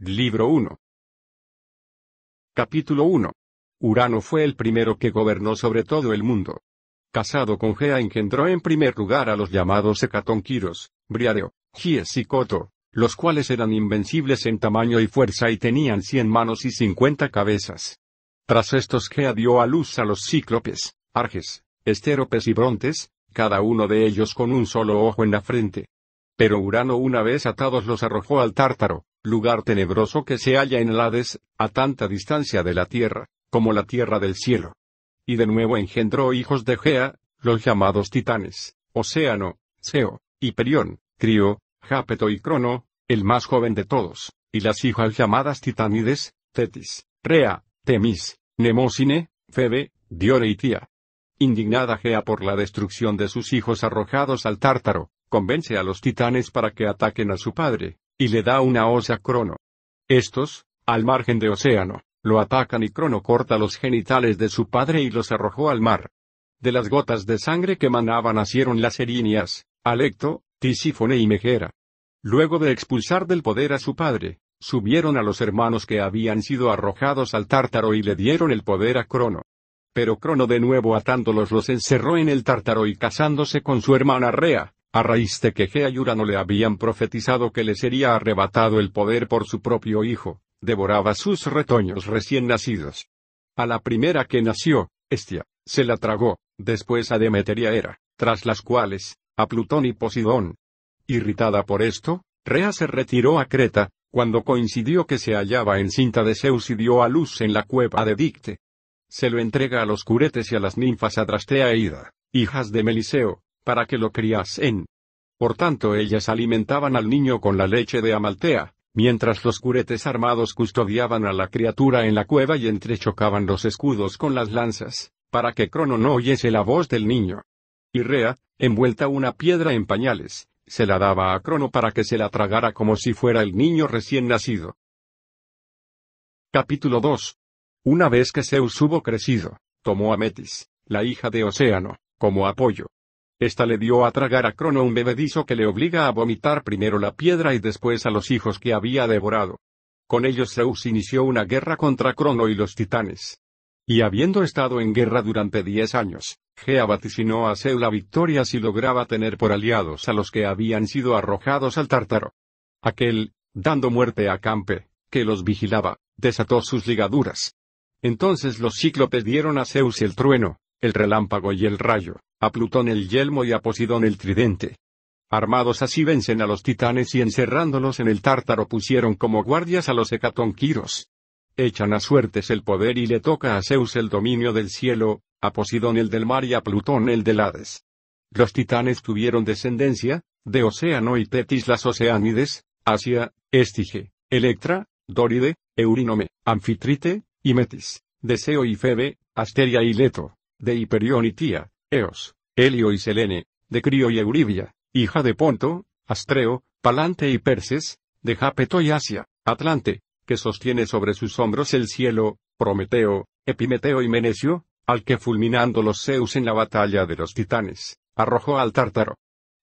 Libro 1. Capítulo 1. Urano fue el primero que gobernó sobre todo el mundo. Casado con Gea engendró en primer lugar a los llamados Hecatonquiros, Briareo, Gies y Coto, los cuales eran invencibles en tamaño y fuerza y tenían cien manos y cincuenta cabezas. Tras estos Gea dio a luz a los cíclopes, Arges, Estéropes y Brontes, cada uno de ellos con un solo ojo en la frente. Pero Urano una vez atados los arrojó al Tártaro, lugar tenebroso que se halla en el Hades, a tanta distancia de la tierra, como la tierra del cielo. Y de nuevo engendró hijos de Gea, los llamados titanes, Océano, Ceo, Hiperión, Crio, Jápeto y Crono, el más joven de todos, y las hijas llamadas Titanides, Tetis, Rea, Temis, Nemocine, Febe, Diore y Tía. Indignada Gea por la destrucción de sus hijos arrojados al Tártaro, convence a los titanes para que ataquen a su padre, y le da una hoz a Crono. Estos, al margen de Océano, lo atacan y Crono corta los genitales de su padre y los arrojó al mar. De las gotas de sangre que manaba nacieron las erinias, Alecto, Tisífone y Megera. Luego de expulsar del poder a su padre, subieron a los hermanos que habían sido arrojados al tártaro y le dieron el poder a Crono. Pero Crono de nuevo atándolos los encerró en el tártaro y casándose con su hermana Rea, a raíz de que Gea y no le habían profetizado que le sería arrebatado el poder por su propio hijo, devoraba sus retoños recién nacidos. A la primera que nació, Estia, se la tragó, después a Demeteria era, tras las cuales, a Plutón y Posidón. Irritada por esto, Rea se retiró a Creta, cuando coincidió que se hallaba encinta de Zeus y dio a luz en la cueva de Dicte. Se lo entrega a los curetes y a las ninfas Adrastea e Ida, hijas de Meliseo, para que lo criasen. Por tanto ellas alimentaban al niño con la leche de Amaltea, mientras los curetes armados custodiaban a la criatura en la cueva y entrechocaban los escudos con las lanzas, para que Crono no oyese la voz del niño. Y Rea, envuelta una piedra en pañales, se la daba a Crono para que se la tragara como si fuera el niño recién nacido. Capítulo 2. Una vez que Zeus hubo crecido, tomó a Metis, la hija de Océano, como apoyo, esta le dio a tragar a Crono un bebedizo que le obliga a vomitar primero la piedra y después a los hijos que había devorado. Con ellos Zeus inició una guerra contra Crono y los titanes. Y habiendo estado en guerra durante diez años, Gea vaticinó a Zeus la victoria si lograba tener por aliados a los que habían sido arrojados al tártaro. Aquel, dando muerte a Campe, que los vigilaba, desató sus ligaduras. Entonces los cíclopes dieron a Zeus el trueno, el relámpago y el rayo a Plutón el yelmo y a Posidón el tridente. Armados así vencen a los titanes y encerrándolos en el tártaro pusieron como guardias a los hecatonquiros. Echan a suertes el poder y le toca a Zeus el dominio del cielo, a Posidón el del mar y a Plutón el del Hades. Los titanes tuvieron descendencia, de Océano y Tetis las Oceánides, Asia, Estige, Electra, Dóride, Eurínome, Anfitrite, y Metis, Deseo y Febe, Asteria y Leto, de Hiperión y Tía, Eos, Helio y Selene, de Crio y Euribia, hija de Ponto, Astreo, Palante y Perses, de Japeto y Asia, Atlante, que sostiene sobre sus hombros el cielo, Prometeo, Epimeteo y Menecio, al que fulminando los Zeus en la batalla de los titanes, arrojó al tártaro.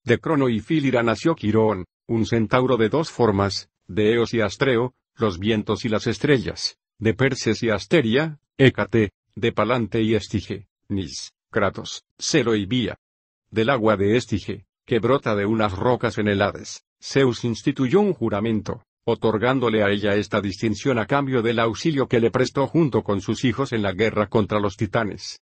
De Crono y Filira nació Quirón, un centauro de dos formas, de Eos y Astreo, los vientos y las estrellas, de Perses y Asteria, Hécate, de Palante y Estige, Nis, cratos, y Vía. Del agua de Estige, que brota de unas rocas en el Hades, Zeus instituyó un juramento, otorgándole a ella esta distinción a cambio del auxilio que le prestó junto con sus hijos en la guerra contra los titanes.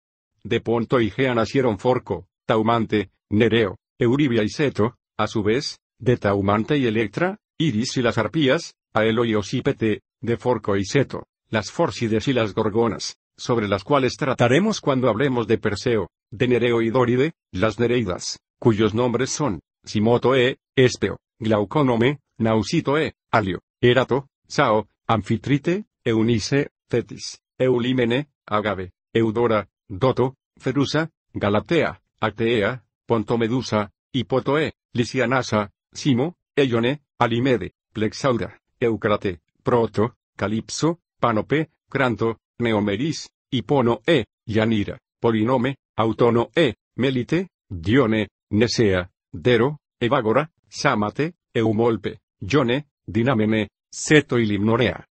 De Ponto y Gea nacieron Forco, Taumante, Nereo, Euribia y Seto, a su vez, de Taumante y Electra, Iris y las Arpías, Aelo y Osípete, de Forco y Seto, las Fórcides y las Gorgonas, sobre las cuales trataremos cuando hablemos de Perseo, de Nereo y Dóride, las Nereidas, cuyos nombres son, Simotoe, Espeo, Glaucónome, Nausitoe, Alio, Erato, Sao, Anfitrite, Eunice, Tetis, Eulímene, Agave, Eudora, Doto, Ferusa, Galatea, Actea, Pontomedusa, Hipotoe, Lisianasa, Simo, Eione, Alimede, Plexaura, Eucrate, Proto, Calipso, Panope, Cranto, Neomeris, hipono e, Yanira, polinome, autono e, melite, dione, nesea, dero, evagora, Sámate, eumolpe, Yone, dinamene, seto y limnorea.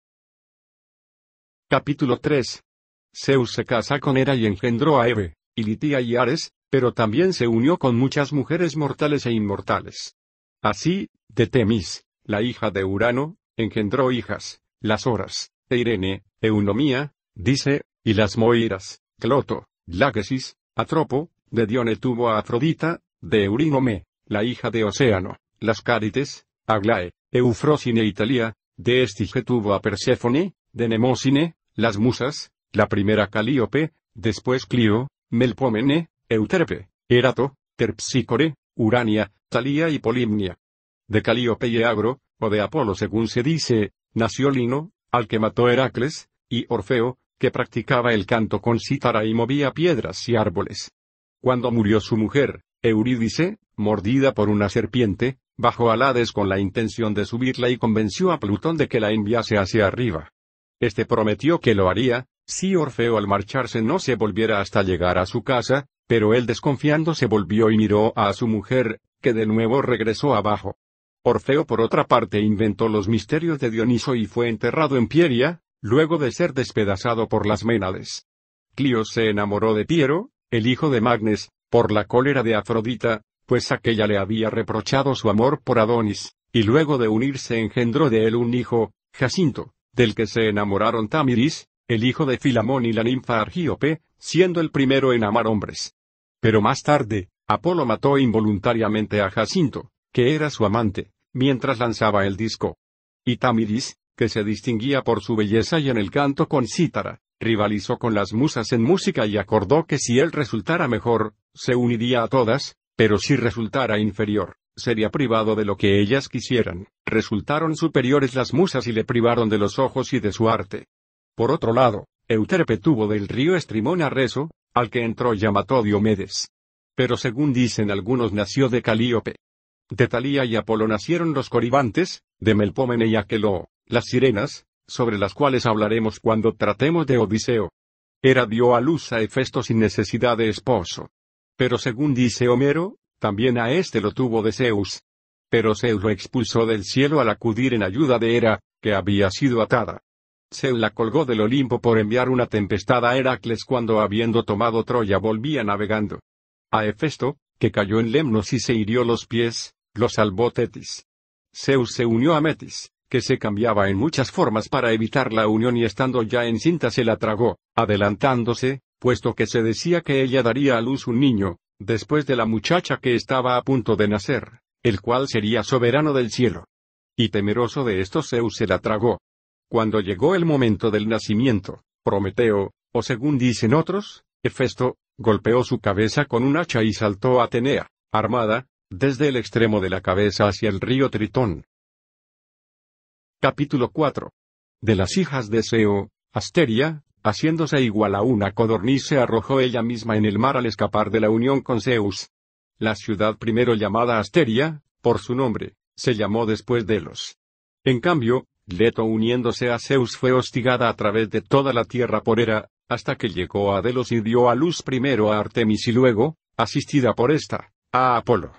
Capítulo 3. Zeus se casa con Hera y engendró a Eve, Ilitia y Ares, pero también se unió con muchas mujeres mortales e inmortales. Así, de Temis, la hija de Urano, engendró hijas, las Horas, Eirene, Eunomía, dice, y las Moiras, Cloto, Láquesis, Atropo, de Dione tuvo a Afrodita, de Eurínome, la hija de Océano, las Cárites, Aglae, Eufrosine Italia, de Estige tuvo a Perséfone, de Nemosine, las Musas, la primera Calíope, después Clio, Melpomene, Euterpe, Erato, Terpsícore, Urania, Talía y Polimnia. De Calíope y Agro, o de Apolo según se dice, nació Lino, al que mató Heracles, y Orfeo, que practicaba el canto con cítara y movía piedras y árboles. Cuando murió su mujer, Eurídice, mordida por una serpiente, bajó a Hades con la intención de subirla y convenció a Plutón de que la enviase hacia arriba. Este prometió que lo haría, si Orfeo al marcharse no se volviera hasta llegar a su casa, pero él desconfiando se volvió y miró a su mujer, que de nuevo regresó abajo. Orfeo por otra parte inventó los misterios de Dioniso y fue enterrado en Pieria, luego de ser despedazado por las Ménades. Clio se enamoró de Piero, el hijo de Magnes, por la cólera de Afrodita, pues aquella le había reprochado su amor por Adonis, y luego de unirse engendró de él un hijo, Jacinto, del que se enamoraron Tamiris, el hijo de Filamón y la ninfa Argiope, siendo el primero en amar hombres. Pero más tarde, Apolo mató involuntariamente a Jacinto, que era su amante, mientras lanzaba el disco. Y Tamiris, que se distinguía por su belleza y en el canto con cítara, rivalizó con las musas en música y acordó que si él resultara mejor, se uniría a todas, pero si resultara inferior, sería privado de lo que ellas quisieran. Resultaron superiores las musas y le privaron de los ojos y de su arte. Por otro lado, Euterpe tuvo del río Estrimón a Rezo, al que entró llamado Diomedes. Pero según dicen algunos nació de Calíope. De Talía y Apolo nacieron los coribantes, de Melpomene y Aqueloo las sirenas, sobre las cuales hablaremos cuando tratemos de Odiseo. Hera dio a luz a Hefesto sin necesidad de esposo. Pero según dice Homero, también a éste lo tuvo de Zeus. Pero Zeus lo expulsó del cielo al acudir en ayuda de Hera, que había sido atada. Zeus la colgó del Olimpo por enviar una tempestad a Heracles cuando habiendo tomado Troya volvía navegando. A Hefesto, que cayó en Lemnos y se hirió los pies, lo salvó Tetis. Zeus se unió a Metis, que se cambiaba en muchas formas para evitar la unión y estando ya encinta se la tragó, adelantándose, puesto que se decía que ella daría a luz un niño, después de la muchacha que estaba a punto de nacer, el cual sería soberano del cielo. Y temeroso de esto Zeus se la tragó. Cuando llegó el momento del nacimiento, Prometeo, o según dicen otros, Hefesto, golpeó su cabeza con un hacha y saltó a Atenea, armada, desde el extremo de la cabeza hacia el río Tritón. Capítulo 4. De las hijas de Zeo, Asteria, haciéndose igual a una codorniz se arrojó ella misma en el mar al escapar de la unión con Zeus. La ciudad primero llamada Asteria, por su nombre, se llamó después Delos. En cambio, Leto uniéndose a Zeus fue hostigada a través de toda la tierra por Hera, hasta que llegó a Delos y dio a luz primero a Artemis y luego, asistida por esta, a Apolo.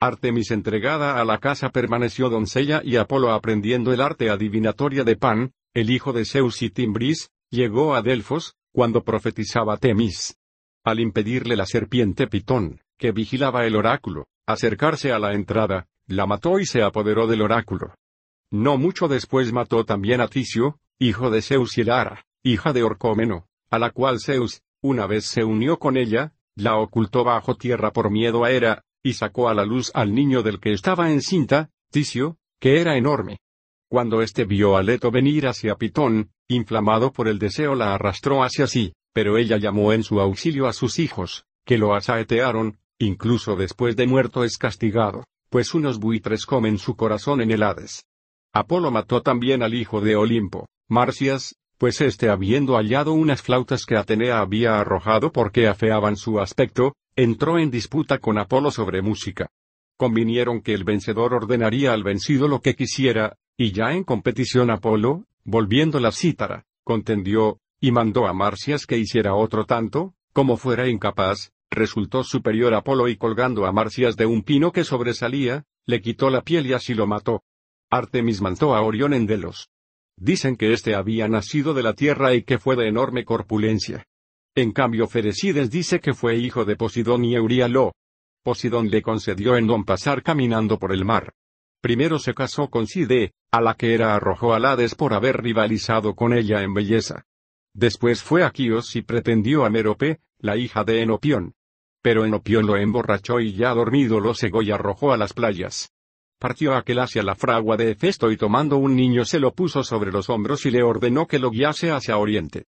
Artemis entregada a la casa permaneció doncella y Apolo aprendiendo el arte adivinatoria de Pan, el hijo de Zeus y Timbris, llegó a Delfos, cuando profetizaba Temis. Al impedirle la serpiente Pitón, que vigilaba el oráculo, acercarse a la entrada, la mató y se apoderó del oráculo. No mucho después mató también a Ticio, hijo de Zeus y Lara, hija de Orcómeno, a la cual Zeus, una vez se unió con ella, la ocultó bajo tierra por miedo a Hera, y sacó a la luz al niño del que estaba encinta, Ticio, que era enorme. Cuando éste vio a Leto venir hacia Pitón, inflamado por el deseo la arrastró hacia sí, pero ella llamó en su auxilio a sus hijos, que lo asaetearon, incluso después de muerto es castigado, pues unos buitres comen su corazón en el Hades. Apolo mató también al hijo de Olimpo, Marcias, pues éste habiendo hallado unas flautas que Atenea había arrojado porque afeaban su aspecto, entró en disputa con Apolo sobre música. Convinieron que el vencedor ordenaría al vencido lo que quisiera, y ya en competición Apolo, volviendo la cítara, contendió, y mandó a Marcias que hiciera otro tanto, como fuera incapaz, resultó superior Apolo y colgando a Marcias de un pino que sobresalía, le quitó la piel y así lo mató. Artemis mantó a Orión en Delos. Dicen que éste había nacido de la tierra y que fue de enorme corpulencia. En cambio Ferecides dice que fue hijo de Posidón y Euríalo. Posidón le concedió en don pasar caminando por el mar. Primero se casó con Cide, a la que era arrojó a Hades por haber rivalizado con ella en belleza. Después fue a Quíos y pretendió a Merope, la hija de Enopión. Pero Enopión lo emborrachó y ya dormido lo cegó y arrojó a las playas. Partió aquel hacia la fragua de Hefesto y tomando un niño se lo puso sobre los hombros y le ordenó que lo guiase hacia oriente.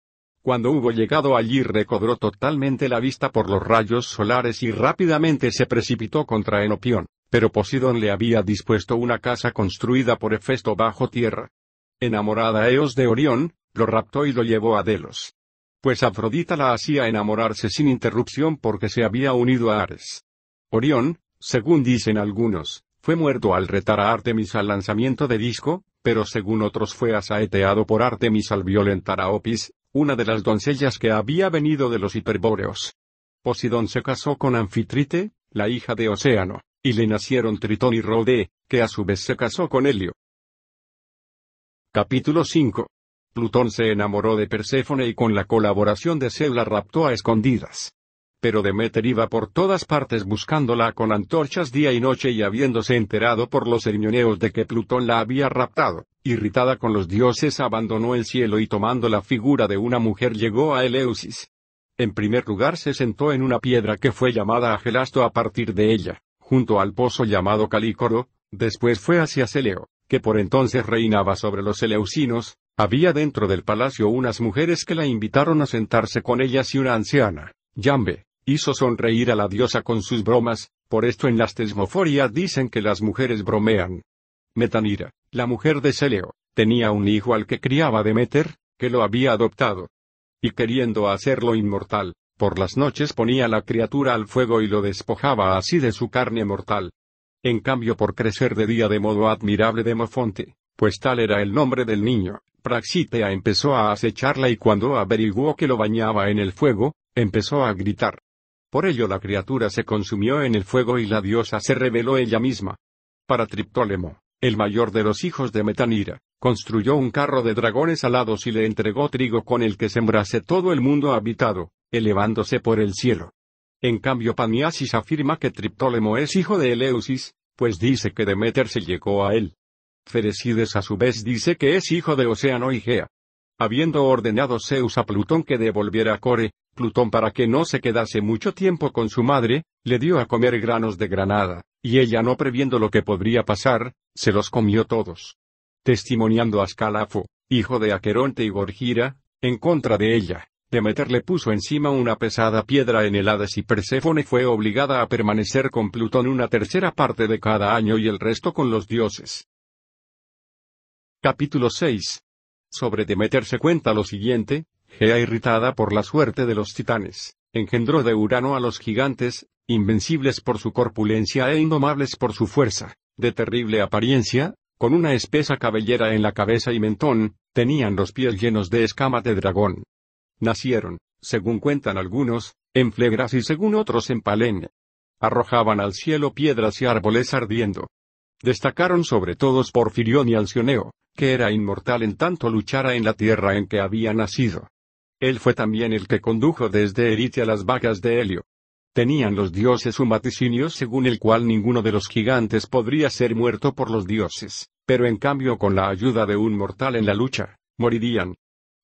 Cuando hubo llegado allí recobró totalmente la vista por los rayos solares y rápidamente se precipitó contra Enopión, pero Posidón le había dispuesto una casa construida por Hefesto bajo tierra. Enamorada Eos de Orión, lo raptó y lo llevó a Delos. Pues Afrodita la hacía enamorarse sin interrupción porque se había unido a Ares. Orión, según dicen algunos, fue muerto al retar a Artemis al lanzamiento de disco, pero según otros fue asaeteado por Artemis al violentar a Opis, una de las doncellas que había venido de los hiperbóreos. Posidón se casó con Anfitrite, la hija de Océano, y le nacieron Tritón y Rode, que a su vez se casó con Helio. Capítulo 5. Plutón se enamoró de Perséfone y con la colaboración de Zeula raptó a escondidas. Pero Demeter iba por todas partes buscándola con antorchas día y noche y habiéndose enterado por los hermioneos de que Plutón la había raptado, irritada con los dioses abandonó el cielo y tomando la figura de una mujer llegó a Eleusis. En primer lugar se sentó en una piedra que fue llamada Agelasto a partir de ella, junto al pozo llamado Calícoro, después fue hacia Seleo, que por entonces reinaba sobre los Eleusinos, había dentro del palacio unas mujeres que la invitaron a sentarse con ellas y una anciana, Yambe, Hizo sonreír a la diosa con sus bromas, por esto en las tesmoforias dicen que las mujeres bromean. Metanira, la mujer de Seleo, tenía un hijo al que criaba Demeter, que lo había adoptado. Y queriendo hacerlo inmortal, por las noches ponía la criatura al fuego y lo despojaba así de su carne mortal. En cambio por crecer de día de modo admirable Demofonte, pues tal era el nombre del niño, Praxitea empezó a acecharla y cuando averiguó que lo bañaba en el fuego, empezó a gritar. Por ello la criatura se consumió en el fuego y la diosa se reveló ella misma. Para Triptólemo, el mayor de los hijos de Metanira, construyó un carro de dragones alados y le entregó trigo con el que sembrase todo el mundo habitado, elevándose por el cielo. En cambio Paniasis afirma que Triptólemo es hijo de Eleusis, pues dice que Demeter se llegó a él. Ferecides a su vez dice que es hijo de Océano y Gea. Habiendo ordenado Zeus a Plutón que devolviera a Core, Plutón para que no se quedase mucho tiempo con su madre, le dio a comer granos de granada, y ella no previendo lo que podría pasar, se los comió todos. Testimoniando a Scalafo, hijo de Aqueronte y Gorgira, en contra de ella, Demeter le puso encima una pesada piedra en el Hades y Perséfone fue obligada a permanecer con Plutón una tercera parte de cada año y el resto con los dioses. Capítulo 6. Sobre Demeter se cuenta lo siguiente, Gea irritada por la suerte de los titanes, engendró de Urano a los gigantes, invencibles por su corpulencia e indomables por su fuerza, de terrible apariencia, con una espesa cabellera en la cabeza y mentón, tenían los pies llenos de escama de dragón. Nacieron, según cuentan algunos, en Flegras y según otros en Palene. Arrojaban al cielo piedras y árboles ardiendo. Destacaron sobre todos Porfirión y Alcioneo, que era inmortal en tanto luchara en la tierra en que había nacido. Él fue también el que condujo desde Erite a las vacas de Helio. Tenían los dioses un vaticinio según el cual ninguno de los gigantes podría ser muerto por los dioses, pero en cambio con la ayuda de un mortal en la lucha, morirían.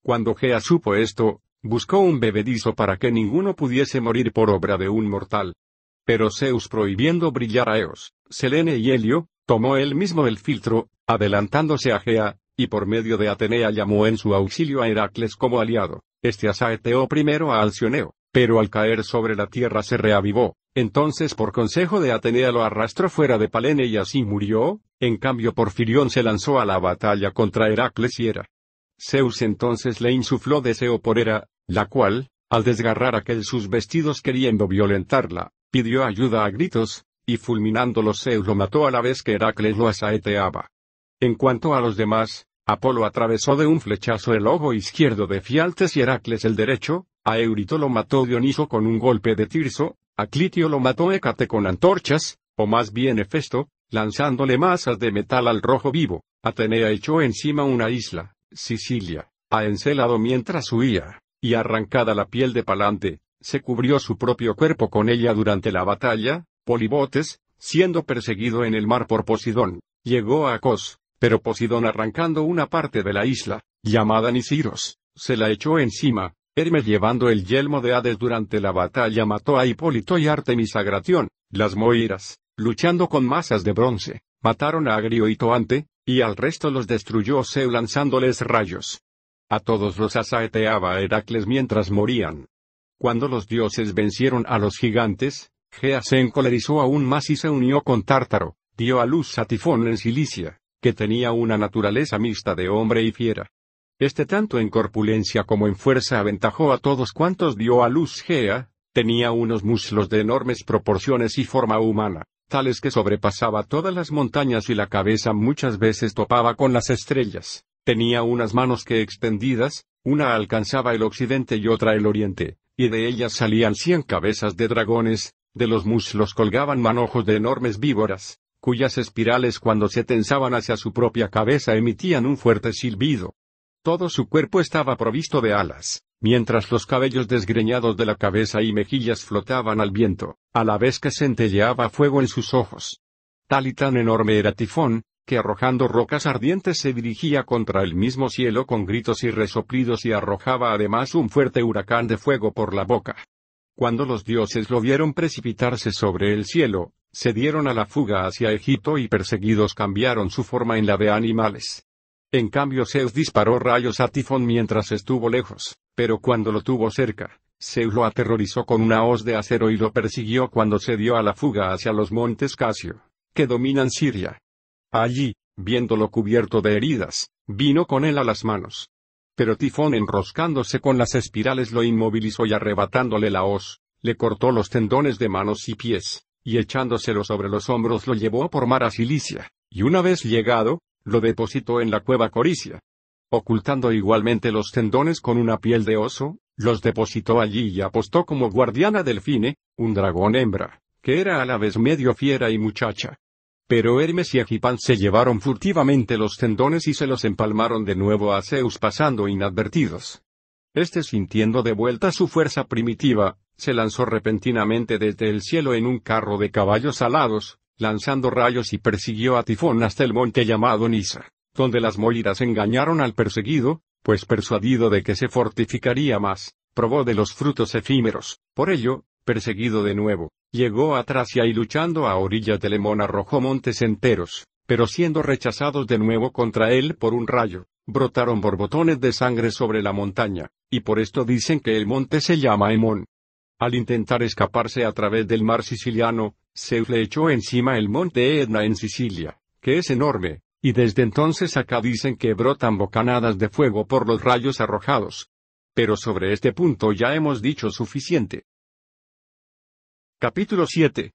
Cuando Gea supo esto, buscó un bebedizo para que ninguno pudiese morir por obra de un mortal. Pero Zeus prohibiendo brillar a Eos, Selene y Helio, tomó él mismo el filtro, adelantándose a Gea, y por medio de Atenea llamó en su auxilio a Heracles como aliado. Este asaeteó primero a Alcioneo, pero al caer sobre la tierra se reavivó. Entonces por consejo de Atenea lo arrastró fuera de Palene y así murió, en cambio Porfirión se lanzó a la batalla contra Heracles y Hera. Zeus entonces le insufló deseo por Hera, la cual, al desgarrar aquel sus vestidos queriendo violentarla, pidió ayuda a gritos, y fulminándolo Zeus lo mató a la vez que Heracles lo asaeteaba. En cuanto a los demás, Apolo atravesó de un flechazo el ojo izquierdo de Fialtes y Heracles el derecho, a Eurito lo mató Dioniso con un golpe de Tirso, a Clitio lo mató Hécate con antorchas, o más bien Hefesto, lanzándole masas de metal al rojo vivo, Atenea echó encima una isla, Sicilia, a Encelado mientras huía, y arrancada la piel de Palante, se cubrió su propio cuerpo con ella durante la batalla, Polibotes, siendo perseguido en el mar por Posidón, llegó a Cos, pero Posidón arrancando una parte de la isla, llamada Nisiros, se la echó encima, Hermes llevando el yelmo de Hades durante la batalla mató a Hipólito y Artemis Agratión, las Moiras, luchando con masas de bronce, mataron a Agrio y Toante, y al resto los destruyó Zeus lanzándoles rayos. A todos los asaeteaba Heracles mientras morían. Cuando los dioses vencieron a los gigantes, Gea se encolerizó aún más y se unió con Tártaro, dio a luz a Tifón en Cilicia que tenía una naturaleza mixta de hombre y fiera. Este tanto en corpulencia como en fuerza aventajó a todos cuantos dio a luz Gea, tenía unos muslos de enormes proporciones y forma humana, tales que sobrepasaba todas las montañas y la cabeza muchas veces topaba con las estrellas, tenía unas manos que extendidas, una alcanzaba el occidente y otra el oriente, y de ellas salían cien cabezas de dragones, de los muslos colgaban manojos de enormes víboras, cuyas espirales cuando se tensaban hacia su propia cabeza emitían un fuerte silbido. Todo su cuerpo estaba provisto de alas, mientras los cabellos desgreñados de la cabeza y mejillas flotaban al viento, a la vez que centelleaba fuego en sus ojos. Tal y tan enorme era Tifón, que arrojando rocas ardientes se dirigía contra el mismo cielo con gritos y resoplidos y arrojaba además un fuerte huracán de fuego por la boca. Cuando los dioses lo vieron precipitarse sobre el cielo, se dieron a la fuga hacia Egipto y perseguidos cambiaron su forma en la de animales. En cambio Zeus disparó rayos a Tifón mientras estuvo lejos, pero cuando lo tuvo cerca, Zeus lo aterrorizó con una hoz de acero y lo persiguió cuando se dio a la fuga hacia los montes Casio, que dominan Siria. Allí, viéndolo cubierto de heridas, vino con él a las manos. Pero Tifón enroscándose con las espirales lo inmovilizó y arrebatándole la hoz, le cortó los tendones de manos y pies, y echándoselo sobre los hombros lo llevó por mar a Cilicia, y una vez llegado, lo depositó en la cueva Coricia. Ocultando igualmente los tendones con una piel de oso, los depositó allí y apostó como guardiana delfine, un dragón hembra, que era a la vez medio fiera y muchacha. Pero Hermes y Agipán se llevaron furtivamente los tendones y se los empalmaron de nuevo a Zeus pasando inadvertidos. Este sintiendo de vuelta su fuerza primitiva, se lanzó repentinamente desde el cielo en un carro de caballos alados, lanzando rayos y persiguió a Tifón hasta el monte llamado Nisa, donde las moiras engañaron al perseguido, pues persuadido de que se fortificaría más, probó de los frutos efímeros, por ello, perseguido de nuevo, llegó a Tracia y luchando a orillas de Lemón arrojó montes enteros, pero siendo rechazados de nuevo contra él por un rayo, brotaron borbotones de sangre sobre la montaña, y por esto dicen que el monte se llama Emón. Al intentar escaparse a través del mar siciliano, Zeus le echó encima el monte Etna en Sicilia, que es enorme, y desde entonces acá dicen que brotan bocanadas de fuego por los rayos arrojados. Pero sobre este punto ya hemos dicho suficiente. Capítulo 7.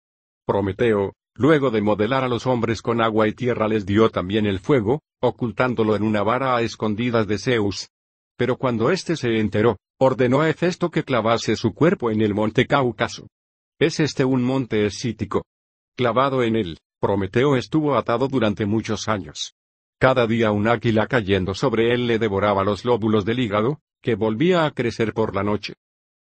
Prometeo, Luego de modelar a los hombres con agua y tierra les dio también el fuego, ocultándolo en una vara a escondidas de Zeus. Pero cuando éste se enteró, ordenó a Hefesto que clavase su cuerpo en el monte Cáucaso. Es este un monte escítico. Clavado en él, Prometeo estuvo atado durante muchos años. Cada día un águila cayendo sobre él le devoraba los lóbulos del hígado, que volvía a crecer por la noche.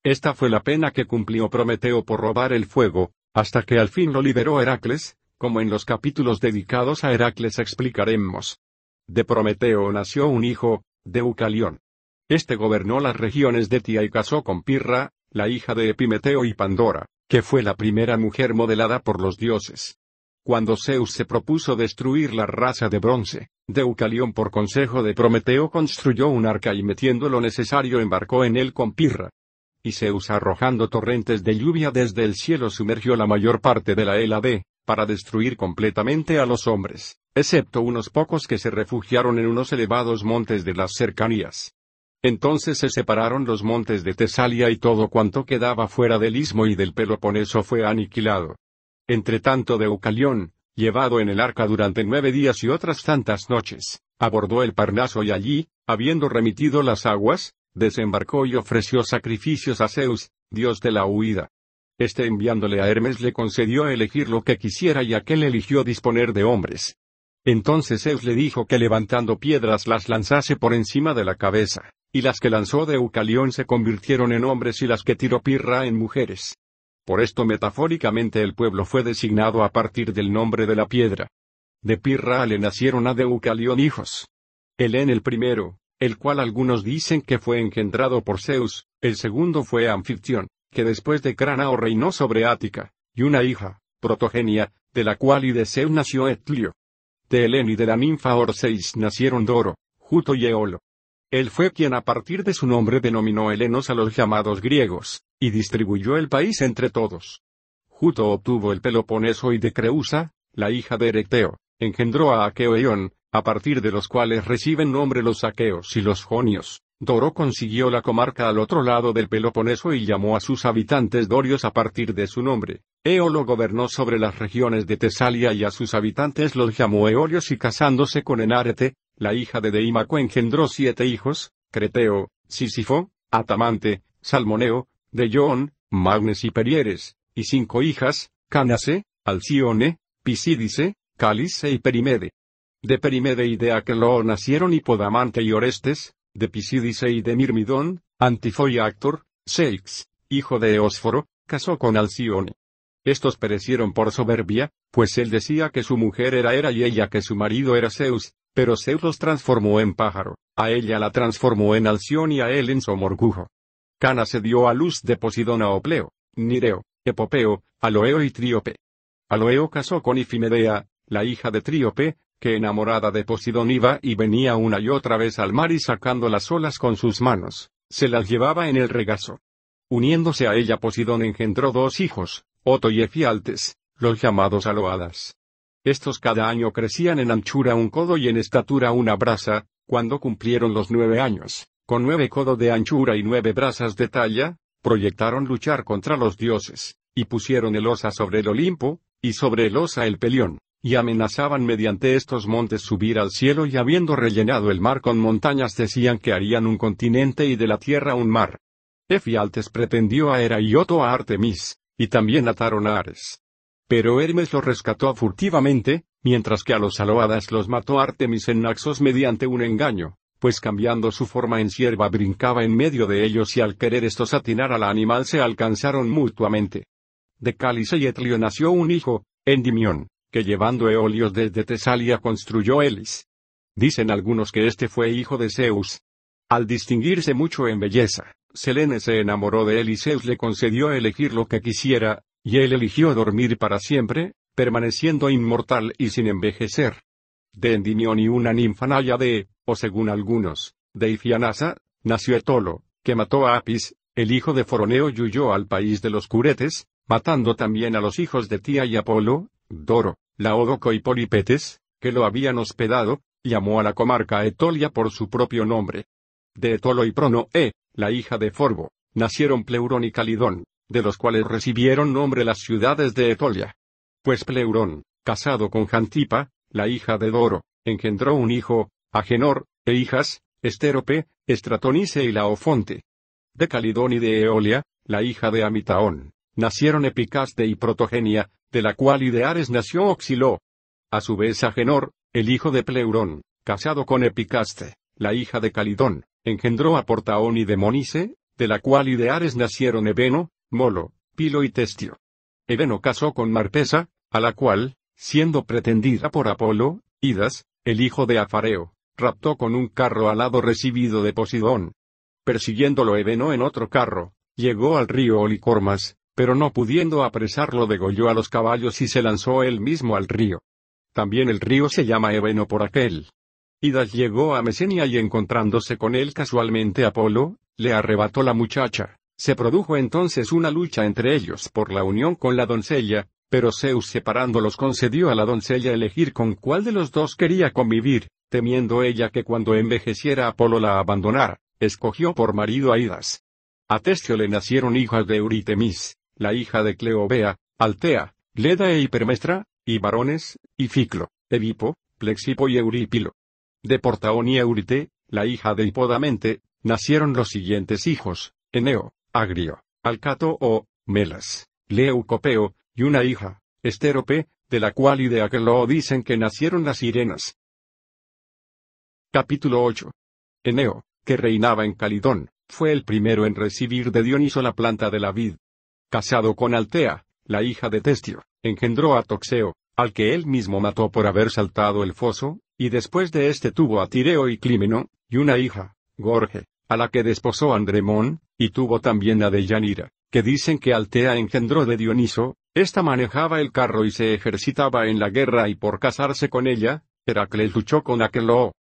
Esta fue la pena que cumplió Prometeo por robar el fuego, hasta que al fin lo liberó Heracles, como en los capítulos dedicados a Heracles explicaremos. De Prometeo nació un hijo, Deucalión. Este gobernó las regiones de Tía y casó con Pirra, la hija de Epimeteo y Pandora, que fue la primera mujer modelada por los dioses. Cuando Zeus se propuso destruir la raza de bronce, Deucalión por consejo de Prometeo construyó un arca y metiendo lo necesario embarcó en él con Pirra, y Zeus arrojando torrentes de lluvia desde el cielo sumergió la mayor parte de la Hélade, para destruir completamente a los hombres, excepto unos pocos que se refugiaron en unos elevados montes de las cercanías. Entonces se separaron los montes de Tesalia y todo cuanto quedaba fuera del istmo y del Peloponeso fue aniquilado. Entretanto Deucalión, llevado en el arca durante nueve días y otras tantas noches, abordó el Parnaso y allí, habiendo remitido las aguas, desembarcó y ofreció sacrificios a Zeus, dios de la huida. Este enviándole a Hermes le concedió elegir lo que quisiera y aquel eligió disponer de hombres. Entonces Zeus le dijo que levantando piedras las lanzase por encima de la cabeza, y las que lanzó de Eucalión se convirtieron en hombres y las que tiró Pirra en mujeres. Por esto metafóricamente el pueblo fue designado a partir del nombre de la piedra. De Pirra le nacieron a Deucalión hijos. en el primero, el cual algunos dicen que fue engendrado por Zeus, el segundo fue Anfitrión, que después de Cranao reinó sobre Ática, y una hija, protogenia, de la cual y de Zeus nació Etlio. De Helen y de la ninfa Orseis nacieron Doro, Juto y Eolo. Él fue quien a partir de su nombre denominó helenos a los llamados griegos, y distribuyó el país entre todos. Juto obtuvo el Peloponeso y de Creusa, la hija de Erecteo, engendró a Aqueo a partir de los cuales reciben nombre los aqueos y los jonios. Doro consiguió la comarca al otro lado del Peloponeso y llamó a sus habitantes dorios a partir de su nombre. Eolo gobernó sobre las regiones de Tesalia y a sus habitantes los llamó eolios y casándose con Enárete, la hija de Deímaco engendró siete hijos, Creteo, Sísifo, Atamante, Salmoneo, Deion, Magnes y Perieres, y cinco hijas, Canase, Alcione, Pisídice, Cálice y Perimede de Perimede y de lo nacieron Hipodamante y Orestes, de Pisídice y de Mirmidón, y Actor, Seix, hijo de Eósforo, casó con Alcione. Estos perecieron por soberbia, pues él decía que su mujer era Hera y ella que su marido era Zeus, pero Zeus los transformó en pájaro, a ella la transformó en Alción y a él en Somorgujo. Cana se dio a luz de Posidón a Opleo, Nireo, Epopeo, Aloeo y Tríope. Aloeo casó con Ifimedea, la hija de Tríope, que enamorada de Posidón iba y venía una y otra vez al mar y sacando las olas con sus manos, se las llevaba en el regazo. Uniéndose a ella Posidón engendró dos hijos, Oto y Efialtes, los llamados Aloadas. Estos cada año crecían en anchura un codo y en estatura una brasa, cuando cumplieron los nueve años, con nueve codos de anchura y nueve brasas de talla, proyectaron luchar contra los dioses, y pusieron el osa sobre el Olimpo, y sobre el osa el pelión y amenazaban mediante estos montes subir al cielo y habiendo rellenado el mar con montañas decían que harían un continente y de la tierra un mar. Efialtes pretendió a Hera y a Artemis, y también ataron a Ares. Pero Hermes lo rescató furtivamente, mientras que a los aloadas los mató Artemis en Naxos mediante un engaño, pues cambiando su forma en sierva brincaba en medio de ellos y al querer estos atinar al animal se alcanzaron mutuamente. De Cálice y Etlio nació un hijo, Endimión que llevando Eolios desde Tesalia construyó Elis. Dicen algunos que este fue hijo de Zeus. Al distinguirse mucho en belleza, Selene se enamoró de él y Zeus le concedió elegir lo que quisiera, y él eligió dormir para siempre, permaneciendo inmortal y sin envejecer. De Endimión y una naya de, o según algunos, de Ifianasa, nació Etolo, que mató a Apis, el hijo de Foroneo y huyó al país de los curetes, matando también a los hijos de Tía y Apolo, Doro. Laódoco y Polipetes, que lo habían hospedado, llamó a la comarca Etolia por su propio nombre. De Etolo y Pronoe, la hija de Forbo, nacieron Pleurón y Calidón, de los cuales recibieron nombre las ciudades de Etolia. Pues Pleurón, casado con Jantipa, la hija de Doro, engendró un hijo, Agenor, e hijas, Estérope, Estratonice y Laofonte. De Calidón y de Eolia, la hija de Amitaón, nacieron Epicaste y Protogenia, de la cual Ideares nació Oxiló. A su vez Agenor, el hijo de Pleurón, casado con Epicaste, la hija de Calidón, engendró a Portaón y Demonice, de la cual Ideares nacieron Ebeno, Molo, Pilo y Testio. Ebeno casó con Marpesa, a la cual, siendo pretendida por Apolo, Idas, el hijo de Afareo, raptó con un carro alado recibido de Posidón. Persiguiéndolo Ebeno en otro carro, llegó al río Olicormas, pero no pudiendo apresarlo degolló a los caballos y se lanzó él mismo al río. También el río se llama Ebeno por aquel. Idas llegó a Mesenia y encontrándose con él casualmente Apolo, le arrebató la muchacha. Se produjo entonces una lucha entre ellos por la unión con la doncella, pero Zeus separándolos concedió a la doncella elegir con cuál de los dos quería convivir, temiendo ella que cuando envejeciera Apolo la abandonara, escogió por marido a Idas. A Testio le nacieron hijas de Euritemis, la hija de Cleobea, Altea, Leda e Hipermestra, y varones, y Ficlo, Evipo, Plexipo y Eurípilo. De Portaón y Eurite, la hija de Hipodamente, nacieron los siguientes hijos, Eneo, Agrio, Alcato o, Melas, Leucopeo, y una hija, Estérope, de la cual y de Aquelo dicen que nacieron las sirenas. Capítulo 8. Eneo, que reinaba en Calidón, fue el primero en recibir de Dioniso la planta de la vid, casado con Altea, la hija de Testio, engendró a Toxeo, al que él mismo mató por haber saltado el foso, y después de este tuvo a Tireo y Clímeno, y una hija, Gorge, a la que desposó Andremón, y tuvo también a Deyanira, que dicen que Altea engendró de Dioniso, esta manejaba el carro y se ejercitaba en la guerra y por casarse con ella, Heracles luchó con Aqueloo.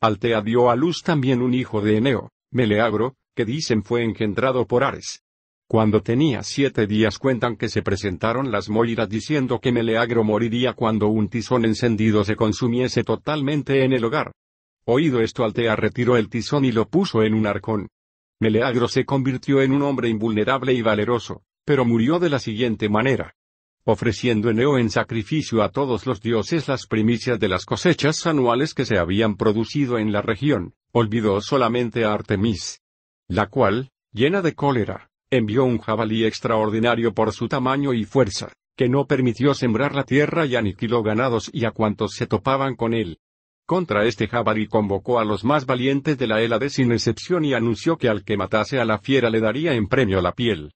Altea dio a luz también un hijo de Eneo, Meleagro, que dicen fue engendrado por Ares, cuando tenía siete días cuentan que se presentaron las Moiras diciendo que Meleagro moriría cuando un tizón encendido se consumiese totalmente en el hogar. Oído esto Altea retiró el tizón y lo puso en un arcón. Meleagro se convirtió en un hombre invulnerable y valeroso, pero murió de la siguiente manera. Ofreciendo Eneo en sacrificio a todos los dioses las primicias de las cosechas anuales que se habían producido en la región, olvidó solamente a Artemis. La cual, llena de cólera, envió un jabalí extraordinario por su tamaño y fuerza, que no permitió sembrar la tierra y aniquiló ganados y a cuantos se topaban con él. Contra este jabalí convocó a los más valientes de la Hélade sin excepción y anunció que al que matase a la fiera le daría en premio la piel.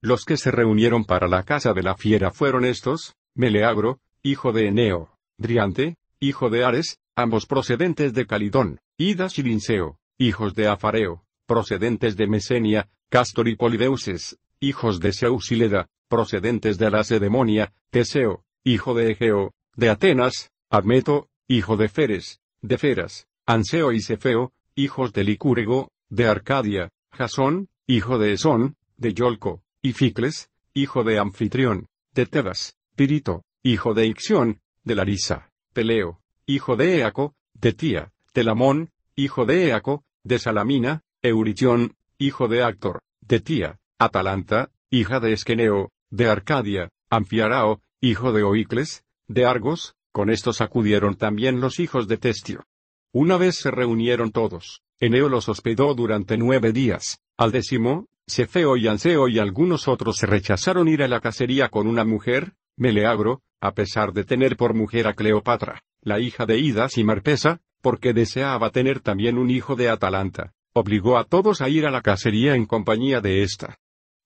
Los que se reunieron para la casa de la fiera fueron estos, Meleagro, hijo de Eneo, Driante, hijo de Ares, ambos procedentes de Calidón, Idas y Linceo, hijos de Afareo, procedentes de Mesenia, Castor y Polideuses, hijos de Zeus y Leda, procedentes de Lacedemonia, Teseo, hijo de Egeo, de Atenas, Admeto, hijo de Feres, de Feras, Anseo y Cefeo, hijos de Licúrego, de Arcadia, Jasón, hijo de Esón, de Yolco, y Ficles, hijo de Anfitrión, de Tebas, Pirito, hijo de Ixión, de Larisa, Peleo, hijo de Eaco, de Tía, Telamón, hijo de Eaco, de Salamina, Euritión, hijo de Actor, de Tía, Atalanta, hija de Esqueneo, de Arcadia, Anfiarao, hijo de Oicles, de Argos, con estos acudieron también los hijos de Testio. Una vez se reunieron todos, Eneo los hospedó durante nueve días, al décimo, Cefeo y Anseo y algunos otros se rechazaron ir a la cacería con una mujer, Meleagro, a pesar de tener por mujer a Cleopatra, la hija de Idas y Marpesa, porque deseaba tener también un hijo de Atalanta obligó a todos a ir a la cacería en compañía de ésta.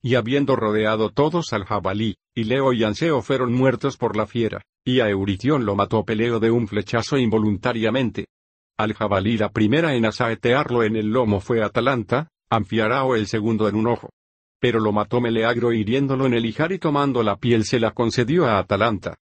Y habiendo rodeado todos al jabalí, Ileo y Anseo fueron muertos por la fiera, y a Euritión lo mató Peleo de un flechazo involuntariamente. Al jabalí la primera en asaetearlo en el lomo fue Atalanta, Anfiarao el segundo en un ojo. Pero lo mató Meleagro hiriéndolo en el hijar y tomando la piel se la concedió a Atalanta.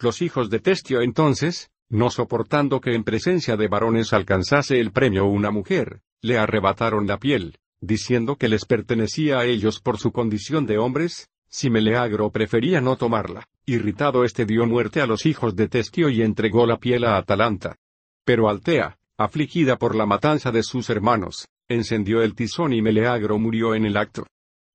Los hijos de Testio entonces, no soportando que en presencia de varones alcanzase el premio una mujer, le arrebataron la piel, diciendo que les pertenecía a ellos por su condición de hombres, si Meleagro prefería no tomarla. Irritado este dio muerte a los hijos de Testio y entregó la piel a Atalanta. Pero Altea, afligida por la matanza de sus hermanos, encendió el tizón y Meleagro murió en el acto.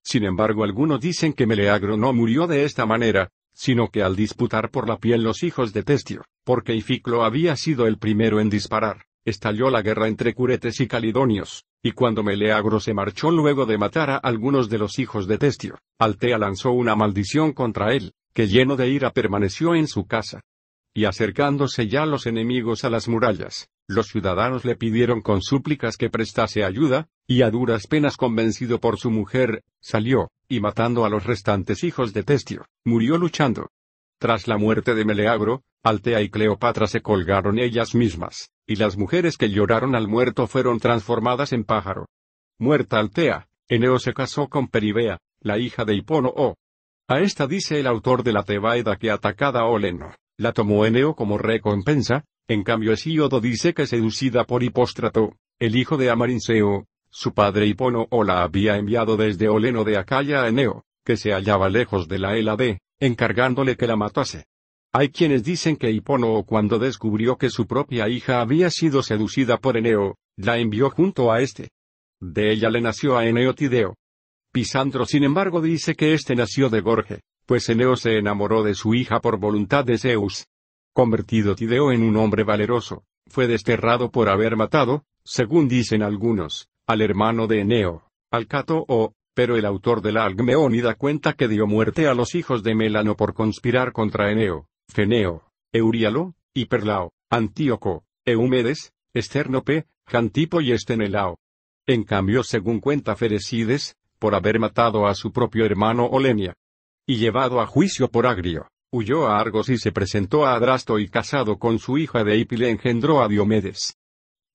Sin embargo algunos dicen que Meleagro no murió de esta manera, sino que al disputar por la piel los hijos de Testio, porque Ificlo había sido el primero en disparar, Estalló la guerra entre curetes y calidonios, y cuando Meleagro se marchó luego de matar a algunos de los hijos de Testio, Altea lanzó una maldición contra él, que lleno de ira permaneció en su casa. Y acercándose ya los enemigos a las murallas, los ciudadanos le pidieron con súplicas que prestase ayuda, y a duras penas convencido por su mujer, salió, y matando a los restantes hijos de Testio, murió luchando. Tras la muerte de Meleagro, Altea y Cleopatra se colgaron ellas mismas, y las mujeres que lloraron al muerto fueron transformadas en pájaro. Muerta Altea, Eneo se casó con Peribea, la hija de o. A esta dice el autor de la Tebaida que atacada a Oleno, la tomó Eneo como recompensa, en cambio Hesíodo dice que seducida por Hipóstrato, el hijo de Amarinceo, su padre o la había enviado desde Oleno de Acaya a Eneo, que se hallaba lejos de la Elade, encargándole que la matase. Hay quienes dicen que Hipono cuando descubrió que su propia hija había sido seducida por Eneo, la envió junto a este. De ella le nació a Eneo Tideo. Pisandro sin embargo dice que este nació de Gorge, pues Eneo se enamoró de su hija por voluntad de Zeus. Convertido Tideo en un hombre valeroso, fue desterrado por haber matado, según dicen algunos, al hermano de Eneo, Alcato o, pero el autor de la Algmeónida cuenta que dio muerte a los hijos de Melano por conspirar contra Eneo. Feneo, Eurialo, Hiperlao, Antíoco, Eumedes, Esternope, Jantipo y Estenelao. En cambio, según cuenta Ferecides, por haber matado a su propio hermano Olenia. Y llevado a juicio por Agrio, huyó a Argos y se presentó a Adrasto y casado con su hija de Hipile engendró a Diomedes.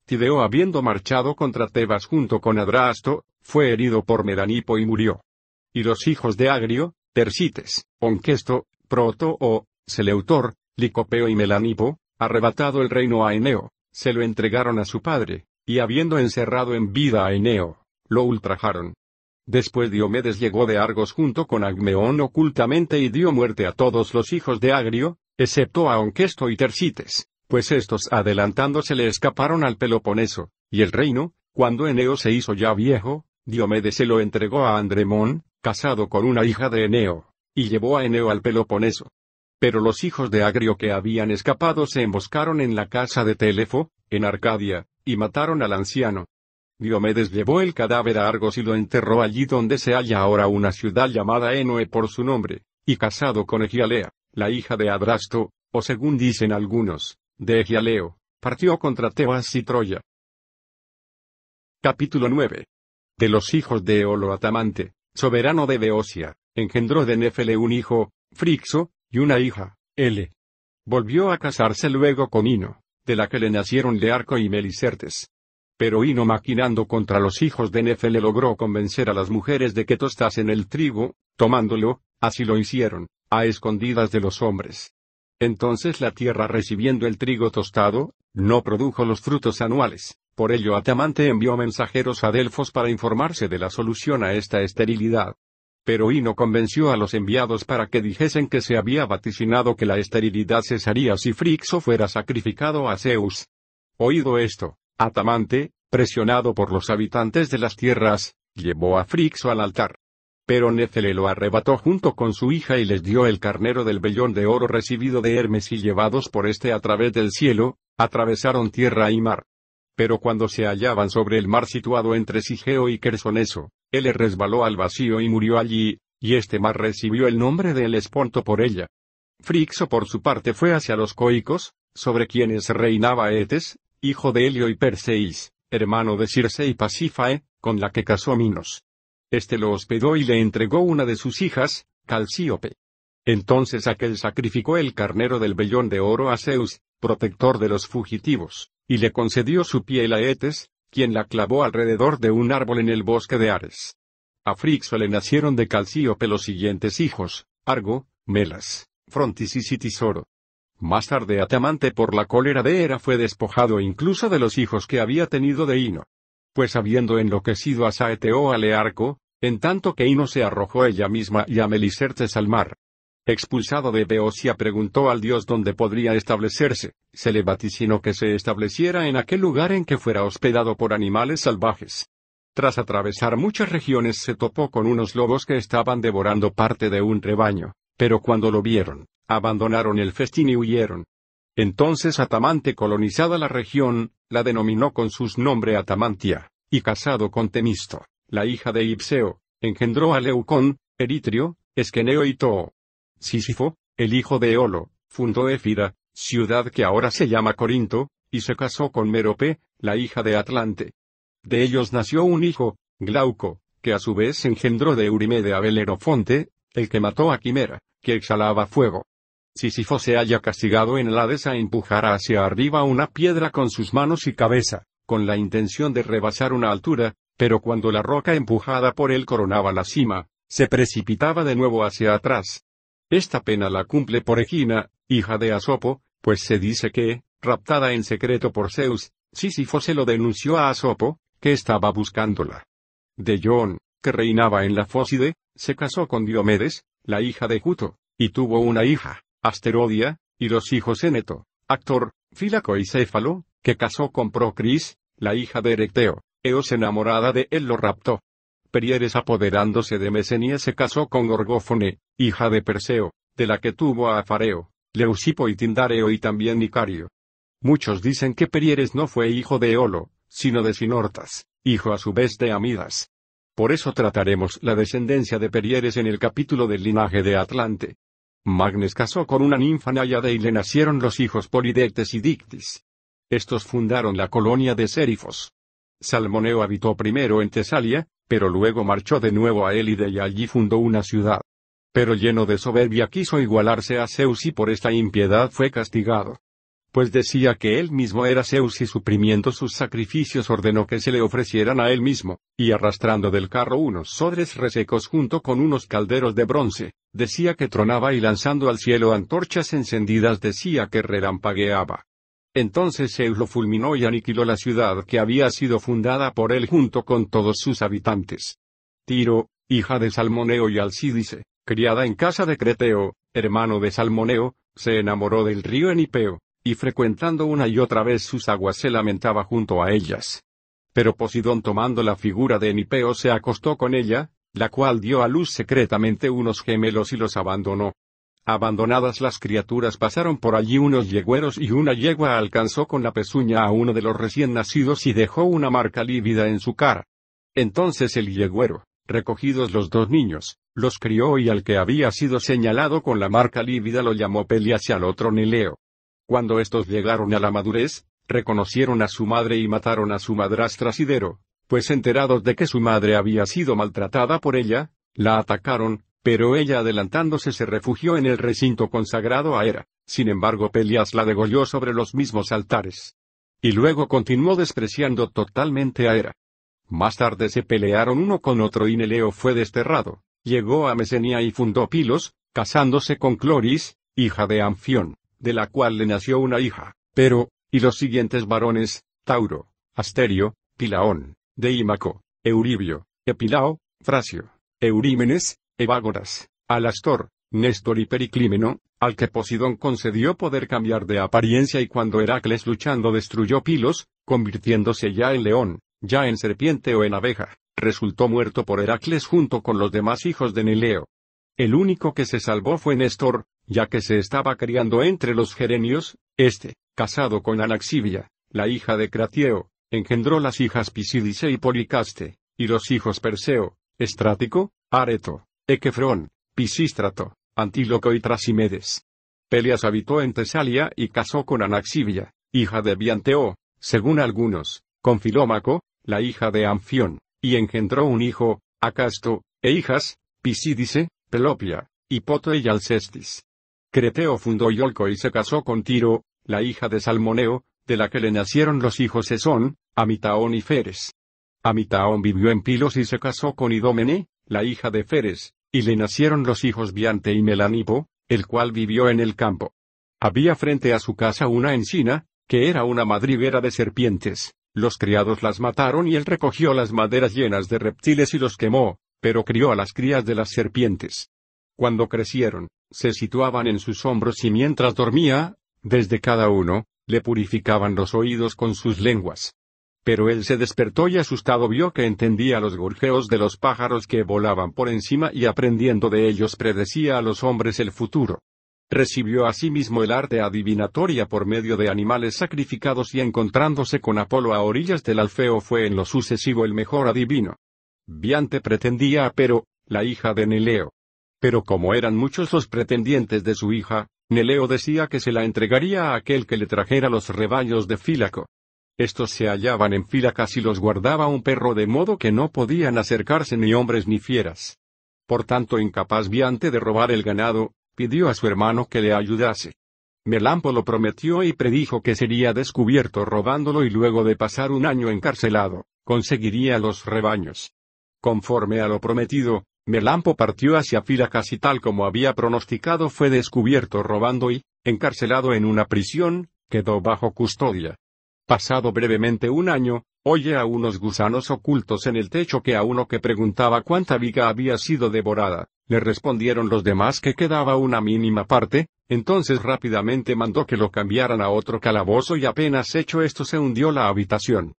Tideo habiendo marchado contra Tebas junto con Adrasto, fue herido por Medanipo y murió. Y los hijos de Agrio, Tersites, Onquesto, Proto o Seleutor, Licopeo y Melanipo, arrebatado el reino a Eneo, se lo entregaron a su padre, y habiendo encerrado en vida a Eneo, lo ultrajaron. Después Diomedes llegó de Argos junto con Agmeón ocultamente y dio muerte a todos los hijos de Agrio, excepto a Onquesto y Tercites, pues estos adelantándose le escaparon al Peloponeso, y el reino, cuando Eneo se hizo ya viejo, Diomedes se lo entregó a Andremón, casado con una hija de Eneo, y llevó a Eneo al Peloponeso. Pero los hijos de Agrio que habían escapado se emboscaron en la casa de Telefo, en Arcadia, y mataron al anciano. Diomedes llevó el cadáver a Argos y lo enterró allí donde se halla ahora una ciudad llamada Enoe por su nombre, y casado con Egialea, la hija de Adrasto, o según dicen algunos, de Egialeo, partió contra Tebas y Troya. Capítulo 9. De los hijos de Eolo Atamante, soberano de Beocia, engendró de Néfele un hijo, Frixo, y una hija, L. Volvió a casarse luego con Hino, de la que le nacieron Learco y Melicertes. Pero Hino maquinando contra los hijos de Nefe le logró convencer a las mujeres de que tostasen el trigo, tomándolo, así lo hicieron, a escondidas de los hombres. Entonces la tierra recibiendo el trigo tostado, no produjo los frutos anuales, por ello Atamante envió mensajeros a Delfos para informarse de la solución a esta esterilidad. Pero Hino convenció a los enviados para que dijesen que se había vaticinado que la esterilidad cesaría si Frixo fuera sacrificado a Zeus. Oído esto, Atamante, presionado por los habitantes de las tierras, llevó a Frixo al altar. Pero Nefele lo arrebató junto con su hija y les dio el carnero del vellón de oro recibido de Hermes y llevados por este a través del cielo, atravesaron tierra y mar. Pero cuando se hallaban sobre el mar situado entre Sigeo y Quersoneso, él resbaló al vacío y murió allí, y este mar recibió el nombre de Helesponto por ella. Frixo por su parte fue hacia los coicos, sobre quienes reinaba Etes, hijo de Helio y Perseis, hermano de Circe y Pasífae, con la que casó Minos. Este lo hospedó y le entregó una de sus hijas, Calcíope. Entonces aquel sacrificó el carnero del vellón de oro a Zeus, protector de los fugitivos, y le concedió su piel a Etes, quien la clavó alrededor de un árbol en el bosque de Ares. A Frixo le nacieron de Calcíope los siguientes hijos, Argo, Melas, Frontis y Tisoro. Más tarde Atamante por la cólera de Hera fue despojado incluso de los hijos que había tenido de Hino. Pues habiendo enloquecido a Saeteo Alearco, en tanto que Hino se arrojó ella misma y a Melicertes al mar, Expulsado de Beocia preguntó al dios dónde podría establecerse, se le vaticinó que se estableciera en aquel lugar en que fuera hospedado por animales salvajes. Tras atravesar muchas regiones se topó con unos lobos que estaban devorando parte de un rebaño, pero cuando lo vieron, abandonaron el festín y huyeron. Entonces Atamante colonizada la región, la denominó con sus nombre Atamantia, y casado con Temisto, la hija de Ipseo, engendró a Leucón, Eritrio, Esqueneo y Too. Sísifo, el hijo de Eolo, fundó Éfira, ciudad que ahora se llama Corinto, y se casó con Merope, la hija de Atlante. De ellos nació un hijo, Glauco, que a su vez engendró de Eurimede a Belerofonte, el que mató a Quimera, que exhalaba fuego. Sísifo se halla castigado en Hades a empujar hacia arriba una piedra con sus manos y cabeza, con la intención de rebasar una altura, pero cuando la roca empujada por él coronaba la cima, se precipitaba de nuevo hacia atrás. Esta pena la cumple por Egina, hija de Asopo, pues se dice que, raptada en secreto por Zeus, Sísifo se lo denunció a Asopo, que estaba buscándola. John, que reinaba en la Fóside, se casó con Diomedes, la hija de Juto, y tuvo una hija, Asterodia, y los hijos Eneto, actor, Fílaco y Céfalo, que casó con Procris, la hija de Erecteo, Eos enamorada de él lo raptó. Perieres apoderándose de Mesenia se casó con Gorgófone, hija de Perseo, de la que tuvo a Afareo, Leucipo y Tindareo y también Nicario. Muchos dicen que Perieres no fue hijo de Eolo, sino de Sinortas, hijo a su vez de Amidas. Por eso trataremos la descendencia de Perieres en el capítulo del linaje de Atlante. Magnes casó con una ninfa náyade y le nacieron los hijos Polidectes y Dictis. Estos fundaron la colonia de Serifos Salmoneo habitó primero en Tesalia, pero luego marchó de nuevo a Élide y allí fundó una ciudad pero lleno de soberbia quiso igualarse a Zeus y por esta impiedad fue castigado. Pues decía que él mismo era Zeus y suprimiendo sus sacrificios ordenó que se le ofrecieran a él mismo, y arrastrando del carro unos sodres resecos junto con unos calderos de bronce, decía que tronaba y lanzando al cielo antorchas encendidas decía que relampagueaba. Entonces Zeus lo fulminó y aniquiló la ciudad que había sido fundada por él junto con todos sus habitantes. Tiro, hija de Salmoneo y Alcídice, criada en casa de Creteo, hermano de Salmoneo, se enamoró del río Enipeo, y frecuentando una y otra vez sus aguas se lamentaba junto a ellas. Pero Posidón tomando la figura de Enipeo se acostó con ella, la cual dio a luz secretamente unos gemelos y los abandonó. Abandonadas las criaturas pasaron por allí unos yegüeros y una yegua alcanzó con la pezuña a uno de los recién nacidos y dejó una marca lívida en su cara. Entonces el yeguero, recogidos los dos niños, los crió y al que había sido señalado con la marca lívida lo llamó Pelias y al otro Nileo. Cuando estos llegaron a la madurez, reconocieron a su madre y mataron a su madrastra Sidero, pues enterados de que su madre había sido maltratada por ella, la atacaron, pero ella adelantándose se refugió en el recinto consagrado a Hera. Sin embargo, Pelias la degolló sobre los mismos altares. Y luego continuó despreciando totalmente a Hera. Más tarde se pelearon uno con otro y Neleo fue desterrado, Llegó a Mesenia y fundó Pilos, casándose con Cloris, hija de Anfión, de la cual le nació una hija, pero, y los siguientes varones, Tauro, Asterio, Pilaón, Deímaco, Euribio, Epilao, Frasio, Eurímenes, Evágoras, Alastor, Néstor y Periclímeno, al que Poseidón concedió poder cambiar de apariencia y cuando Heracles luchando destruyó Pilos, convirtiéndose ya en león, ya en serpiente o en abeja resultó muerto por Heracles junto con los demás hijos de Neleo. El único que se salvó fue Néstor, ya que se estaba criando entre los gerenios, este, casado con Anaxibia, la hija de Cratieo, engendró las hijas Pisídice y Policaste, y los hijos Perseo, Estrático, Areto, Equefrón, Pisístrato, Antíloco y Trasimedes. Pelias habitó en Tesalia y casó con Anaxibia, hija de Bianteo, según algunos, con Filómaco, la hija de Anfión y engendró un hijo, Acasto, e hijas, Pisídice, Pelopia, Hipoto y Alcestis. Creteo fundó Iolco y se casó con Tiro, la hija de Salmoneo, de la que le nacieron los hijos Esón, Amitaón y Feres. Amitaón vivió en Pilos y se casó con Idómene, la hija de Feres, y le nacieron los hijos Biante y Melanipo, el cual vivió en el campo. Había frente a su casa una encina, que era una madriguera de serpientes, los criados las mataron y él recogió las maderas llenas de reptiles y los quemó, pero crió a las crías de las serpientes. Cuando crecieron, se situaban en sus hombros y mientras dormía, desde cada uno, le purificaban los oídos con sus lenguas. Pero él se despertó y asustado vio que entendía los gorjeos de los pájaros que volaban por encima y aprendiendo de ellos predecía a los hombres el futuro recibió asimismo el arte adivinatoria por medio de animales sacrificados y encontrándose con Apolo a orillas del Alfeo fue en lo sucesivo el mejor adivino. Viante pretendía a Pero, la hija de Neleo. Pero como eran muchos los pretendientes de su hija, Neleo decía que se la entregaría a aquel que le trajera los rebaños de Fílaco. Estos se hallaban en Fílacas y los guardaba un perro de modo que no podían acercarse ni hombres ni fieras. Por tanto incapaz Viante de robar el ganado, pidió a su hermano que le ayudase. Melampo lo prometió y predijo que sería descubierto robándolo y luego de pasar un año encarcelado, conseguiría los rebaños. Conforme a lo prometido, Melampo partió hacia fila casi tal como había pronosticado fue descubierto robando y, encarcelado en una prisión, quedó bajo custodia. Pasado brevemente un año, oye a unos gusanos ocultos en el techo que a uno que preguntaba cuánta viga había sido devorada. Le respondieron los demás que quedaba una mínima parte, entonces rápidamente mandó que lo cambiaran a otro calabozo y apenas hecho esto se hundió la habitación.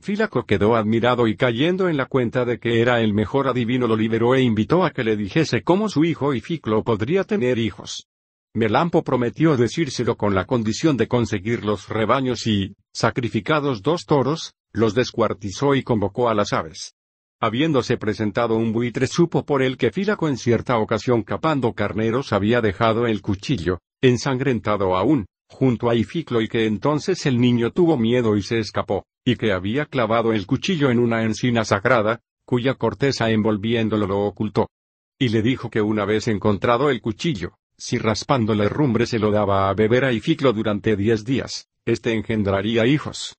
Filaco quedó admirado y cayendo en la cuenta de que era el mejor adivino lo liberó e invitó a que le dijese cómo su hijo y Ficlo podría tener hijos. Melampo prometió decírselo con la condición de conseguir los rebaños y, sacrificados dos toros, los descuartizó y convocó a las aves. Habiéndose presentado un buitre supo por el que Filaco en cierta ocasión capando carneros había dejado el cuchillo, ensangrentado aún, junto a Ificlo y que entonces el niño tuvo miedo y se escapó, y que había clavado el cuchillo en una encina sagrada, cuya corteza envolviéndolo lo ocultó. Y le dijo que una vez encontrado el cuchillo, si raspando la herrumbre se lo daba a beber a Ificlo durante diez días, éste engendraría hijos.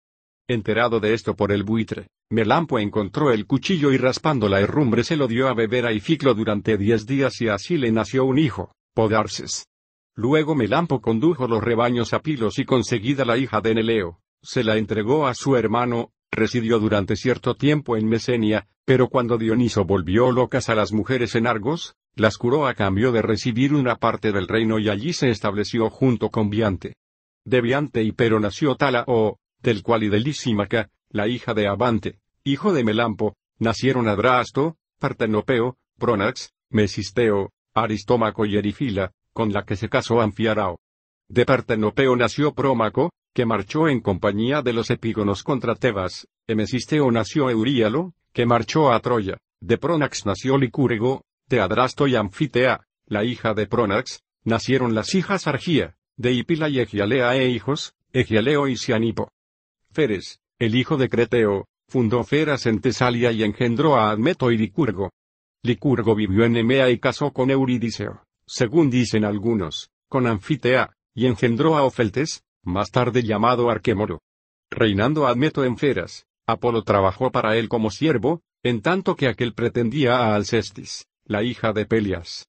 Enterado de esto por el buitre, Melampo encontró el cuchillo y raspando la herrumbre se lo dio a beber a Ificlo durante diez días y así le nació un hijo, Podarses. Luego Melampo condujo los rebaños a Pilos y conseguida la hija de Neleo, se la entregó a su hermano, residió durante cierto tiempo en Mesenia, pero cuando Dioniso volvió locas a las mujeres en Argos, las curó a cambio de recibir una parte del reino y allí se estableció junto con Viante. De Viante y Pero nació Talao, oh, del cual y la hija de Abante, hijo de Melampo, nacieron Adrasto, Partenopeo, Pronax, Mesisteo, Aristómaco y Erifila, con la que se casó Anfiarao. De Partenopeo nació Prómaco, que marchó en compañía de los epígonos contra Tebas, de Mesisteo nació Euríalo, que marchó a Troya, de Pronax nació Licúrego, de Adrasto y Anfitea, la hija de Pronax, nacieron las hijas Argía, de Hipila y Egialea e hijos, Egialeo y Cianipo. Feres, el hijo de Creteo, fundó Feras en Tesalia y engendró a Admeto y Licurgo. Licurgo vivió en Emea y casó con Euridiceo, según dicen algunos, con Anfitea, y engendró a Ofeltes, más tarde llamado Arquemoro. Reinando Admeto en Feras, Apolo trabajó para él como siervo, en tanto que aquel pretendía a Alcestis, la hija de Pelias.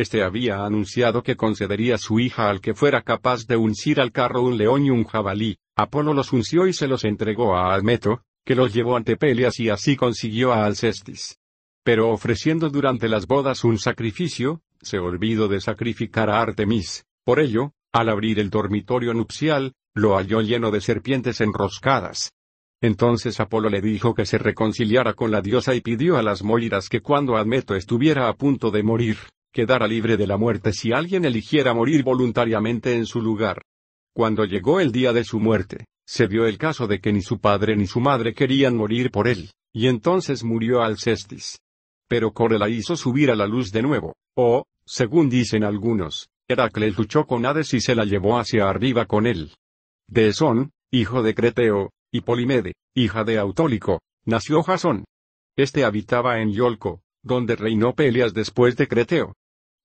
Este había anunciado que concedería su hija al que fuera capaz de uncir al carro un león y un jabalí. Apolo los unció y se los entregó a Admeto, que los llevó ante Peleas y así consiguió a Alcestis. Pero ofreciendo durante las bodas un sacrificio, se olvidó de sacrificar a Artemis. Por ello, al abrir el dormitorio nupcial, lo halló lleno de serpientes enroscadas. Entonces Apolo le dijo que se reconciliara con la diosa y pidió a las Moiras que cuando Admeto estuviera a punto de morir, quedara libre de la muerte si alguien eligiera morir voluntariamente en su lugar. Cuando llegó el día de su muerte, se vio el caso de que ni su padre ni su madre querían morir por él, y entonces murió Alcestis. Pero Core la hizo subir a la luz de nuevo, o, según dicen algunos, Heracles luchó con Hades y se la llevó hacia arriba con él. De Esón, hijo de Creteo, y Polimede, hija de Autólico, nació Jasón. Este habitaba en Yolco, donde reinó Pelias después de Creteo,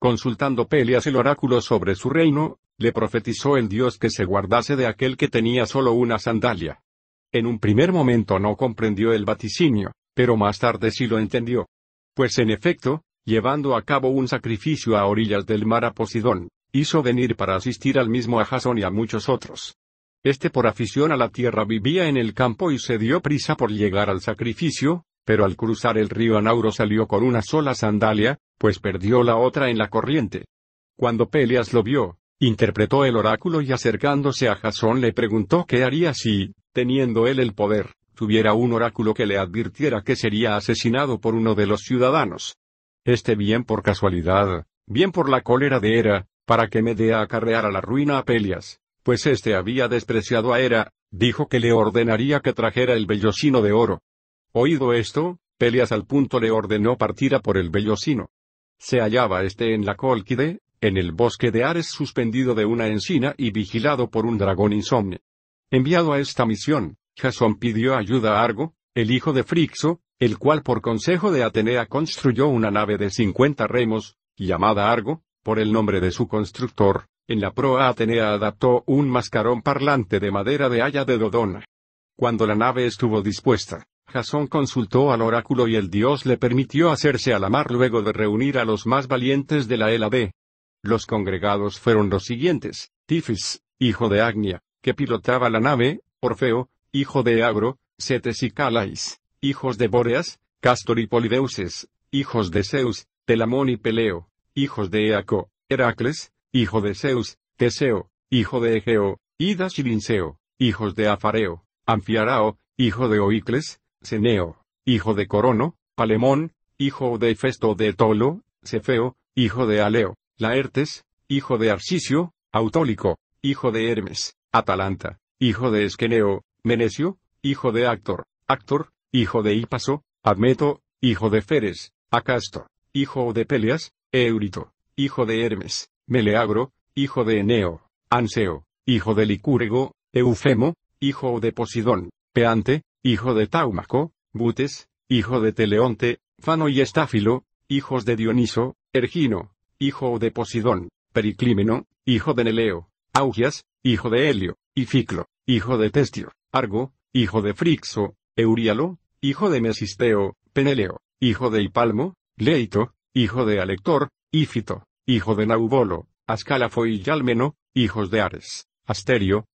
Consultando Pelias el oráculo sobre su reino, le profetizó el dios que se guardase de aquel que tenía solo una sandalia. En un primer momento no comprendió el vaticinio, pero más tarde sí lo entendió. Pues en efecto, llevando a cabo un sacrificio a orillas del mar a Posidón, hizo venir para asistir al mismo a Jasón y a muchos otros. Este por afición a la tierra vivía en el campo y se dio prisa por llegar al sacrificio, pero al cruzar el río Anauro salió con una sola sandalia, pues perdió la otra en la corriente. Cuando Pelias lo vio, interpretó el oráculo y acercándose a Jasón le preguntó qué haría si, teniendo él el poder, tuviera un oráculo que le advirtiera que sería asesinado por uno de los ciudadanos. Este bien por casualidad, bien por la cólera de Hera, para que me acarrear a la ruina a Pelias, pues éste había despreciado a Hera, dijo que le ordenaría que trajera el vellocino de oro, Oído esto, Pelias al punto le ordenó partir a por el vellocino. Se hallaba este en la Colquide, en el bosque de Ares suspendido de una encina y vigilado por un dragón insomne. Enviado a esta misión, Jasón pidió ayuda a Argo, el hijo de Frixo, el cual por consejo de Atenea construyó una nave de cincuenta remos, llamada Argo, por el nombre de su constructor, en la proa Atenea adaptó un mascarón parlante de madera de haya de Dodona. Cuando la nave estuvo dispuesta, Jasón consultó al oráculo y el dios le permitió hacerse a la mar luego de reunir a los más valientes de la elabe Los congregados fueron los siguientes, Tifis, hijo de Agnia, que pilotaba la nave, Orfeo, hijo de Agro, Cetes y Calais, hijos de Bóreas, Castor y Polideuses, hijos de Zeus, Telamón y Peleo, hijos de Eaco, Heracles, hijo de Zeus, Teseo, hijo de Egeo, Idas y Linceo, hijos de Afareo, Anfiarao, hijo de Oicles, Ceneo, hijo de Corono, Palemón, hijo de Festo de Tolo, Cefeo, hijo de Aleo, Laertes, hijo de Arcisio, Autólico, hijo de Hermes, Atalanta, hijo de Esqueneo, Menecio, hijo de Actor, Actor, hijo de Hipaso, Admeto, hijo de Feres, Acasto, hijo de Peleas, Eurito, hijo de Hermes, Meleagro, hijo de Eneo, Anseo, hijo de Licúrego, Eufemo, hijo de Posidón, Peante, hijo de Taumaco, Butes, hijo de Teleonte, Fano y Estáfilo, hijos de Dioniso, Ergino, hijo de Posidón, Periclímeno, hijo de Neleo, Augias, hijo de Helio, y Ficlo, hijo de Testio, Argo, hijo de Frixo, Eurialo, hijo de Mesisteo, Peneleo, hijo de Hipalmo, Leito, hijo de Alector, Ífito, hijo de Naubolo, Ascalafo y Yalmeno, hijos de Ares, Asterio,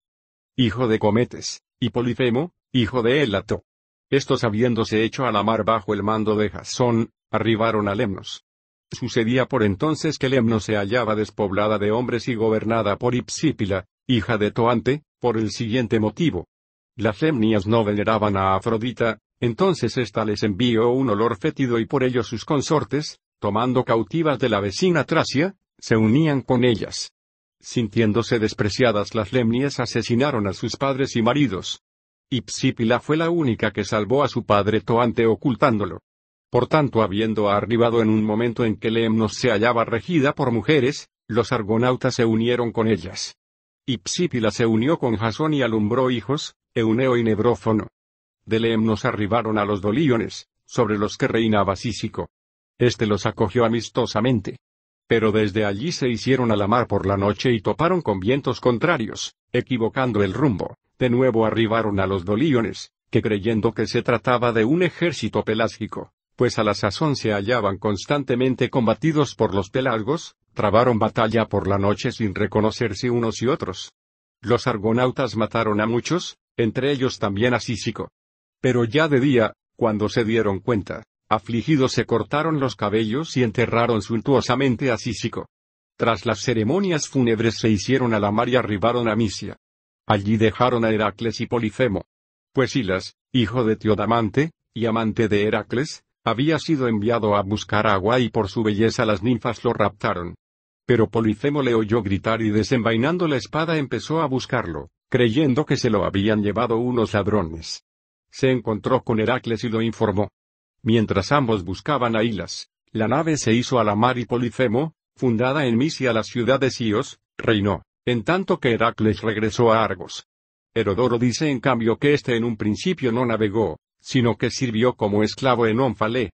hijo de Cometes, y Polifemo, hijo de Elato. Estos habiéndose hecho a la mar bajo el mando de Jasón, arribaron a Lemnos. Sucedía por entonces que Lemnos se hallaba despoblada de hombres y gobernada por Ipsípila, hija de Toante, por el siguiente motivo. Las lemnias no veneraban a Afrodita, entonces ésta les envió un olor fétido y por ello sus consortes, tomando cautivas de la vecina Tracia, se unían con ellas. Sintiéndose despreciadas las lemnias asesinaron a sus padres y maridos, Ipsípila fue la única que salvó a su padre Toante ocultándolo. Por tanto, habiendo arribado en un momento en que Lemnos se hallaba regida por mujeres, los argonautas se unieron con ellas. Ipsípila se unió con Jasón y alumbró hijos, Euneo y Nebrófono. De Lemnos arribaron a los doliones, sobre los que reinaba Sísico. Este los acogió amistosamente. Pero desde allí se hicieron a la mar por la noche y toparon con vientos contrarios, equivocando el rumbo, de nuevo arribaron a los doliones, que creyendo que se trataba de un ejército pelágico, pues a la sazón se hallaban constantemente combatidos por los pelargos, trabaron batalla por la noche sin reconocerse unos y otros. Los argonautas mataron a muchos, entre ellos también a Sísico. Pero ya de día, cuando se dieron cuenta, afligidos se cortaron los cabellos y enterraron suntuosamente a Sísico. Tras las ceremonias fúnebres se hicieron a la mar y arribaron a Misia. Allí dejaron a Heracles y Polifemo. Pues Hilas, hijo de Teodamante, y amante de Heracles, había sido enviado a buscar agua y por su belleza las ninfas lo raptaron. Pero Polifemo le oyó gritar y desenvainando la espada empezó a buscarlo, creyendo que se lo habían llevado unos ladrones. Se encontró con Heracles y lo informó. Mientras ambos buscaban a Hilas, la nave se hizo a la mar y Polifemo, fundada en Misia la ciudad de Sios, reinó en tanto que Heracles regresó a Argos. Herodoro dice en cambio que éste en un principio no navegó, sino que sirvió como esclavo en Onfale.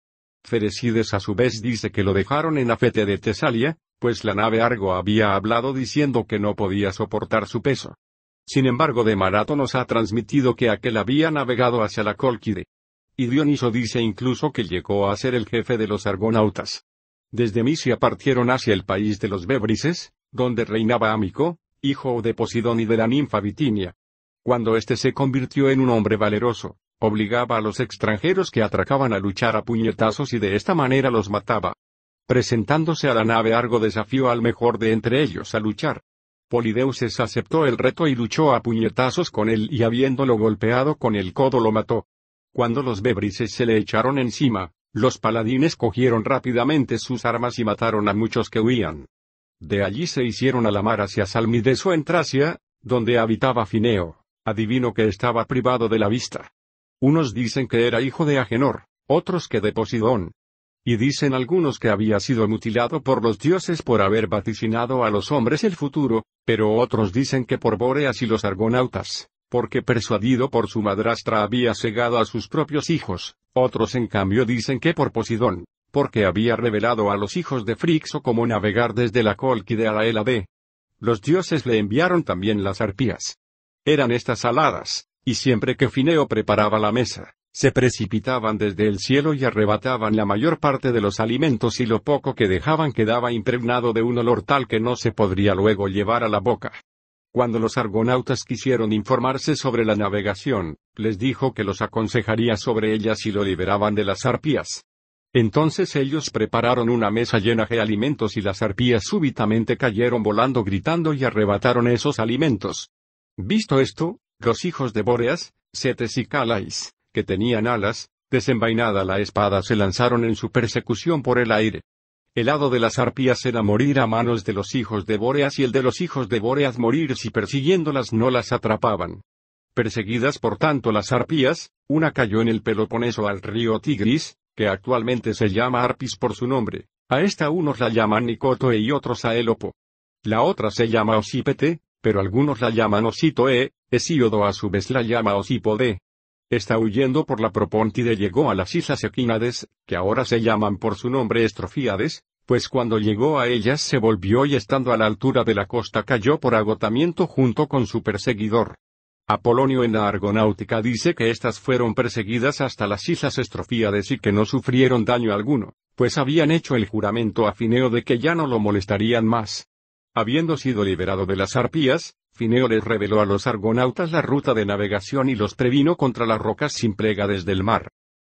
Ferecides a su vez dice que lo dejaron en Afete de Tesalia, pues la nave Argo había hablado diciendo que no podía soportar su peso. Sin embargo, de Marato nos ha transmitido que aquel había navegado hacia la Colquide. Y Dioniso dice incluso que llegó a ser el jefe de los argonautas. Desde Misia partieron hacia el país de los Bébrices, donde reinaba Amico, hijo de Posidón y de la ninfa Bitinia. Cuando éste se convirtió en un hombre valeroso, obligaba a los extranjeros que atracaban a luchar a puñetazos y de esta manera los mataba. Presentándose a la nave Argo desafió al mejor de entre ellos a luchar. Polideuces aceptó el reto y luchó a puñetazos con él y habiéndolo golpeado con el codo lo mató. Cuando los bebrices se le echaron encima, los paladines cogieron rápidamente sus armas y mataron a muchos que huían. De allí se hicieron a la mar hacia Salmideso en Tracia, donde habitaba Fineo, adivino que estaba privado de la vista. Unos dicen que era hijo de Agenor, otros que de Posidón. Y dicen algunos que había sido mutilado por los dioses por haber vaticinado a los hombres el futuro, pero otros dicen que por Bóreas y los argonautas, porque persuadido por su madrastra había cegado a sus propios hijos, otros en cambio dicen que por Posidón, porque había revelado a los hijos de Frixo cómo navegar desde la Colquide a la Elade. Los dioses le enviaron también las arpías. Eran estas aladas, y siempre que Fineo preparaba la mesa, se precipitaban desde el cielo y arrebataban la mayor parte de los alimentos y lo poco que dejaban quedaba impregnado de un olor tal que no se podría luego llevar a la boca. Cuando los argonautas quisieron informarse sobre la navegación, les dijo que los aconsejaría sobre ella si lo liberaban de las arpías. Entonces ellos prepararon una mesa llena de alimentos y las arpías súbitamente cayeron volando gritando y arrebataron esos alimentos. Visto esto, los hijos de Bóreas, Setes y Calais, que tenían alas, desenvainada la espada se lanzaron en su persecución por el aire. El hado de las arpías era morir a manos de los hijos de Bóreas y el de los hijos de Bóreas morir si persiguiéndolas no las atrapaban. Perseguidas por tanto las arpías, una cayó en el Peloponeso al río Tigris, que actualmente se llama Arpis por su nombre. A esta unos la llaman Nicotoe y otros Aelopo. La otra se llama Osípete, pero algunos la llaman Ositoe, Hesiodo a su vez la llama Osípode. Está huyendo por la Propontide llegó a las islas Equinades, que ahora se llaman por su nombre Estrofiades, pues cuando llegó a ellas se volvió y estando a la altura de la costa cayó por agotamiento junto con su perseguidor. Apolonio en la Argonáutica dice que éstas fueron perseguidas hasta las islas Estrofíades y que no sufrieron daño alguno, pues habían hecho el juramento a Fineo de que ya no lo molestarían más. Habiendo sido liberado de las arpías, Fineo les reveló a los argonautas la ruta de navegación y los previno contra las rocas sin plega desde el mar.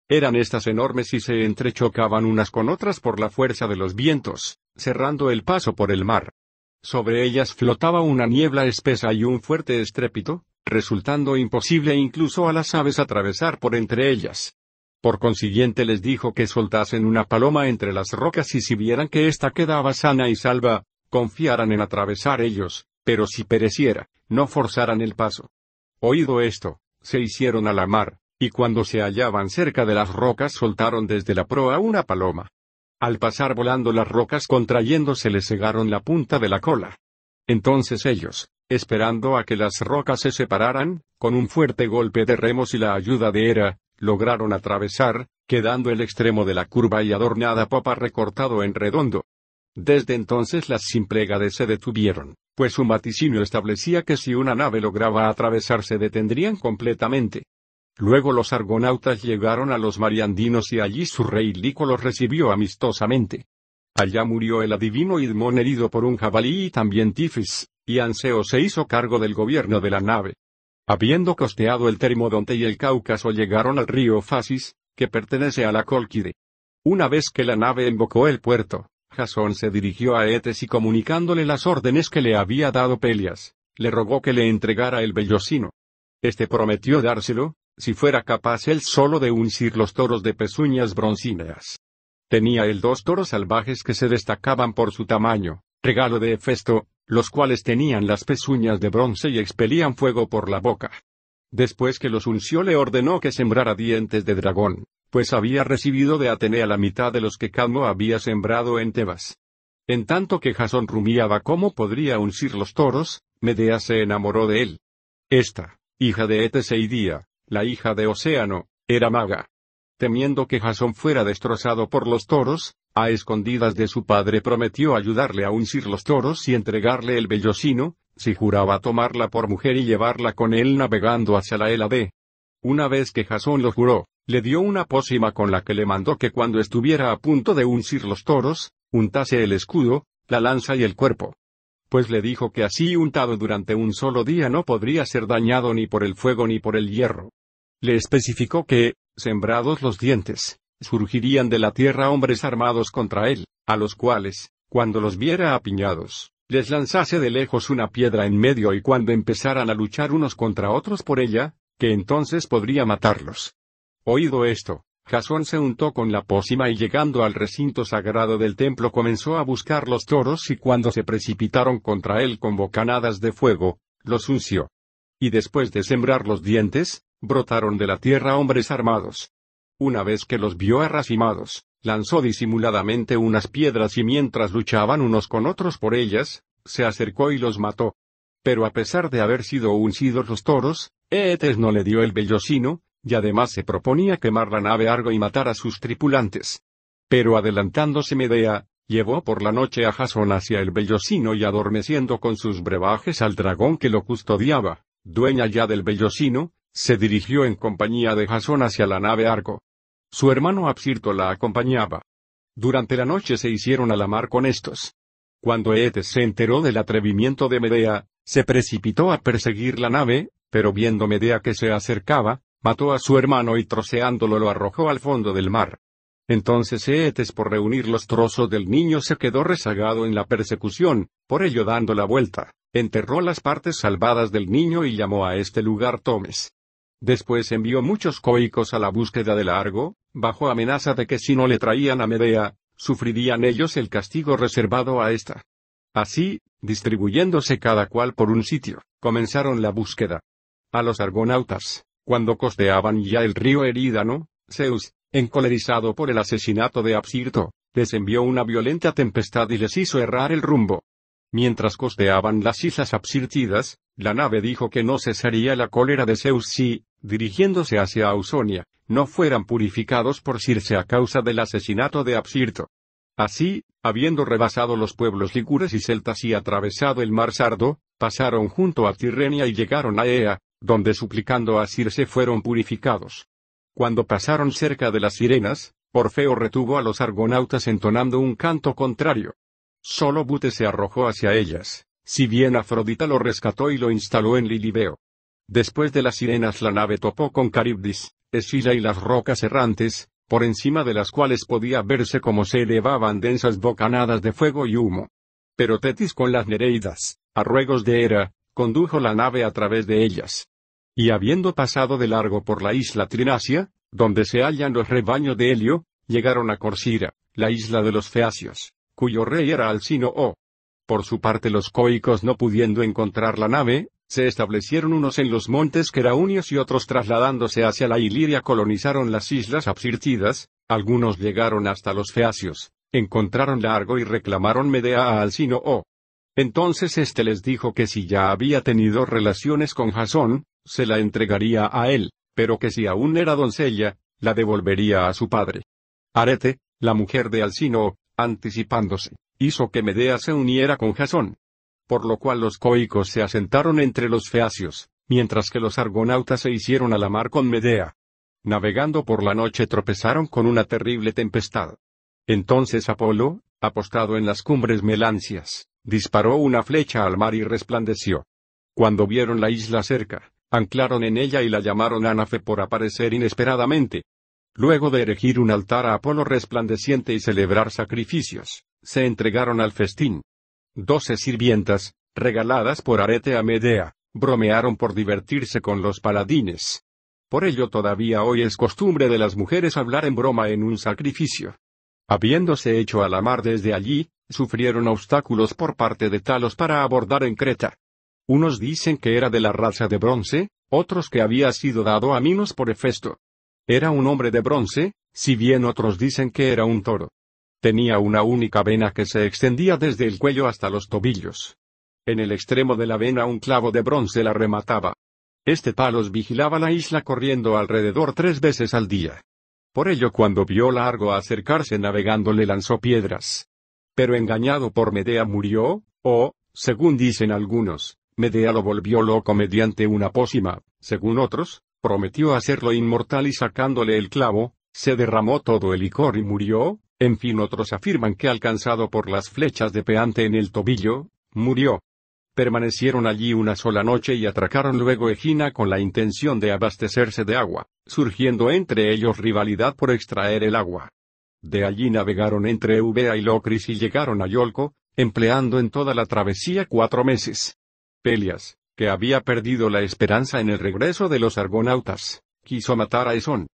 Eran estas enormes y se entrechocaban unas con otras por la fuerza de los vientos, cerrando el paso por el mar. Sobre ellas flotaba una niebla espesa y un fuerte estrépito, resultando imposible incluso a las aves atravesar por entre ellas. Por consiguiente les dijo que soltasen una paloma entre las rocas y si vieran que ésta quedaba sana y salva, confiaran en atravesar ellos, pero si pereciera, no forzaran el paso. Oído esto, se hicieron a la mar, y cuando se hallaban cerca de las rocas soltaron desde la proa una paloma. Al pasar volando las rocas contrayéndose le cegaron la punta de la cola. Entonces ellos, Esperando a que las rocas se separaran, con un fuerte golpe de remos y la ayuda de Hera, lograron atravesar, quedando el extremo de la curva y adornada popa recortado en redondo. Desde entonces las simplegades se detuvieron, pues su maticinio establecía que si una nave lograba atravesar se detendrían completamente. Luego los argonautas llegaron a los mariandinos y allí su rey Lico los recibió amistosamente. Allá murió el adivino Idmón herido por un jabalí y también tifis, y Anseo se hizo cargo del gobierno de la nave. Habiendo costeado el Termodonte y el Cáucaso llegaron al río Fasis, que pertenece a la Colquide. Una vez que la nave embocó el puerto, Jasón se dirigió a Etes y comunicándole las órdenes que le había dado Pelias, le rogó que le entregara el vellocino. Este prometió dárselo, si fuera capaz él solo de uncir los toros de pezuñas broncíneas. Tenía él dos toros salvajes que se destacaban por su tamaño, regalo de Hefesto, los cuales tenían las pezuñas de bronce y expelían fuego por la boca. Después que los unció le ordenó que sembrara dientes de dragón, pues había recibido de Atenea la mitad de los que Cadmo había sembrado en Tebas. En tanto que Jasón rumiaba cómo podría uncir los toros, Medea se enamoró de él. Esta, hija de Eteseidía, la hija de Océano, era maga. Temiendo que Jasón fuera destrozado por los toros, a escondidas de su padre prometió ayudarle a uncir los toros y entregarle el vellocino, si juraba tomarla por mujer y llevarla con él navegando hacia la Hela Una vez que Jasón lo juró, le dio una pócima con la que le mandó que cuando estuviera a punto de uncir los toros, untase el escudo, la lanza y el cuerpo. Pues le dijo que así untado durante un solo día no podría ser dañado ni por el fuego ni por el hierro. Le especificó que, sembrados los dientes, surgirían de la tierra hombres armados contra él, a los cuales, cuando los viera apiñados, les lanzase de lejos una piedra en medio y cuando empezaran a luchar unos contra otros por ella, que entonces podría matarlos. Oído esto, Jasón se untó con la pócima y llegando al recinto sagrado del templo comenzó a buscar los toros y cuando se precipitaron contra él con bocanadas de fuego, los unció. Y después de sembrar los dientes, brotaron de la tierra hombres armados. Una vez que los vio arracimados, lanzó disimuladamente unas piedras y mientras luchaban unos con otros por ellas, se acercó y los mató. Pero a pesar de haber sido uncidos los toros, Eetes no le dio el vellocino, y además se proponía quemar la nave Argo y matar a sus tripulantes. Pero adelantándose Medea, llevó por la noche a Jason hacia el vellocino y adormeciendo con sus brebajes al dragón que lo custodiaba, dueña ya del vellocino, se dirigió en compañía de Jasón hacia la nave Argo. Su hermano Absirto la acompañaba. Durante la noche se hicieron a la mar con estos. Cuando Eetes se enteró del atrevimiento de Medea, se precipitó a perseguir la nave, pero viendo Medea que se acercaba, mató a su hermano y troceándolo lo arrojó al fondo del mar. Entonces Eetes por reunir los trozos del niño se quedó rezagado en la persecución, por ello dando la vuelta, enterró las partes salvadas del niño y llamó a este lugar Tomes. Después envió muchos coicos a la búsqueda de Argo, bajo amenaza de que si no le traían a Medea, sufrirían ellos el castigo reservado a ésta. Así, distribuyéndose cada cual por un sitio, comenzaron la búsqueda. A los argonautas, cuando costeaban ya el río Erídano, Zeus, encolerizado por el asesinato de Absirto, les envió una violenta tempestad y les hizo errar el rumbo. Mientras costeaban las islas absirtidas, la nave dijo que no cesaría la cólera de Zeus si, dirigiéndose hacia Ausonia, no fueran purificados por Circe a causa del asesinato de Absirto. Así, habiendo rebasado los pueblos ligures y celtas y atravesado el mar Sardo, pasaron junto a Tirrenia y llegaron a Ea, donde suplicando a Circe fueron purificados. Cuando pasaron cerca de las sirenas, Orfeo retuvo a los argonautas entonando un canto contrario. Solo Bute se arrojó hacia ellas, si bien Afrodita lo rescató y lo instaló en Lilibeo. Después de las sirenas la nave topó con Caribdis, Escila y las rocas errantes, por encima de las cuales podía verse cómo se elevaban densas bocanadas de fuego y humo. Pero Tetis con las Nereidas, a ruegos de Hera, condujo la nave a través de ellas. Y habiendo pasado de largo por la isla Trinacia, donde se hallan los rebaños de Helio, llegaron a Corsira, la isla de los Feacios, cuyo rey era Alcino O, por su parte los coicos no pudiendo encontrar la nave, se establecieron unos en los montes Queraunios y otros trasladándose hacia la Iliria colonizaron las islas Absirtidas, algunos llegaron hasta los Feacios, encontraron Largo y reclamaron Medea a Alcino o. Oh. Entonces éste les dijo que si ya había tenido relaciones con Jasón, se la entregaría a él, pero que si aún era doncella, la devolvería a su padre. Arete, la mujer de Alcino, anticipándose, hizo que Medea se uniera con Jasón. Por lo cual los coicos se asentaron entre los feacios, mientras que los argonautas se hicieron a la mar con Medea. Navegando por la noche tropezaron con una terrible tempestad. Entonces Apolo, apostado en las cumbres melancias, disparó una flecha al mar y resplandeció. Cuando vieron la isla cerca, anclaron en ella y la llamaron Anafe por aparecer inesperadamente. Luego de erigir un altar a Apolo resplandeciente y celebrar sacrificios, se entregaron al festín. Doce sirvientas, regaladas por Arete a Medea, bromearon por divertirse con los paladines. Por ello todavía hoy es costumbre de las mujeres hablar en broma en un sacrificio. Habiéndose hecho a la mar desde allí, sufrieron obstáculos por parte de Talos para abordar en Creta. Unos dicen que era de la raza de bronce, otros que había sido dado a Minos por Hefesto. Era un hombre de bronce, si bien otros dicen que era un toro. Tenía una única vena que se extendía desde el cuello hasta los tobillos. En el extremo de la vena un clavo de bronce la remataba. Este palos vigilaba la isla corriendo alrededor tres veces al día. Por ello cuando vio Largo acercarse navegando le lanzó piedras. Pero engañado por Medea murió, o, según dicen algunos, Medea lo volvió loco mediante una pócima, según otros, prometió hacerlo inmortal y sacándole el clavo, se derramó todo el licor y murió, en fin, otros afirman que alcanzado por las flechas de Peante en el tobillo, murió. Permanecieron allí una sola noche y atracaron luego Egina con la intención de abastecerse de agua, surgiendo entre ellos rivalidad por extraer el agua. De allí navegaron entre Eubea y Locris y llegaron a Yolco, empleando en toda la travesía cuatro meses. Pelias, que había perdido la esperanza en el regreso de los argonautas, quiso matar a Esón,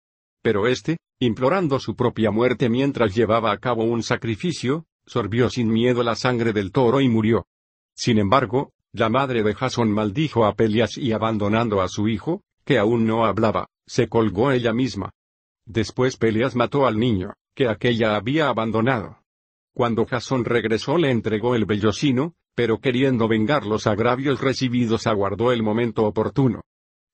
pero este, implorando su propia muerte mientras llevaba a cabo un sacrificio, sorbió sin miedo la sangre del toro y murió. Sin embargo, la madre de Jason maldijo a Pelias y abandonando a su hijo, que aún no hablaba, se colgó ella misma. Después Pelias mató al niño, que aquella había abandonado. Cuando Jasón regresó le entregó el vellocino, pero queriendo vengar los agravios recibidos aguardó el momento oportuno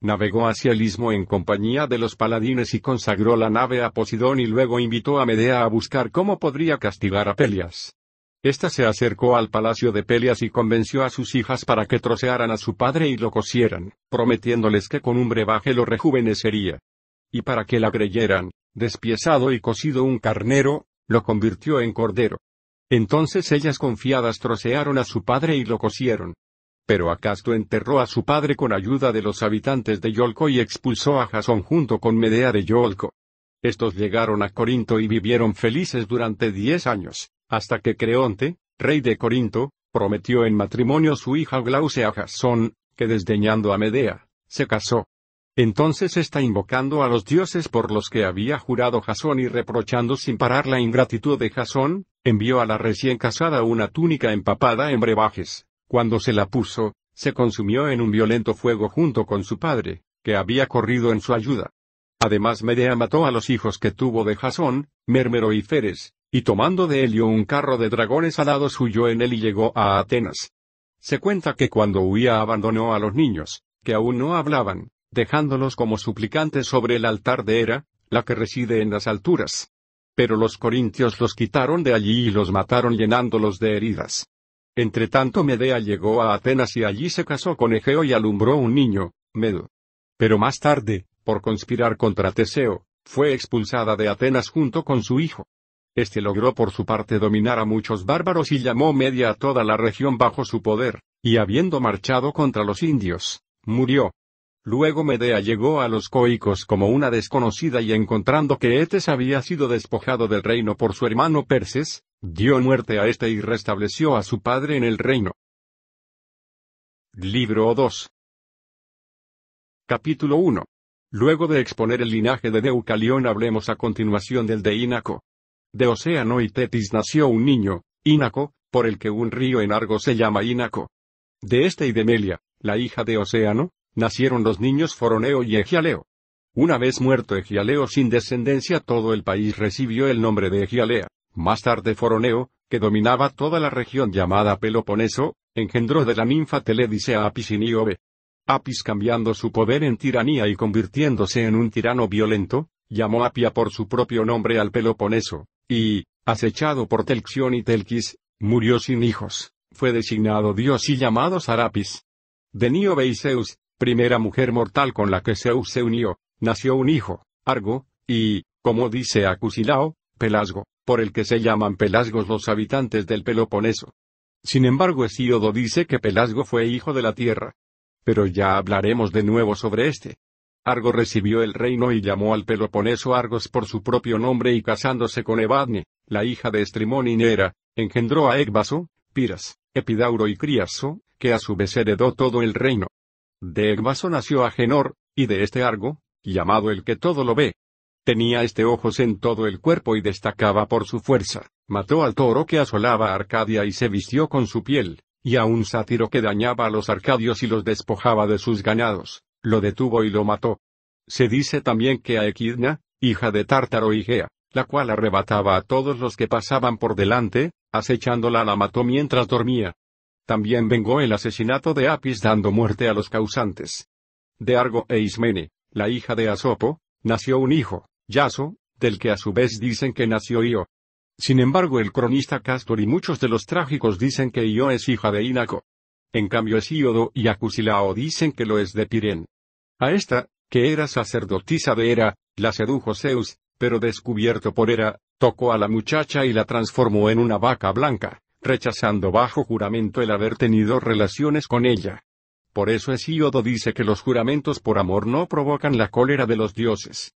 navegó hacia el istmo en compañía de los paladines y consagró la nave a Posidón y luego invitó a Medea a buscar cómo podría castigar a Pelias. Esta se acercó al palacio de Pelias y convenció a sus hijas para que trocearan a su padre y lo cosieran, prometiéndoles que con un brebaje lo rejuvenecería. Y para que la creyeran, despiezado y cosido un carnero, lo convirtió en cordero. Entonces ellas confiadas trocearon a su padre y lo cosieron. Pero Acasto enterró a su padre con ayuda de los habitantes de Yolco y expulsó a Jasón junto con Medea de Yolco. Estos llegaron a Corinto y vivieron felices durante diez años, hasta que Creonte, rey de Corinto, prometió en matrimonio su hija Glauce a Jasón, que desdeñando a Medea, se casó. Entonces está invocando a los dioses por los que había jurado Jasón y reprochando sin parar la ingratitud de Jasón, envió a la recién casada una túnica empapada en brebajes, cuando se la puso, se consumió en un violento fuego junto con su padre, que había corrido en su ayuda. Además Medea mató a los hijos que tuvo de Jasón, Mérmero y Feres, y tomando de Helio un carro de dragones alados huyó en él y llegó a Atenas. Se cuenta que cuando huía abandonó a los niños, que aún no hablaban, dejándolos como suplicantes sobre el altar de Hera, la que reside en las alturas. Pero los corintios los quitaron de allí y los mataron llenándolos de heridas tanto Medea llegó a Atenas y allí se casó con Egeo y alumbró un niño, Medo. Pero más tarde, por conspirar contra Teseo, fue expulsada de Atenas junto con su hijo. Este logró por su parte dominar a muchos bárbaros y llamó media a toda la región bajo su poder, y habiendo marchado contra los indios, murió. Luego Medea llegó a los coicos como una desconocida y encontrando que Etes había sido despojado del reino por su hermano Perses, dio muerte a éste y restableció a su padre en el reino. Libro 2. Capítulo 1. Luego de exponer el linaje de Deucalión hablemos a continuación del de Ínaco. De Océano y Tetis nació un niño, Ínaco, por el que un río en Argo se llama Ínaco. De este y de Melia, la hija de Océano, nacieron los niños Foroneo y Egialeo. Una vez muerto Egialeo sin descendencia todo el país recibió el nombre de Egialea. Más tarde Foroneo, que dominaba toda la región llamada Peloponeso, engendró de la ninfa Teledice a Apis y Niobe. Apis cambiando su poder en tiranía y convirtiéndose en un tirano violento, llamó Apia por su propio nombre al Peloponeso, y, acechado por Telxión y Telquis, murió sin hijos, fue designado dios y llamado Sarapis. De Níobe y Zeus, primera mujer mortal con la que Zeus se unió, nació un hijo, Argo, y, como dice Acusilao, Pelasgo por el que se llaman Pelasgos los habitantes del Peloponeso. Sin embargo, Esíodo dice que Pelasgo fue hijo de la tierra. Pero ya hablaremos de nuevo sobre este. Argo recibió el reino y llamó al Peloponeso Argos por su propio nombre y casándose con Evadne, la hija de Estrimón y Nera, engendró a Egbaso, Piras, Epidauro y Criaso, que a su vez heredó todo el reino. De Egbaso nació Agenor, y de este Argo, llamado el que todo lo ve, Tenía este ojos en todo el cuerpo y destacaba por su fuerza. Mató al toro que asolaba Arcadia y se vistió con su piel, y a un sátiro que dañaba a los arcadios y los despojaba de sus ganados, lo detuvo y lo mató. Se dice también que a Equidna, hija de Tártaro y Gea, la cual arrebataba a todos los que pasaban por delante, acechándola la mató mientras dormía. También vengó el asesinato de Apis dando muerte a los causantes. De Argo e Ismene, la hija de Asopo, nació un hijo, Yaso, del que a su vez dicen que nació Io. Sin embargo el cronista Castor y muchos de los trágicos dicen que Io es hija de Inaco. En cambio Esíodo y Acusilao dicen que lo es de Pirén. A esta, que era sacerdotisa de Hera, la sedujo Zeus, pero descubierto por Hera, tocó a la muchacha y la transformó en una vaca blanca, rechazando bajo juramento el haber tenido relaciones con ella. Por eso Esíodo dice que los juramentos por amor no provocan la cólera de los dioses.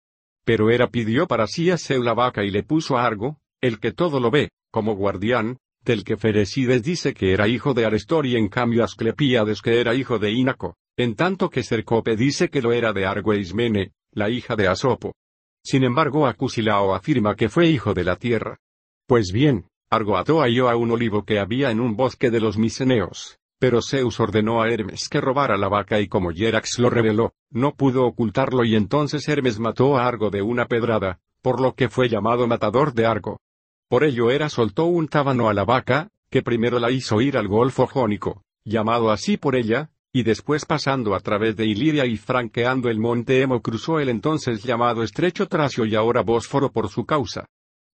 Pero era pidió para sí a Zeus la vaca y le puso a Argo, el que todo lo ve, como guardián, del que Ferecides dice que era hijo de Arestor y en cambio Asclepíades que era hijo de Ínaco, en tanto que Cercope dice que lo era de Argo e Ismene, la hija de Asopo. Sin embargo Acusilao afirma que fue hijo de la tierra. Pues bien, Argo ató a a un olivo que había en un bosque de los Miceneos, pero Zeus ordenó a Hermes que robara la vaca y como Yerax lo reveló, no pudo ocultarlo y entonces Hermes mató a Argo de una pedrada, por lo que fue llamado matador de Argo. Por ello Hera soltó un tábano a la vaca, que primero la hizo ir al Golfo Jónico, llamado así por ella, y después pasando a través de Iliria y franqueando el monte Emo cruzó el entonces llamado estrecho Tracio y ahora Bósforo por su causa.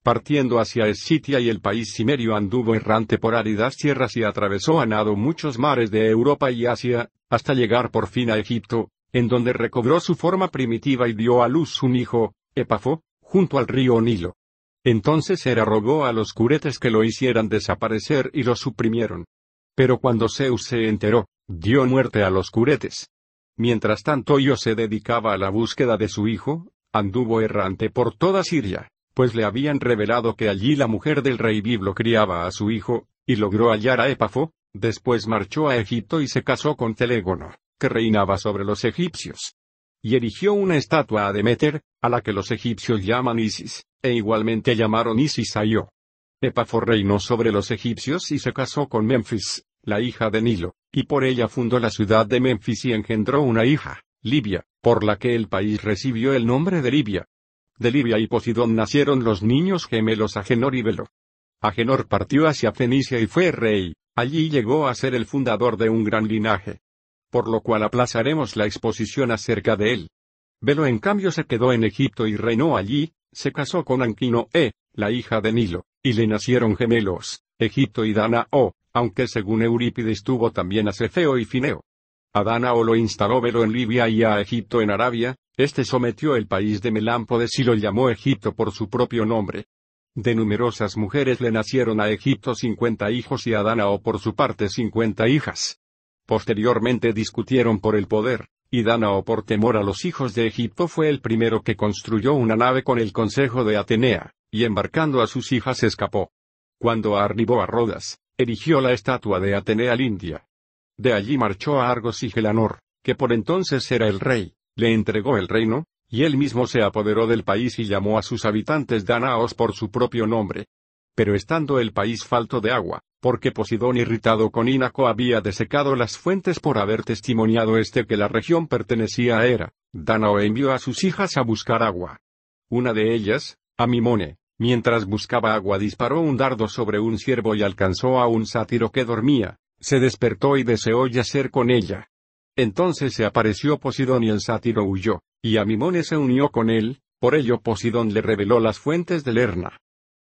Partiendo hacia Escitia y el país cimerio anduvo errante por áridas tierras y atravesó a nado muchos mares de Europa y Asia, hasta llegar por fin a Egipto, en donde recobró su forma primitiva y dio a luz un hijo, Epafo, junto al río Nilo. Entonces Hera rogó a los curetes que lo hicieran desaparecer y lo suprimieron. Pero cuando Zeus se enteró, dio muerte a los curetes. Mientras tanto yo se dedicaba a la búsqueda de su hijo, anduvo errante por toda Siria pues le habían revelado que allí la mujer del rey Biblo criaba a su hijo, y logró hallar a Epafo, después marchó a Egipto y se casó con Telégono, que reinaba sobre los egipcios. Y erigió una estatua a Demeter, a la que los egipcios llaman Isis, e igualmente llamaron Isis a Io. Epafo reinó sobre los egipcios y se casó con Memphis, la hija de Nilo, y por ella fundó la ciudad de Memphis y engendró una hija, Libia, por la que el país recibió el nombre de Libia, de Libia y Posidón nacieron los niños gemelos Agenor y Belo. Agenor partió hacia Fenicia y fue rey, allí llegó a ser el fundador de un gran linaje. Por lo cual aplazaremos la exposición acerca de él. Belo en cambio se quedó en Egipto y reinó allí, se casó con Anquinoe, la hija de Nilo, y le nacieron gemelos, Egipto y Danao, aunque según Eurípides tuvo también a Cefeo y Fineo. A Danao lo instaló Belo en Libia y a Egipto en Arabia, este sometió el país de Melámpodes y lo llamó Egipto por su propio nombre. De numerosas mujeres le nacieron a Egipto cincuenta hijos y a Danao por su parte cincuenta hijas. Posteriormente discutieron por el poder, y Danao por temor a los hijos de Egipto fue el primero que construyó una nave con el consejo de Atenea, y embarcando a sus hijas escapó. Cuando arribó a Rodas, erigió la estatua de Atenea al India. De allí marchó a Argos y Gelanor, que por entonces era el rey, le entregó el reino, y él mismo se apoderó del país y llamó a sus habitantes danaos por su propio nombre. Pero estando el país falto de agua, porque Posidón irritado con Inaco había desecado las fuentes por haber testimoniado este que la región pertenecía a era. Danao envió a sus hijas a buscar agua. Una de ellas, Amimone, mientras buscaba agua disparó un dardo sobre un ciervo y alcanzó a un sátiro que dormía, se despertó y deseó yacer con ella. Entonces se apareció Posidón y el sátiro huyó, y Amimone se unió con él, por ello Posidón le reveló las fuentes de Lerna.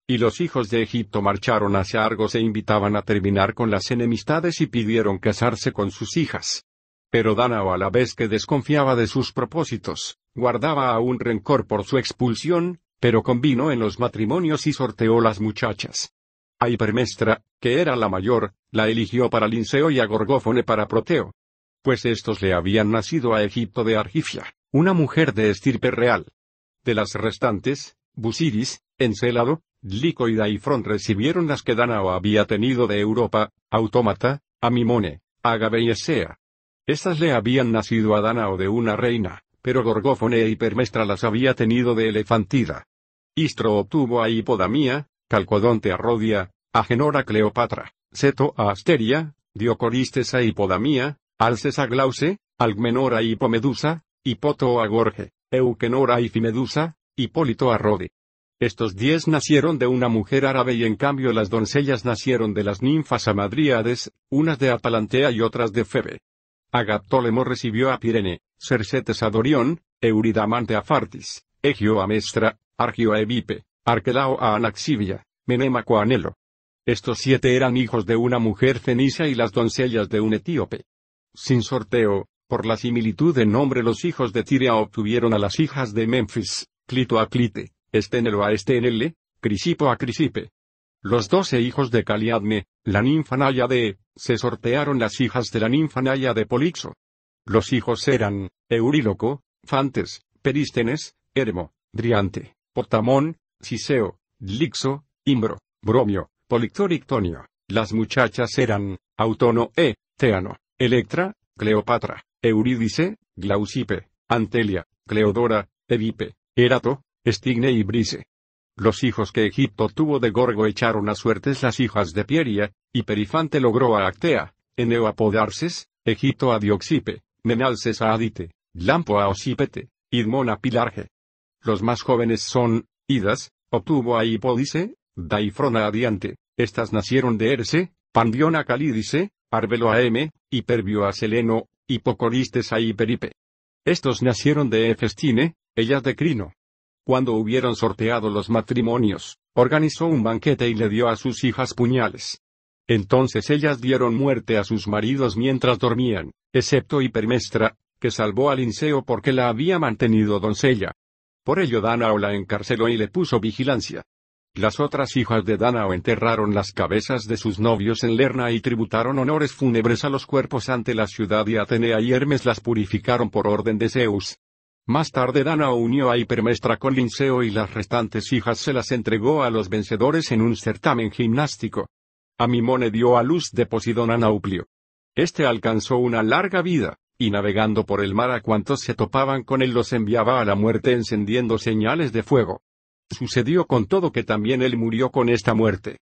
Y los hijos de Egipto marcharon hacia Argos e invitaban a terminar con las enemistades y pidieron casarse con sus hijas. Pero Danao a la vez que desconfiaba de sus propósitos, guardaba aún rencor por su expulsión, pero convino en los matrimonios y sorteó las muchachas. A Hipermestra, que era la mayor, la eligió para Linceo y a Gorgófone para Proteo, pues estos le habían nacido a Egipto de Argifia, una mujer de estirpe real. De las restantes, Busiris, Encelado, Licoida y Front recibieron las que Danao había tenido de Europa, Autómata, Amimone, Ágave y Esea. Estas le habían nacido a Danao de una reina, pero Gorgófone y Permestra las había tenido de Elefantida. Istro obtuvo a Hipodamía, Calcodonte a Rodia, Agenor a Cleopatra, Seto a Asteria, Diocoristes a Hipodamía, Alces a Glauce, Algmenora y Hipomedusa, Hipoto a Gorge, Euquenora y Fimedusa, Hipólito Rodi. Estos diez nacieron de una mujer árabe y en cambio las doncellas nacieron de las ninfas amadriades, unas de Atalantea y otras de Febe. Agaptólemo recibió a Pirene, Cercetes a Dorión, Euridamante a Fartis, Egio a Mestra, Argio a Evipe, Arquelao a Anaxibia, Menemaco a Anelo. Estos siete eran hijos de una mujer fenicia y las doncellas de un etíope. Sin sorteo, por la similitud de nombre los hijos de Tirea obtuvieron a las hijas de Memphis, Clito a Clite, Estenelo a Esténele, Crisipo a Crisipe. Los doce hijos de Caliadne, la ninfa Naya de, se sortearon las hijas de la ninfa Naya de Polixo. Los hijos eran, Euríloco, Fantes, Perístenes, Hermo, Driante, Potamón, Ciseo, Lixo, Imbro, Bromio, Polictorictonio. Las muchachas eran, Autono e, Teano. Electra, Cleopatra, Eurídice, Glaucipe, Antelia, Cleodora, Evipe, Erato, Estigne y Brise. Los hijos que Egipto tuvo de Gorgo echaron a suertes las hijas de Pieria, y Perifante logró a Actea, Eneo a Podarces, Egipto a Dioxipe, Menalces a Adite, Lampo a Osípete, Idmón a Pilarge. Los más jóvenes son, Idas, obtuvo a Hipódice, Daifrona a Diante, estas nacieron de Erce, Pandiona a Calídice, Arbelo M, Hiperbio a Seleno, Hipocoristes a Hiperipe. Estos nacieron de Efestine, ellas de Crino. Cuando hubieron sorteado los matrimonios, organizó un banquete y le dio a sus hijas puñales. Entonces ellas dieron muerte a sus maridos mientras dormían, excepto Hipermestra, que salvó a Linceo porque la había mantenido doncella. Por ello Danao la encarceló y le puso vigilancia. Las otras hijas de Danao enterraron las cabezas de sus novios en Lerna y tributaron honores fúnebres a los cuerpos ante la ciudad y Atenea y Hermes las purificaron por orden de Zeus. Más tarde Danao unió a Hipermestra con Linceo y las restantes hijas se las entregó a los vencedores en un certamen gimnástico. Amimone dio a luz de Posidón a Nauplio. Este alcanzó una larga vida, y navegando por el mar a cuantos se topaban con él los enviaba a la muerte encendiendo señales de fuego. Sucedió con todo que también él murió con esta muerte.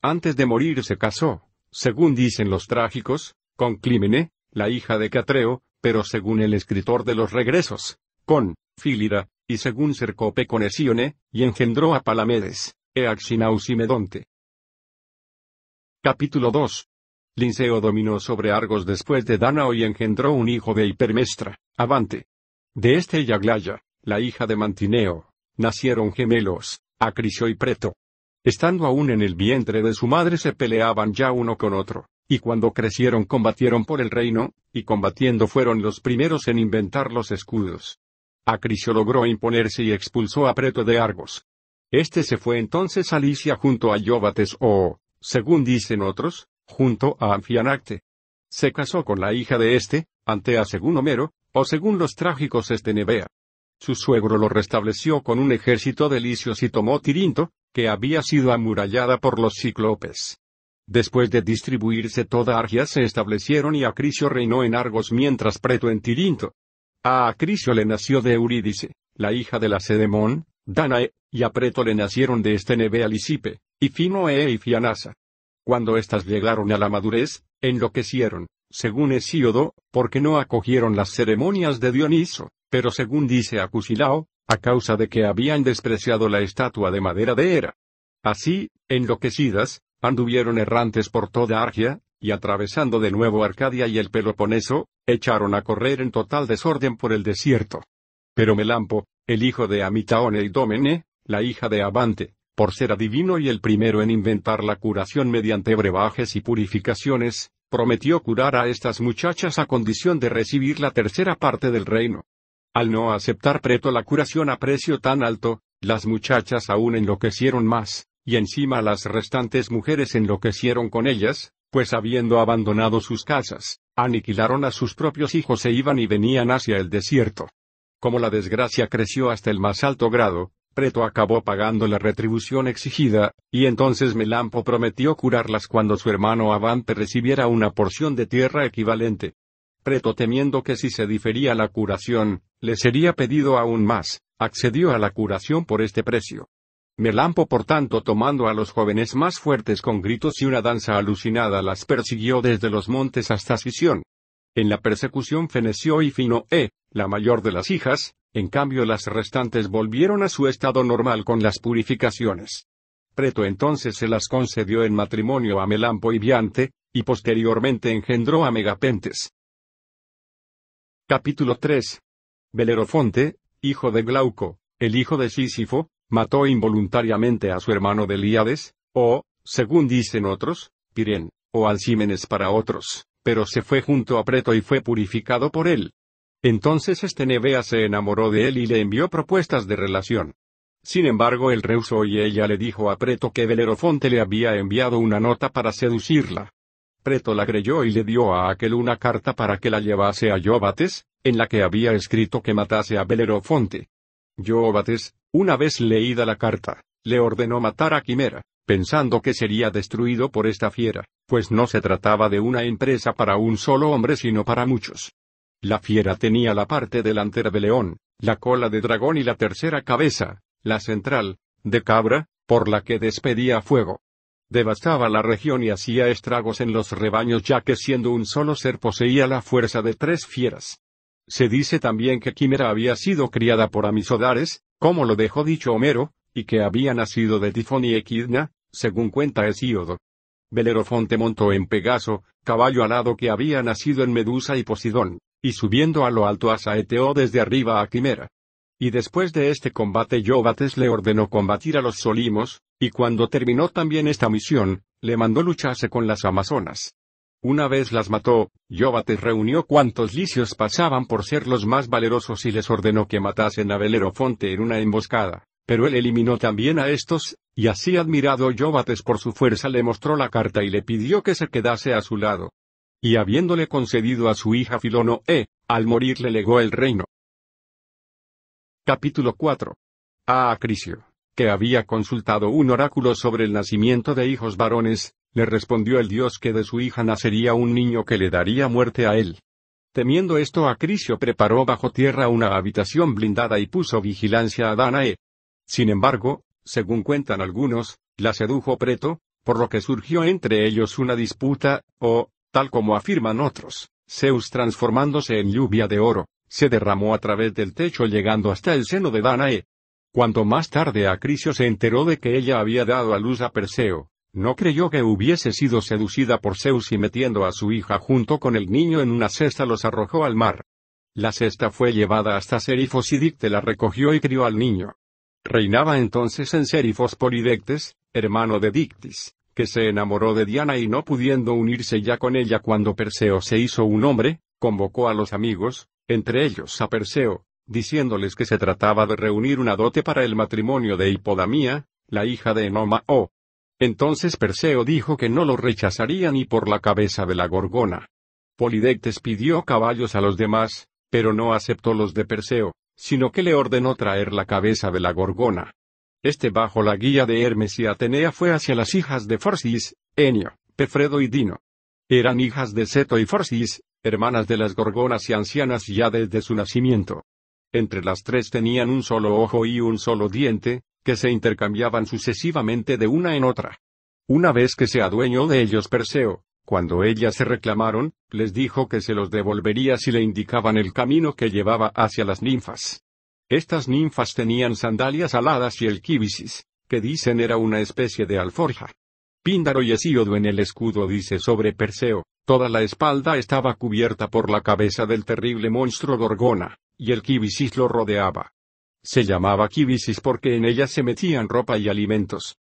Antes de morir se casó, según dicen los trágicos, con Clímene, la hija de Catreo, pero según el escritor de los regresos, con Fílira, y según Cercope con Esione, y engendró a Palamedes, Eaxinaus y Medonte. Capítulo 2. Linceo dominó sobre Argos después de Danao y engendró un hijo de Hipermestra, Avante. De este Yaglaya, la hija de Mantineo, nacieron gemelos, Acrisio y Preto. Estando aún en el vientre de su madre se peleaban ya uno con otro, y cuando crecieron combatieron por el reino, y combatiendo fueron los primeros en inventar los escudos. Acrisio logró imponerse y expulsó a Preto de Argos. Este se fue entonces a Licia junto a Ióbates o, según dicen otros, junto a Anfianacte. Se casó con la hija de este, Antea según Homero, o según los trágicos este Nebea. Su suegro lo restableció con un ejército de licios y tomó Tirinto, que había sido amurallada por los cíclopes. Después de distribuirse toda Argia se establecieron y Acricio reinó en Argos mientras Preto en Tirinto. A Acricio le nació de Eurídice, la hija de la Sedemón, Danae, y a Preto le nacieron de Estenebe Lisipe, y Finoe y Fianasa. Cuando éstas llegaron a la madurez, enloquecieron, según Hesíodo, porque no acogieron las ceremonias de Dioniso. Pero según dice Acusilao, a causa de que habían despreciado la estatua de madera de Hera. Así, enloquecidas, anduvieron errantes por toda Argia, y atravesando de nuevo Arcadia y el Peloponeso, echaron a correr en total desorden por el desierto. Pero Melampo, el hijo de Amitaone y Dómene, la hija de Abante, por ser adivino y el primero en inventar la curación mediante brebajes y purificaciones, prometió curar a estas muchachas a condición de recibir la tercera parte del reino. Al no aceptar Preto la curación a precio tan alto, las muchachas aún enloquecieron más, y encima las restantes mujeres enloquecieron con ellas, pues habiendo abandonado sus casas, aniquilaron a sus propios hijos e iban y venían hacia el desierto. Como la desgracia creció hasta el más alto grado, Preto acabó pagando la retribución exigida, y entonces Melampo prometió curarlas cuando su hermano Avante recibiera una porción de tierra equivalente. Preto temiendo que si se difería la curación, le sería pedido aún más, accedió a la curación por este precio. Melampo por tanto tomando a los jóvenes más fuertes con gritos y una danza alucinada las persiguió desde los montes hasta Sisión. En la persecución feneció y e, la mayor de las hijas, en cambio las restantes volvieron a su estado normal con las purificaciones. Preto entonces se las concedió en matrimonio a Melampo y Viante, y posteriormente engendró a Megapentes. Capítulo 3. Belerofonte, hijo de Glauco, el hijo de Sísifo, mató involuntariamente a su hermano de Delíades, o, según dicen otros, Pirén, o Alcímenes para otros, pero se fue junto a Preto y fue purificado por él. Entonces nevea se enamoró de él y le envió propuestas de relación. Sin embargo, el rehusó y ella le dijo a Preto que Belerofonte le había enviado una nota para seducirla, Preto la creyó y le dio a aquel una carta para que la llevase a Yobates, en la que había escrito que matase a Belerofonte. Yobates, una vez leída la carta, le ordenó matar a Quimera, pensando que sería destruido por esta fiera, pues no se trataba de una empresa para un solo hombre sino para muchos. La fiera tenía la parte delantera de león, la cola de dragón y la tercera cabeza, la central, de cabra, por la que despedía fuego devastaba la región y hacía estragos en los rebaños ya que siendo un solo ser poseía la fuerza de tres fieras. Se dice también que Quimera había sido criada por Amisodares, como lo dejó dicho Homero, y que había nacido de Tifón y Equidna, según cuenta Hesíodo. Belerofonte montó en Pegaso, caballo alado que había nacido en Medusa y Posidón, y subiendo a lo alto asaeteó desde arriba a Quimera. Y después de este combate yobates le ordenó combatir a los Solimos, y cuando terminó también esta misión, le mandó lucharse con las Amazonas. Una vez las mató, yobates reunió cuantos licios pasaban por ser los más valerosos y les ordenó que matasen a Belerofonte en una emboscada, pero él eliminó también a estos, y así admirado yobates por su fuerza le mostró la carta y le pidió que se quedase a su lado. Y habiéndole concedido a su hija e, al morir le legó el reino. Capítulo 4. A Acricio, que había consultado un oráculo sobre el nacimiento de hijos varones, le respondió el dios que de su hija nacería un niño que le daría muerte a él. Temiendo esto, Acricio preparó bajo tierra una habitación blindada y puso vigilancia a Danae. Sin embargo, según cuentan algunos, la sedujo Preto, por lo que surgió entre ellos una disputa, o, tal como afirman otros, Zeus transformándose en lluvia de oro, se derramó a través del techo llegando hasta el seno de Danae. Cuanto más tarde Acrisio se enteró de que ella había dado a luz a Perseo, no creyó que hubiese sido seducida por Zeus y metiendo a su hija junto con el niño en una cesta los arrojó al mar. La cesta fue llevada hasta Serifos y Dicte la recogió y crió al niño. Reinaba entonces en Serifos Polidectes, hermano de Dictis, que se enamoró de Diana y no pudiendo unirse ya con ella cuando Perseo se hizo un hombre, convocó a los amigos, entre ellos a Perseo, diciéndoles que se trataba de reunir una dote para el matrimonio de Hipodamía, la hija de Enoma Entonces Perseo dijo que no lo rechazaría ni por la cabeza de la gorgona. Polidectes pidió caballos a los demás, pero no aceptó los de Perseo, sino que le ordenó traer la cabeza de la gorgona. Este bajo la guía de Hermes y Atenea fue hacia las hijas de Forcis, Enio, Pefredo y Dino. Eran hijas de Seto y Forcis, hermanas de las gorgonas y ancianas ya desde su nacimiento. Entre las tres tenían un solo ojo y un solo diente, que se intercambiaban sucesivamente de una en otra. Una vez que se adueñó de ellos Perseo, cuando ellas se reclamaron, les dijo que se los devolvería si le indicaban el camino que llevaba hacia las ninfas. Estas ninfas tenían sandalias aladas y el quibisis, que dicen era una especie de alforja. Píndaro y Esíodo en el escudo dice sobre Perseo, Toda la espalda estaba cubierta por la cabeza del terrible monstruo Gorgona, y el kibisis lo rodeaba. Se llamaba kibisis porque en ella se metían ropa y alimentos.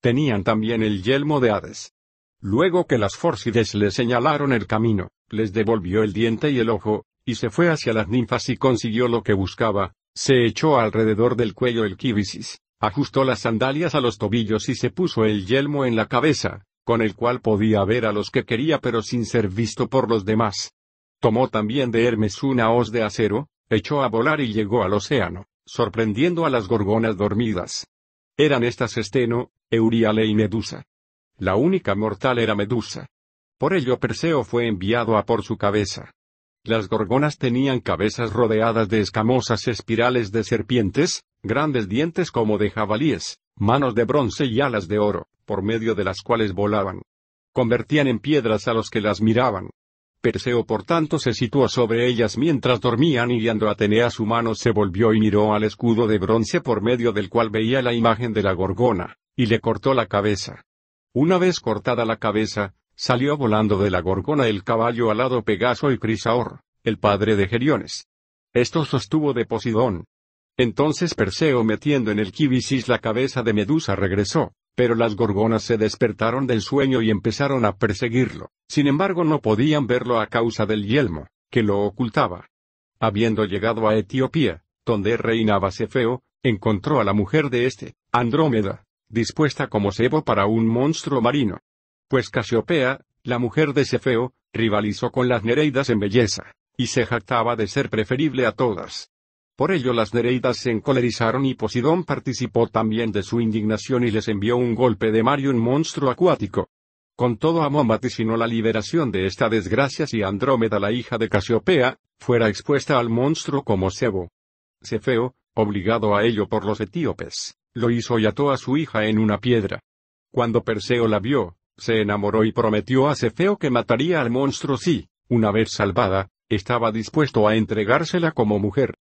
Tenían también el yelmo de Hades. Luego que las fórcides le señalaron el camino, les devolvió el diente y el ojo, y se fue hacia las ninfas y consiguió lo que buscaba, se echó alrededor del cuello el kibisis, ajustó las sandalias a los tobillos y se puso el yelmo en la cabeza, con el cual podía ver a los que quería pero sin ser visto por los demás. Tomó también de Hermes una hoz de acero, echó a volar y llegó al océano, sorprendiendo a las gorgonas dormidas. Eran estas Esteno, Euriale y Medusa. La única mortal era Medusa. Por ello Perseo fue enviado a por su cabeza. Las gorgonas tenían cabezas rodeadas de escamosas espirales de serpientes, grandes dientes como de jabalíes, manos de bronce y alas de oro por medio de las cuales volaban. Convertían en piedras a los que las miraban. Perseo por tanto se situó sobre ellas mientras dormían y guiando a Atenea su mano se volvió y miró al escudo de bronce por medio del cual veía la imagen de la gorgona, y le cortó la cabeza. Una vez cortada la cabeza, salió volando de la gorgona el caballo alado Pegaso y Crisaor, el padre de Geriones. Esto sostuvo de Posidón. Entonces Perseo metiendo en el kibisis la cabeza de Medusa regresó, pero las gorgonas se despertaron del sueño y empezaron a perseguirlo, sin embargo no podían verlo a causa del yelmo, que lo ocultaba. Habiendo llegado a Etiopía, donde reinaba Cefeo, encontró a la mujer de este, Andrómeda, dispuesta como cebo para un monstruo marino. Pues Casiopea, la mujer de Cefeo, rivalizó con las Nereidas en belleza, y se jactaba de ser preferible a todas. Por ello las Nereidas se encolerizaron y Posidón participó también de su indignación y les envió un golpe de Mario un monstruo acuático. Con todo Amón vaticinó la liberación de esta desgracia si Andrómeda la hija de Casiopea, fuera expuesta al monstruo como cebo. Cefeo, obligado a ello por los etíopes, lo hizo y ató a su hija en una piedra. Cuando Perseo la vio, se enamoró y prometió a Cefeo que mataría al monstruo si, una vez salvada, estaba dispuesto a entregársela como mujer.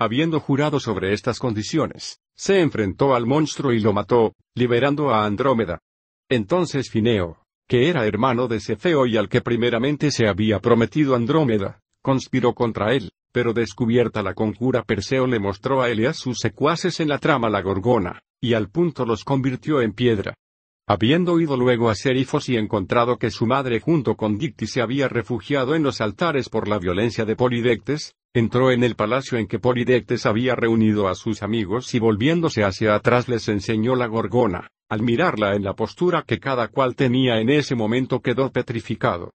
Habiendo jurado sobre estas condiciones, se enfrentó al monstruo y lo mató, liberando a Andrómeda. Entonces Fineo, que era hermano de Cefeo y al que primeramente se había prometido Andrómeda, conspiró contra él, pero descubierta la conjura Perseo le mostró a Elias sus secuaces en la trama la gorgona, y al punto los convirtió en piedra. Habiendo ido luego a Serifos y encontrado que su madre junto con Dicti se había refugiado en los altares por la violencia de Polidectes, Entró en el palacio en que Polidectes había reunido a sus amigos y volviéndose hacia atrás les enseñó la gorgona. Al mirarla en la postura que cada cual tenía en ese momento quedó petrificado.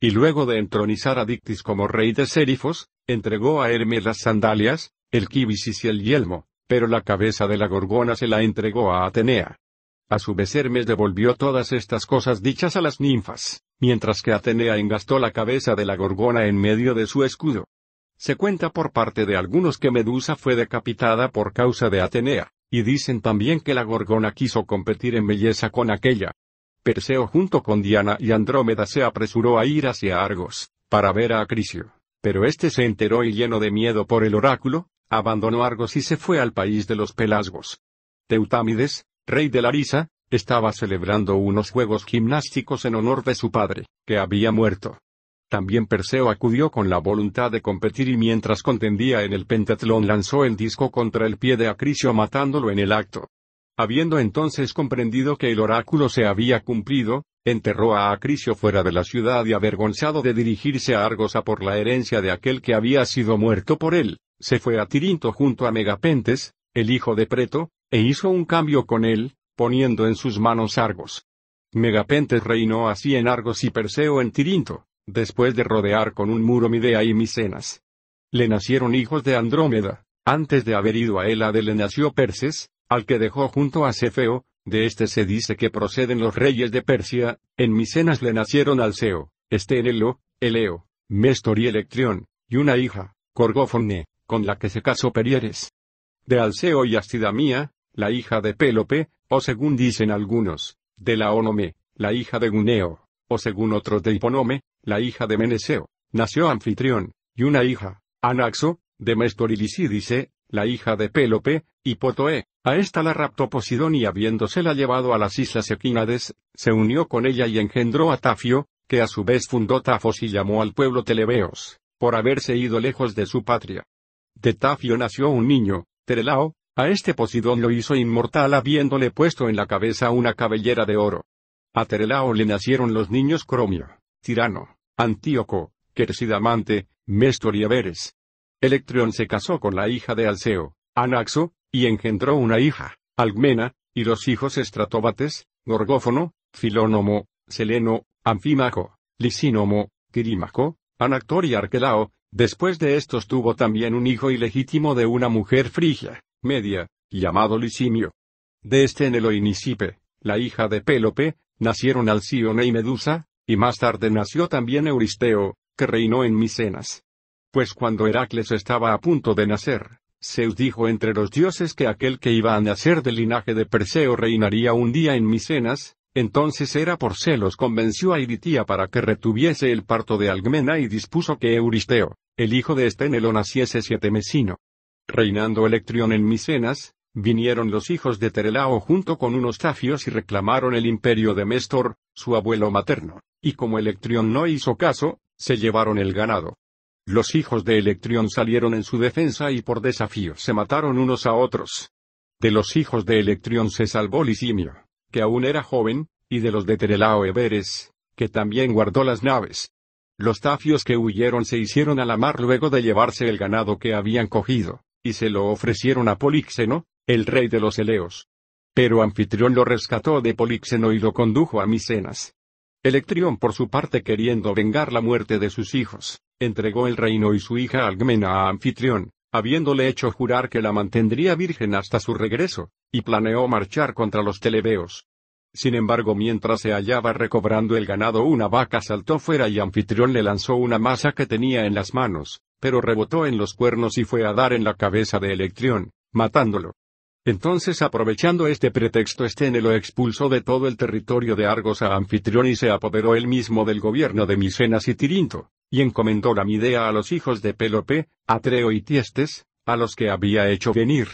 Y luego de entronizar a Dictis como rey de Serifos, entregó a Hermes las sandalias, el quibisis y el yelmo, pero la cabeza de la gorgona se la entregó a Atenea. A su vez Hermes devolvió todas estas cosas dichas a las ninfas, mientras que Atenea engastó la cabeza de la gorgona en medio de su escudo. Se cuenta por parte de algunos que Medusa fue decapitada por causa de Atenea, y dicen también que la Gorgona quiso competir en belleza con aquella. Perseo junto con Diana y Andrómeda se apresuró a ir hacia Argos, para ver a Acrisio, pero este se enteró y lleno de miedo por el oráculo, abandonó Argos y se fue al país de los Pelasgos. Teutámides, rey de Larisa, estaba celebrando unos juegos gimnásticos en honor de su padre, que había muerto. También Perseo acudió con la voluntad de competir y mientras contendía en el pentatlón lanzó el disco contra el pie de Acricio matándolo en el acto. Habiendo entonces comprendido que el oráculo se había cumplido, enterró a Acricio fuera de la ciudad y avergonzado de dirigirse a Argosa por la herencia de aquel que había sido muerto por él, se fue a Tirinto junto a Megapentes, el hijo de Preto, e hizo un cambio con él, poniendo en sus manos Argos. Megapentes reinó así en Argos y Perseo en Tirinto. Después de rodear con un muro Midea y Micenas. Le nacieron hijos de Andrómeda. Antes de haber ido a de le nació Perses, al que dejó junto a Cefeo, de este se dice que proceden los reyes de Persia, en Micenas le nacieron Alceo, Esténelo, Eleo, Mestor y Electrión, y una hija, Corgófone, con la que se casó Perieres. De Alceo y Astidamía, la hija de Pélope, o según dicen algunos, de Laónome, la hija de Guneo, o según otros de Hiponome, la hija de Meneseo, nació Anfitrión, y una hija, Anaxo, de Lisídice, la hija de Pélope, y Potoe. A esta la raptó Posidón y habiéndosela llevado a las islas Equínades, se unió con ella y engendró a Tafio, que a su vez fundó Tafos y llamó al pueblo Telebeos, por haberse ido lejos de su patria. De Tafio nació un niño, Terelao, a este Posidón lo hizo inmortal habiéndole puesto en la cabeza una cabellera de oro. A Terelao le nacieron los niños Cromio, Tirano, Antíoco, Quersidamante, Mestor y Averes. Electrión se casó con la hija de Alceo, Anaxo, y engendró una hija, Algmena, y los hijos Estratóbates, Gorgófono, Filónomo, Seleno, Anfímaco, Lisínomo, Quirímaco, Anactor y Arquelao, después de estos tuvo también un hijo ilegítimo de una mujer frigia, media, llamado Licimio. De este en la hija de Pélope, nacieron Alcione y Medusa, y más tarde nació también Euristeo, que reinó en Micenas. Pues cuando Heracles estaba a punto de nacer, Zeus dijo entre los dioses que aquel que iba a nacer del linaje de Perseo reinaría un día en Micenas, entonces era por celos convenció a Iritía para que retuviese el parto de Algmena y dispuso que Euristeo, el hijo de Esténelo naciese siete mesino. Reinando Electrión en Micenas, vinieron los hijos de Terelao junto con unos tafios y reclamaron el imperio de Mestor, su abuelo materno, y como Electrión no hizo caso, se llevaron el ganado. Los hijos de Electrión salieron en su defensa y por desafío se mataron unos a otros. De los hijos de Electrión se salvó Licimio, que aún era joven, y de los de Terelao Everes, que también guardó las naves. Los tafios que huyeron se hicieron a la mar luego de llevarse el ganado que habían cogido, y se lo ofrecieron a Políxeno, el rey de los Eleos. Pero Anfitrión lo rescató de Políxeno y lo condujo a Micenas. Electrión por su parte queriendo vengar la muerte de sus hijos, entregó el reino y su hija Algmena a Anfitrión, habiéndole hecho jurar que la mantendría virgen hasta su regreso, y planeó marchar contra los telebeos. Sin embargo, mientras se hallaba recobrando el ganado, una vaca saltó fuera y Anfitrión le lanzó una masa que tenía en las manos, pero rebotó en los cuernos y fue a dar en la cabeza de Electrión, matándolo. Entonces aprovechando este pretexto Estene lo expulsó de todo el territorio de Argos a Anfitrión y se apoderó él mismo del gobierno de Micenas y Tirinto, y encomendó la Midea a los hijos de Pélope, Atreo y Tiestes, a los que había hecho venir.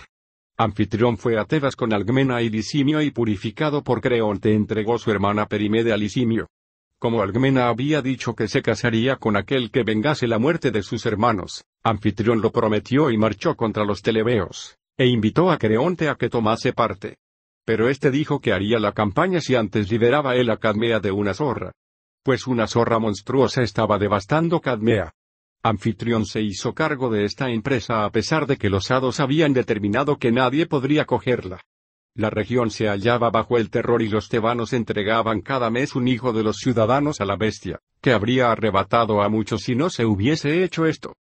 Anfitrión fue a Tebas con Algmena y Licimio y purificado por Creonte entregó su hermana Perimede a Licimio. Como Algmena había dicho que se casaría con aquel que vengase la muerte de sus hermanos, Anfitrión lo prometió y marchó contra los telebeos e invitó a Creonte a que tomase parte. Pero éste dijo que haría la campaña si antes liberaba él a Cadmea de una zorra. Pues una zorra monstruosa estaba devastando Cadmea. Anfitrión se hizo cargo de esta empresa a pesar de que los hados habían determinado que nadie podría cogerla. La región se hallaba bajo el terror y los tebanos entregaban cada mes un hijo de los ciudadanos a la bestia, que habría arrebatado a muchos si no se hubiese hecho esto.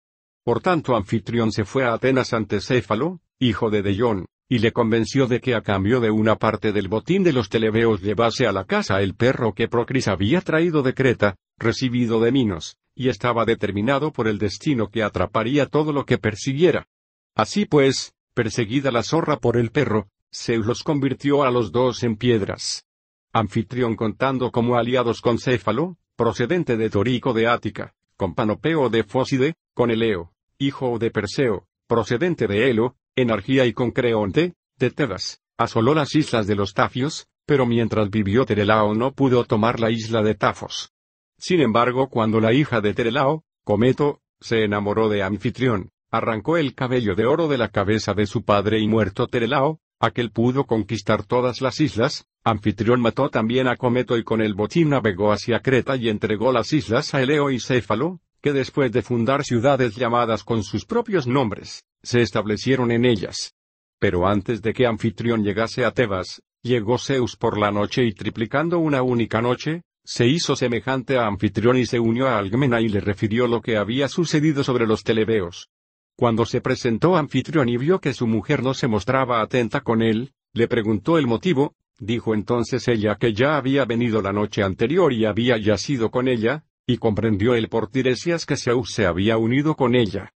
Por tanto Anfitrión se fue a Atenas ante Céfalo, hijo de deión y le convenció de que a cambio de una parte del botín de los televeos llevase a la casa el perro que Procris había traído de Creta, recibido de Minos, y estaba determinado por el destino que atraparía todo lo que persiguiera. Así pues, perseguida la zorra por el perro, Zeus los convirtió a los dos en piedras. Anfitrión contando como aliados con Céfalo, procedente de Torico de Ática, con Panopeo de Fóside, con Eleo, hijo de Perseo, procedente de Helo, en y con Creonte, de Tebas, asoló las islas de los Tafios, pero mientras vivió Terelao no pudo tomar la isla de Tafos. Sin embargo, cuando la hija de Terelao, Cometo, se enamoró de Anfitrión, arrancó el cabello de oro de la cabeza de su padre y muerto Terelao, aquel pudo conquistar todas las islas, Anfitrión mató también a Cometo y con el botín navegó hacia Creta y entregó las islas a Eleo y Céfalo, que después de fundar ciudades llamadas con sus propios nombres, se establecieron en ellas. Pero antes de que Anfitrión llegase a Tebas, llegó Zeus por la noche y triplicando una única noche, se hizo semejante a Anfitrión y se unió a Algmena y le refirió lo que había sucedido sobre los televeos. Cuando se presentó Anfitrión y vio que su mujer no se mostraba atenta con él, le preguntó el motivo, dijo entonces ella que ya había venido la noche anterior y había yacido con ella, y comprendió el por Tiresias que Zeus se había unido con ella.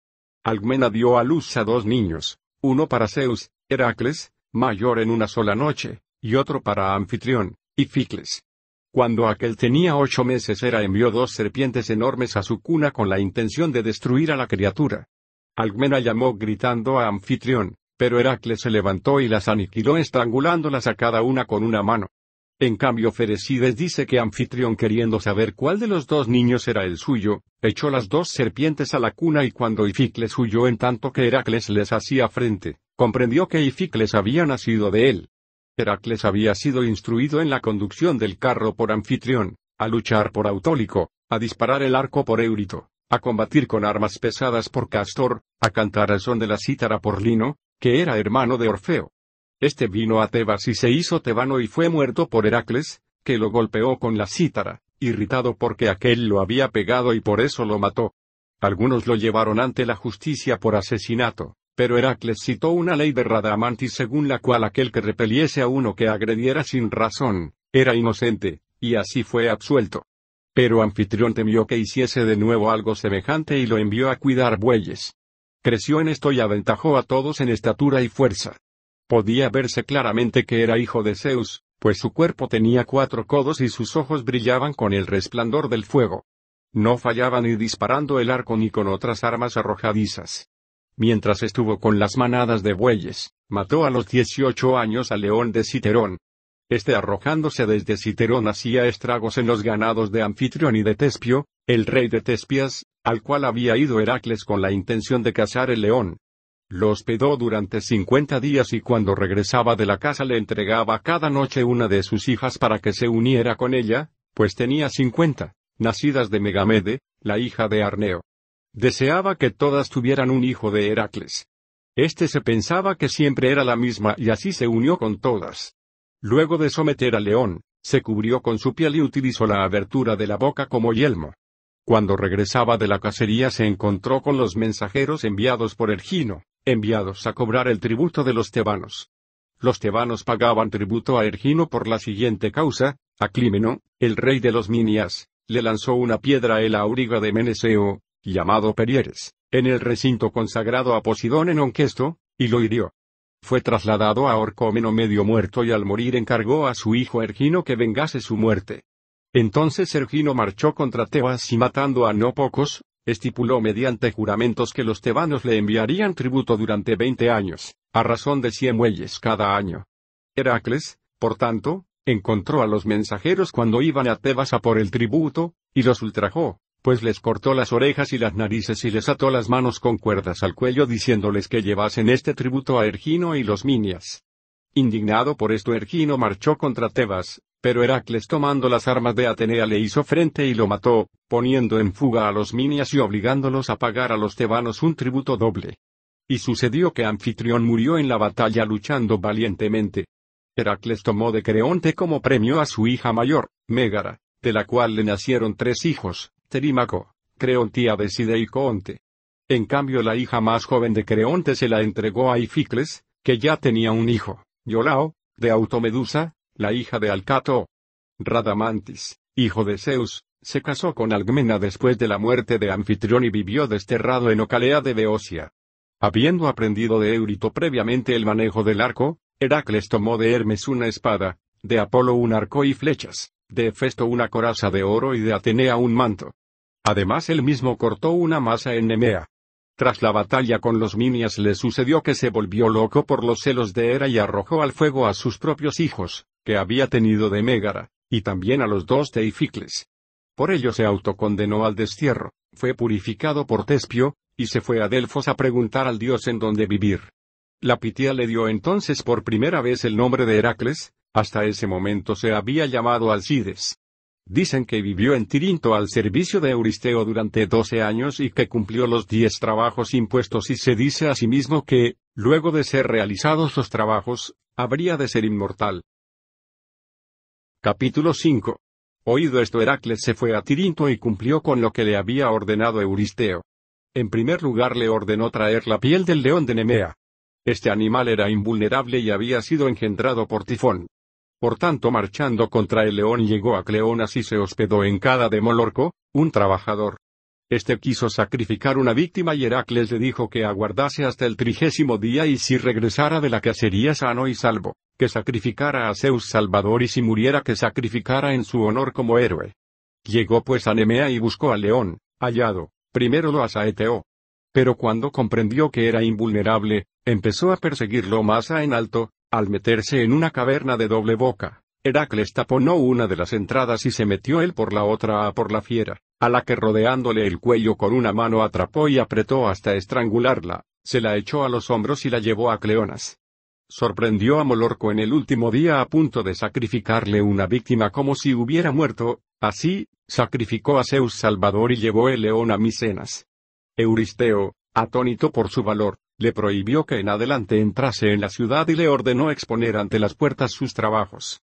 Alcmena dio a luz a dos niños, uno para Zeus, Heracles, mayor en una sola noche, y otro para Anfitrión, y Cuando aquel tenía ocho meses Hera envió dos serpientes enormes a su cuna con la intención de destruir a la criatura. Alcmena llamó gritando a Anfitrión, pero Heracles se levantó y las aniquiló estrangulándolas a cada una con una mano. En cambio Ferecides dice que Anfitrión queriendo saber cuál de los dos niños era el suyo, echó las dos serpientes a la cuna y cuando Ificles huyó en tanto que Heracles les hacía frente, comprendió que Ificles había nacido de él. Heracles había sido instruido en la conducción del carro por Anfitrión, a luchar por Autólico, a disparar el arco por Eurito, a combatir con armas pesadas por Castor, a cantar al son de la cítara por Lino, que era hermano de Orfeo. Este vino a Tebas y se hizo tebano y fue muerto por Heracles, que lo golpeó con la cítara, irritado porque aquel lo había pegado y por eso lo mató. Algunos lo llevaron ante la justicia por asesinato, pero Heracles citó una ley de Radamantis según la cual aquel que repeliese a uno que agrediera sin razón, era inocente, y así fue absuelto. Pero Anfitrión temió que hiciese de nuevo algo semejante y lo envió a cuidar bueyes. Creció en esto y aventajó a todos en estatura y fuerza. Podía verse claramente que era hijo de Zeus, pues su cuerpo tenía cuatro codos y sus ojos brillaban con el resplandor del fuego. No fallaba ni disparando el arco ni con otras armas arrojadizas. Mientras estuvo con las manadas de bueyes, mató a los dieciocho años al león de Citerón. Este arrojándose desde Citerón hacía estragos en los ganados de Anfitrión y de Tespio, el rey de Tespias, al cual había ido Heracles con la intención de cazar el león. Lo hospedó durante cincuenta días y cuando regresaba de la casa le entregaba cada noche una de sus hijas para que se uniera con ella, pues tenía cincuenta, nacidas de Megamede, la hija de Arneo. Deseaba que todas tuvieran un hijo de Heracles. Este se pensaba que siempre era la misma y así se unió con todas. Luego de someter al león, se cubrió con su piel y utilizó la abertura de la boca como yelmo. Cuando regresaba de la cacería se encontró con los mensajeros enviados por Ergino, enviados a cobrar el tributo de los tebanos. Los tebanos pagaban tributo a Ergino por la siguiente causa, a Clímeno, el rey de los Minias, le lanzó una piedra el auriga de Meneseo, llamado Perieres, en el recinto consagrado a Posidón en Onquesto, y lo hirió. Fue trasladado a Orcómeno medio muerto y al morir encargó a su hijo Ergino que vengase su muerte. Entonces Ergino marchó contra Tebas y matando a no pocos, estipuló mediante juramentos que los tebanos le enviarían tributo durante veinte años, a razón de cien muelles cada año. Heracles, por tanto, encontró a los mensajeros cuando iban a Tebas a por el tributo, y los ultrajó, pues les cortó las orejas y las narices y les ató las manos con cuerdas al cuello diciéndoles que llevasen este tributo a Ergino y los Minias. Indignado por esto Ergino marchó contra Tebas, pero Heracles tomando las armas de Atenea le hizo frente y lo mató, poniendo en fuga a los Minias y obligándolos a pagar a los tebanos un tributo doble. Y sucedió que Anfitrión murió en la batalla luchando valientemente. Heracles tomó de Creonte como premio a su hija mayor, Mégara, de la cual le nacieron tres hijos, Terímaco, Creontíades y Deicoonte. En cambio la hija más joven de Creonte se la entregó a Ificles, que ya tenía un hijo, Iolao, de Automedusa, la hija de Alcato. Radamantis, hijo de Zeus, se casó con Algmena después de la muerte de Anfitrión y vivió desterrado en Ocalea de Beocia. Habiendo aprendido de Eurito previamente el manejo del arco, Heracles tomó de Hermes una espada, de Apolo un arco y flechas, de Hefesto una coraza de oro y de Atenea un manto. Además él mismo cortó una masa en Nemea. Tras la batalla con los Minias le sucedió que se volvió loco por los celos de Hera y arrojó al fuego a sus propios hijos, que había tenido de Mégara, y también a los dos Teificles. Por ello se autocondenó al destierro, fue purificado por Tespio, y se fue a Delfos a preguntar al dios en dónde vivir. La Pitía le dio entonces por primera vez el nombre de Heracles, hasta ese momento se había llamado Alcides. Dicen que vivió en Tirinto al servicio de Euristeo durante doce años y que cumplió los diez trabajos impuestos y se dice a sí mismo que, luego de ser realizados los trabajos, habría de ser inmortal. Capítulo 5. Oído esto Heracles se fue a Tirinto y cumplió con lo que le había ordenado Euristeo. En primer lugar le ordenó traer la piel del león de Nemea. Este animal era invulnerable y había sido engendrado por Tifón. Por tanto, marchando contra el león llegó a Cleonas y se hospedó en cada de Molorco, un trabajador. Este quiso sacrificar una víctima y Heracles le dijo que aguardase hasta el trigésimo día y si regresara de la cacería sano y salvo que sacrificara a Zeus Salvador y si muriera que sacrificara en su honor como héroe. Llegó pues a Nemea y buscó al león, hallado, primero lo asaeteó. Pero cuando comprendió que era invulnerable, empezó a perseguirlo más a en alto, al meterse en una caverna de doble boca. Heracles taponó una de las entradas y se metió él por la otra a por la fiera, a la que rodeándole el cuello con una mano atrapó y apretó hasta estrangularla, se la echó a los hombros y la llevó a Cleonas sorprendió a Molorco en el último día a punto de sacrificarle una víctima como si hubiera muerto, así, sacrificó a Zeus Salvador y llevó el león a Micenas. Euristeo, atónito por su valor, le prohibió que en adelante entrase en la ciudad y le ordenó exponer ante las puertas sus trabajos.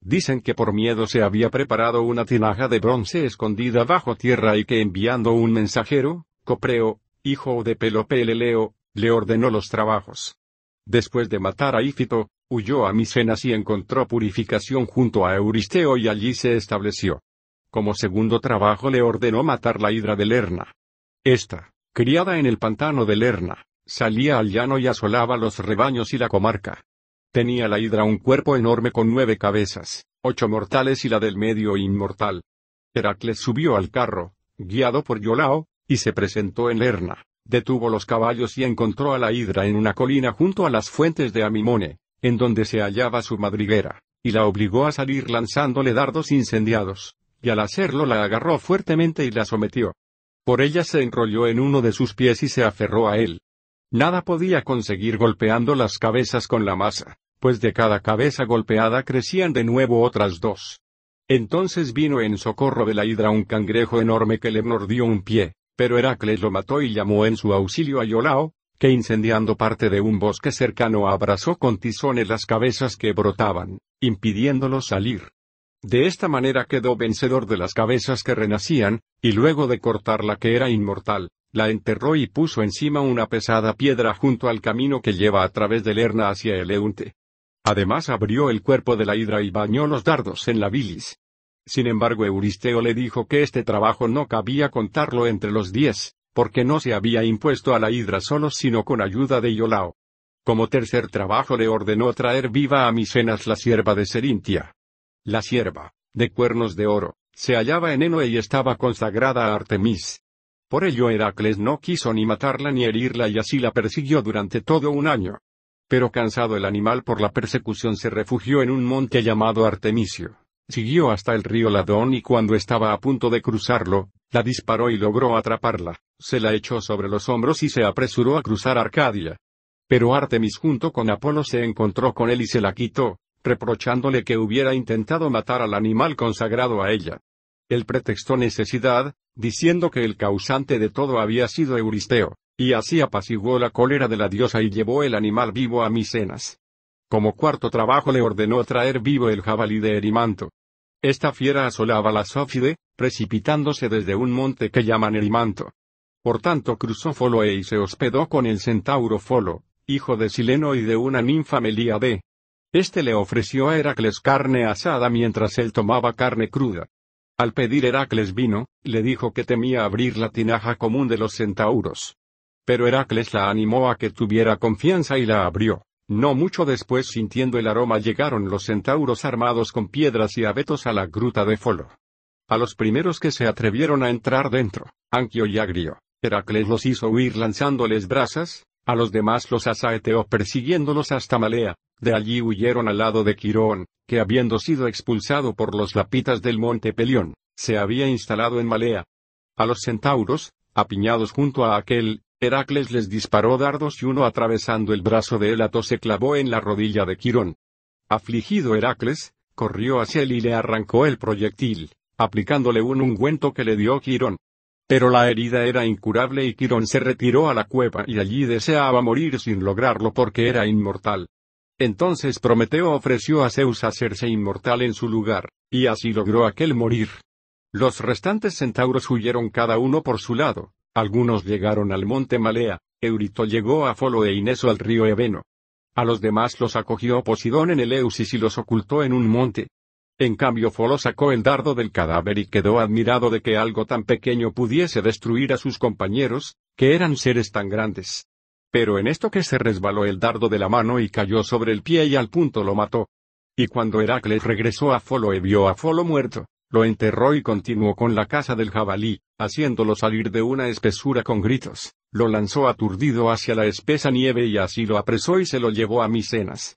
Dicen que por miedo se había preparado una tinaja de bronce escondida bajo tierra y que enviando un mensajero, Copreo, hijo de Pelopeleleo, le ordenó los trabajos. Después de matar a Ífito, huyó a Micenas y encontró purificación junto a Euristeo y allí se estableció. Como segundo trabajo le ordenó matar la hidra de Lerna. Esta, criada en el pantano de Lerna, salía al llano y asolaba los rebaños y la comarca. Tenía la hidra un cuerpo enorme con nueve cabezas, ocho mortales y la del medio inmortal. Heracles subió al carro, guiado por Yolao, y se presentó en Lerna. Detuvo los caballos y encontró a la hidra en una colina junto a las fuentes de Amimone, en donde se hallaba su madriguera, y la obligó a salir lanzándole dardos incendiados, y al hacerlo la agarró fuertemente y la sometió. Por ella se enrolló en uno de sus pies y se aferró a él. Nada podía conseguir golpeando las cabezas con la masa, pues de cada cabeza golpeada crecían de nuevo otras dos. Entonces vino en socorro de la hidra un cangrejo enorme que le mordió un pie, pero Heracles lo mató y llamó en su auxilio a Iolao, que incendiando parte de un bosque cercano abrazó con tizones las cabezas que brotaban, impidiéndolos salir. De esta manera quedó vencedor de las cabezas que renacían, y luego de cortar la que era inmortal, la enterró y puso encima una pesada piedra junto al camino que lleva a través del Lerna hacia Eleunte. Además abrió el cuerpo de la hidra y bañó los dardos en la bilis, sin embargo, Euristeo le dijo que este trabajo no cabía contarlo entre los diez, porque no se había impuesto a la hidra solo sino con ayuda de Iolao. Como tercer trabajo le ordenó traer viva a Micenas la sierva de Serintia. La sierva, de cuernos de oro, se hallaba en Enoe y estaba consagrada a Artemis. Por ello Heracles no quiso ni matarla ni herirla y así la persiguió durante todo un año. Pero cansado el animal por la persecución se refugió en un monte llamado Artemisio. Siguió hasta el río Ladón y cuando estaba a punto de cruzarlo, la disparó y logró atraparla, se la echó sobre los hombros y se apresuró a cruzar Arcadia. Pero Artemis junto con Apolo se encontró con él y se la quitó, reprochándole que hubiera intentado matar al animal consagrado a ella. Él pretextó necesidad, diciendo que el causante de todo había sido Euristeo, y así apaciguó la cólera de la diosa y llevó el animal vivo a Micenas. Como cuarto trabajo le ordenó traer vivo el jabalí de Erimanto. Esta fiera asolaba la Sófide, precipitándose desde un monte que llaman Erimanto. Por tanto cruzó Foloe y se hospedó con el centauro Folo, hijo de Sileno y de una ninfa de. Este le ofreció a Heracles carne asada mientras él tomaba carne cruda. Al pedir Heracles vino, le dijo que temía abrir la tinaja común de los centauros. Pero Heracles la animó a que tuviera confianza y la abrió. No mucho después sintiendo el aroma llegaron los centauros armados con piedras y abetos a la gruta de Folo. A los primeros que se atrevieron a entrar dentro, Anquio y Agrio, Heracles los hizo huir lanzándoles brasas, a los demás los asaeteó persiguiéndolos hasta Malea, de allí huyeron al lado de Quirón, que habiendo sido expulsado por los lapitas del monte Pelión, se había instalado en Malea. A los centauros, apiñados junto a aquel, Heracles les disparó dardos y uno atravesando el brazo de Elato se clavó en la rodilla de Quirón. Afligido Heracles, corrió hacia él y le arrancó el proyectil, aplicándole un ungüento que le dio Quirón. Pero la herida era incurable y Quirón se retiró a la cueva y allí deseaba morir sin lograrlo porque era inmortal. Entonces Prometeo ofreció a Zeus hacerse inmortal en su lugar, y así logró aquel morir. Los restantes centauros huyeron cada uno por su lado, algunos llegaron al monte Malea, Eurito llegó a Folo e Ineso al río Ebeno. A los demás los acogió Posidón en el Eusis y los ocultó en un monte. En cambio Folo sacó el dardo del cadáver y quedó admirado de que algo tan pequeño pudiese destruir a sus compañeros, que eran seres tan grandes. Pero en esto que se resbaló el dardo de la mano y cayó sobre el pie y al punto lo mató. Y cuando Heracles regresó a Folo y vio a Folo muerto, lo enterró y continuó con la casa del jabalí, haciéndolo salir de una espesura con gritos, lo lanzó aturdido hacia la espesa nieve y así lo apresó y se lo llevó a Micenas.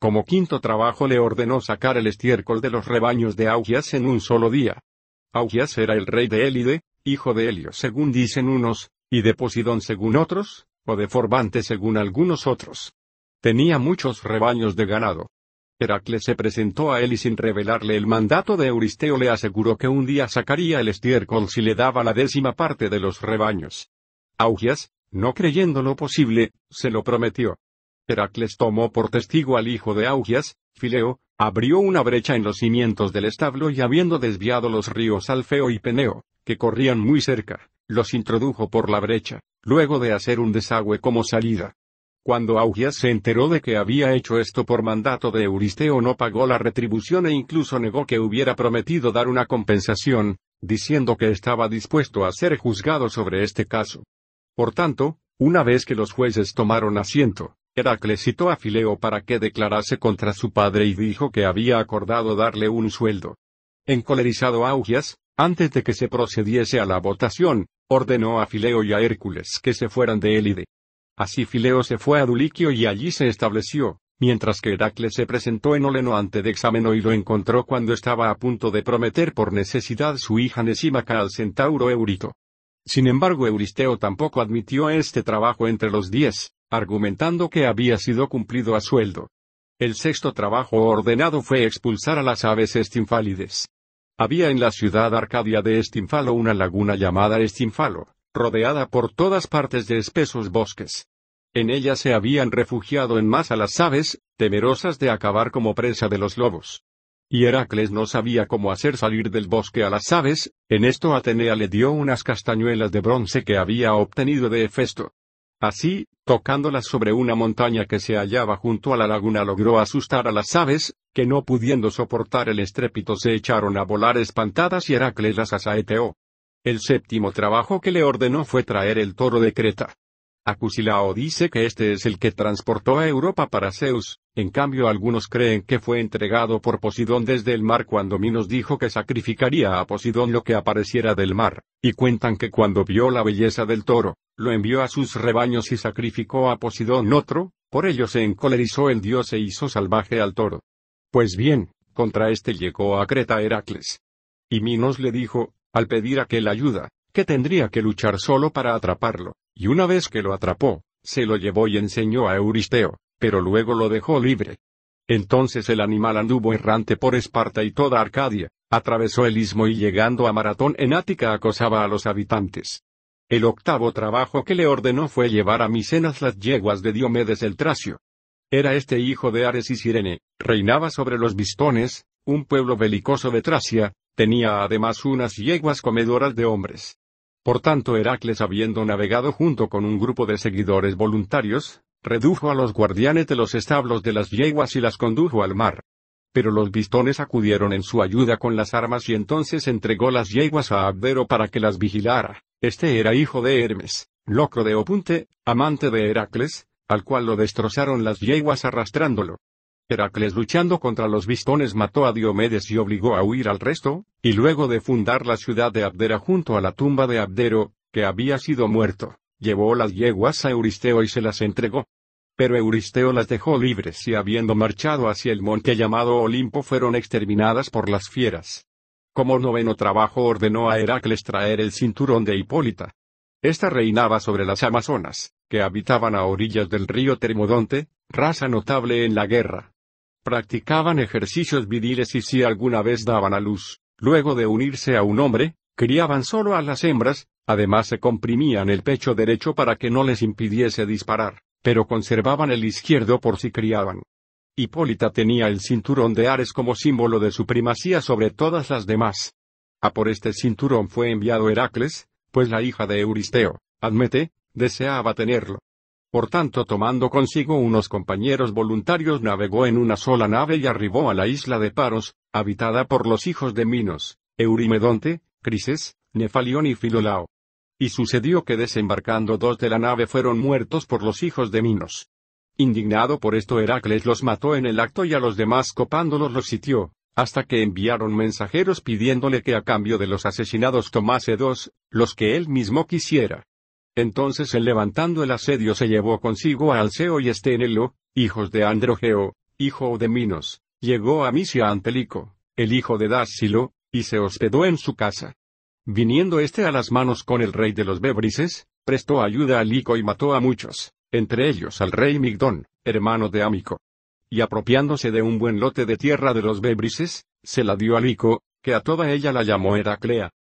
Como quinto trabajo le ordenó sacar el estiércol de los rebaños de Augias en un solo día. Augias era el rey de Élide, hijo de Helio según dicen unos, y de Posidón según otros, o de Forbante según algunos otros. Tenía muchos rebaños de ganado, Heracles se presentó a él y sin revelarle el mandato de Euristeo le aseguró que un día sacaría el estiércol si le daba la décima parte de los rebaños. Augias, no creyéndolo posible, se lo prometió. Heracles tomó por testigo al hijo de Augias, Fileo, abrió una brecha en los cimientos del establo y habiendo desviado los ríos Alfeo y Peneo, que corrían muy cerca, los introdujo por la brecha, luego de hacer un desagüe como salida. Cuando Augias se enteró de que había hecho esto por mandato de Euristeo no pagó la retribución e incluso negó que hubiera prometido dar una compensación, diciendo que estaba dispuesto a ser juzgado sobre este caso. Por tanto, una vez que los jueces tomaron asiento, Heracles citó a Fileo para que declarase contra su padre y dijo que había acordado darle un sueldo. Encolerizado Augias, antes de que se procediese a la votación, ordenó a Fileo y a Hércules que se fueran de de Así Fileo se fue a Duliquio y allí se estableció, mientras que Heracles se presentó en Oleno ante exameno y lo encontró cuando estaba a punto de prometer por necesidad su hija Nesímaca al centauro Eurito. Sin embargo Euristeo tampoco admitió este trabajo entre los diez, argumentando que había sido cumplido a sueldo. El sexto trabajo ordenado fue expulsar a las aves estinfálides. Había en la ciudad arcadia de Estinfalo una laguna llamada Estinfalo, rodeada por todas partes de espesos bosques. En ella se habían refugiado en masa las aves, temerosas de acabar como presa de los lobos. Y Heracles no sabía cómo hacer salir del bosque a las aves, en esto Atenea le dio unas castañuelas de bronce que había obtenido de Hefesto. Así, tocándolas sobre una montaña que se hallaba junto a la laguna logró asustar a las aves, que no pudiendo soportar el estrépito se echaron a volar espantadas y Heracles las asaeteó. El séptimo trabajo que le ordenó fue traer el toro de Creta. Acusilao dice que este es el que transportó a Europa para Zeus, en cambio algunos creen que fue entregado por Posidón desde el mar cuando Minos dijo que sacrificaría a Posidón lo que apareciera del mar, y cuentan que cuando vio la belleza del toro, lo envió a sus rebaños y sacrificó a Posidón otro, por ello se encolerizó el dios e hizo salvaje al toro. Pues bien, contra este llegó a Creta Heracles. Y Minos le dijo, al pedir aquel ayuda, que tendría que luchar solo para atraparlo, y una vez que lo atrapó, se lo llevó y enseñó a Euristeo, pero luego lo dejó libre. Entonces el animal anduvo errante por Esparta y toda Arcadia, atravesó el istmo y llegando a Maratón en Ática acosaba a los habitantes. El octavo trabajo que le ordenó fue llevar a Micenas las yeguas de Diomedes el Tracio. Era este hijo de Ares y Sirene, reinaba sobre los Bistones, un pueblo belicoso de Tracia, Tenía además unas yeguas comedoras de hombres. Por tanto Heracles habiendo navegado junto con un grupo de seguidores voluntarios, redujo a los guardianes de los establos de las yeguas y las condujo al mar. Pero los bistones acudieron en su ayuda con las armas y entonces entregó las yeguas a Abdero para que las vigilara. Este era hijo de Hermes, locro de Opunte, amante de Heracles, al cual lo destrozaron las yeguas arrastrándolo. Heracles luchando contra los bistones mató a Diomedes y obligó a huir al resto, y luego de fundar la ciudad de Abdera junto a la tumba de Abdero, que había sido muerto, llevó las yeguas a Euristeo y se las entregó. Pero Euristeo las dejó libres y habiendo marchado hacia el monte llamado Olimpo fueron exterminadas por las fieras. Como noveno trabajo ordenó a Heracles traer el cinturón de Hipólita. Esta reinaba sobre las Amazonas, que habitaban a orillas del río Termodonte, raza notable en la guerra practicaban ejercicios viriles y si alguna vez daban a luz, luego de unirse a un hombre, criaban solo a las hembras, además se comprimían el pecho derecho para que no les impidiese disparar, pero conservaban el izquierdo por si criaban. Hipólita tenía el cinturón de Ares como símbolo de su primacía sobre todas las demás. A por este cinturón fue enviado Heracles, pues la hija de Euristeo, Admete, deseaba tenerlo. Por tanto, tomando consigo unos compañeros voluntarios, navegó en una sola nave y arribó a la isla de Paros, habitada por los hijos de Minos, Eurimedonte, Crises, Nefalión y Filolao. Y sucedió que desembarcando dos de la nave fueron muertos por los hijos de Minos. Indignado por esto Heracles los mató en el acto y a los demás copándolos los sitió, hasta que enviaron mensajeros pidiéndole que a cambio de los asesinados tomase dos, los que él mismo quisiera. Entonces él levantando el asedio se llevó consigo a Alceo y Esténelo, hijos de Androgeo, hijo de Minos, llegó a Misia Antelico, el hijo de Dásilo, y se hospedó en su casa. Viniendo éste a las manos con el rey de los Bebrises, prestó ayuda a Lico y mató a muchos, entre ellos al rey Migdón, hermano de Amico. Y apropiándose de un buen lote de tierra de los Bebrises, se la dio a Lico, que a toda ella la llamó Heraclea.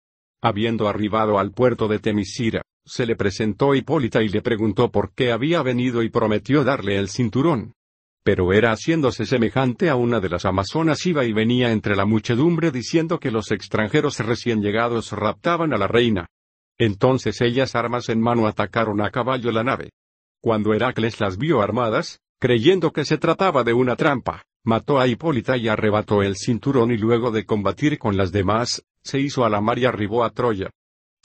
Habiendo arribado al puerto de Temisira, se le presentó Hipólita y le preguntó por qué había venido y prometió darle el cinturón. Pero era haciéndose semejante a una de las amazonas iba y venía entre la muchedumbre diciendo que los extranjeros recién llegados raptaban a la reina. Entonces ellas armas en mano atacaron a caballo la nave. Cuando Heracles las vio armadas, creyendo que se trataba de una trampa, mató a Hipólita y arrebató el cinturón y luego de combatir con las demás, se hizo a la mar y arribó a Troya.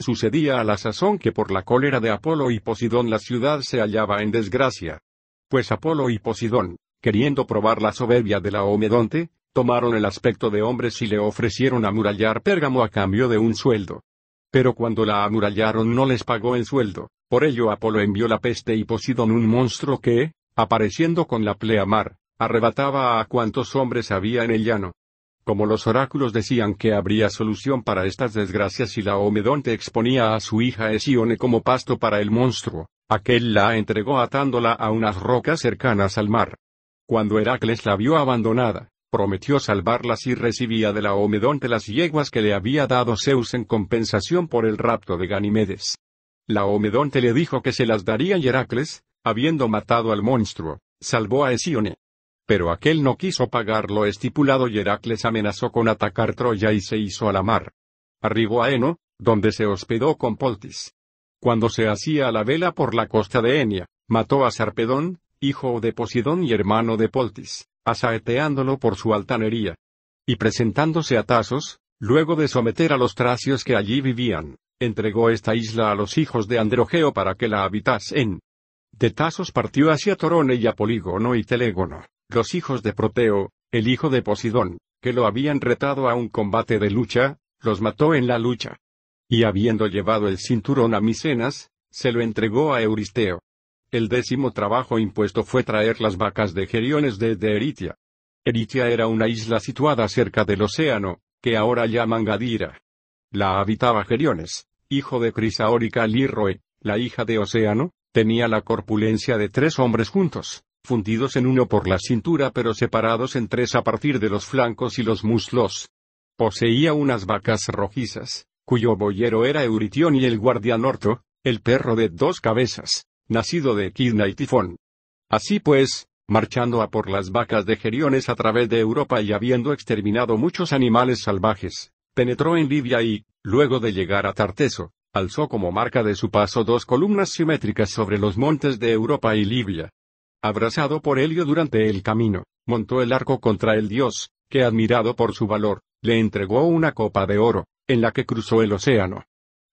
Sucedía a la sazón que por la cólera de Apolo y Posidón la ciudad se hallaba en desgracia. Pues Apolo y Posidón, queriendo probar la soberbia de la homedonte, tomaron el aspecto de hombres y le ofrecieron amurallar Pérgamo a cambio de un sueldo. Pero cuando la amurallaron no les pagó el sueldo, por ello Apolo envió la peste y Posidón un monstruo que, apareciendo con la pleamar, arrebataba a cuantos hombres había en el llano. Como los oráculos decían que habría solución para estas desgracias y la exponía a su hija Esione como pasto para el monstruo, aquel la entregó atándola a unas rocas cercanas al mar. Cuando Heracles la vio abandonada, prometió salvarlas y recibía de la las yeguas que le había dado Zeus en compensación por el rapto de Ganimedes. La le dijo que se las daría y Heracles, habiendo matado al monstruo, salvó a Esione. Pero aquel no quiso pagar lo estipulado y Heracles amenazó con atacar Troya y se hizo a la mar. Arribó a Eno, donde se hospedó con Poltis. Cuando se hacía a la vela por la costa de Enia, mató a Sarpedón, hijo de Posidón y hermano de Poltis, asaeteándolo por su altanería. Y presentándose a Tasos, luego de someter a los tracios que allí vivían, entregó esta isla a los hijos de Androgeo para que la habitasen. De Tasos partió hacia Torone y polígono y Telégono, los hijos de Proteo, el hijo de Posidón, que lo habían retado a un combate de lucha, los mató en la lucha. Y habiendo llevado el cinturón a Micenas, se lo entregó a Euristeo. El décimo trabajo impuesto fue traer las vacas de Geriones desde Eritia. Eritia era una isla situada cerca del océano, que ahora llaman Gadira. La habitaba Geriones, hijo de Crisaórica Lirroe, la hija de Océano, tenía la corpulencia de tres hombres juntos, fundidos en uno por la cintura pero separados en tres a partir de los flancos y los muslos. Poseía unas vacas rojizas, cuyo boyero era Euritión y el guardián Orto, el perro de dos cabezas, nacido de Equidna y Tifón. Así pues, marchando a por las vacas de Geriones a través de Europa y habiendo exterminado muchos animales salvajes, penetró en Libia y, luego de llegar a Tarteso, alzó como marca de su paso dos columnas simétricas sobre los montes de Europa y Libia, Abrazado por Helio durante el camino, montó el arco contra el dios, que admirado por su valor, le entregó una copa de oro, en la que cruzó el océano.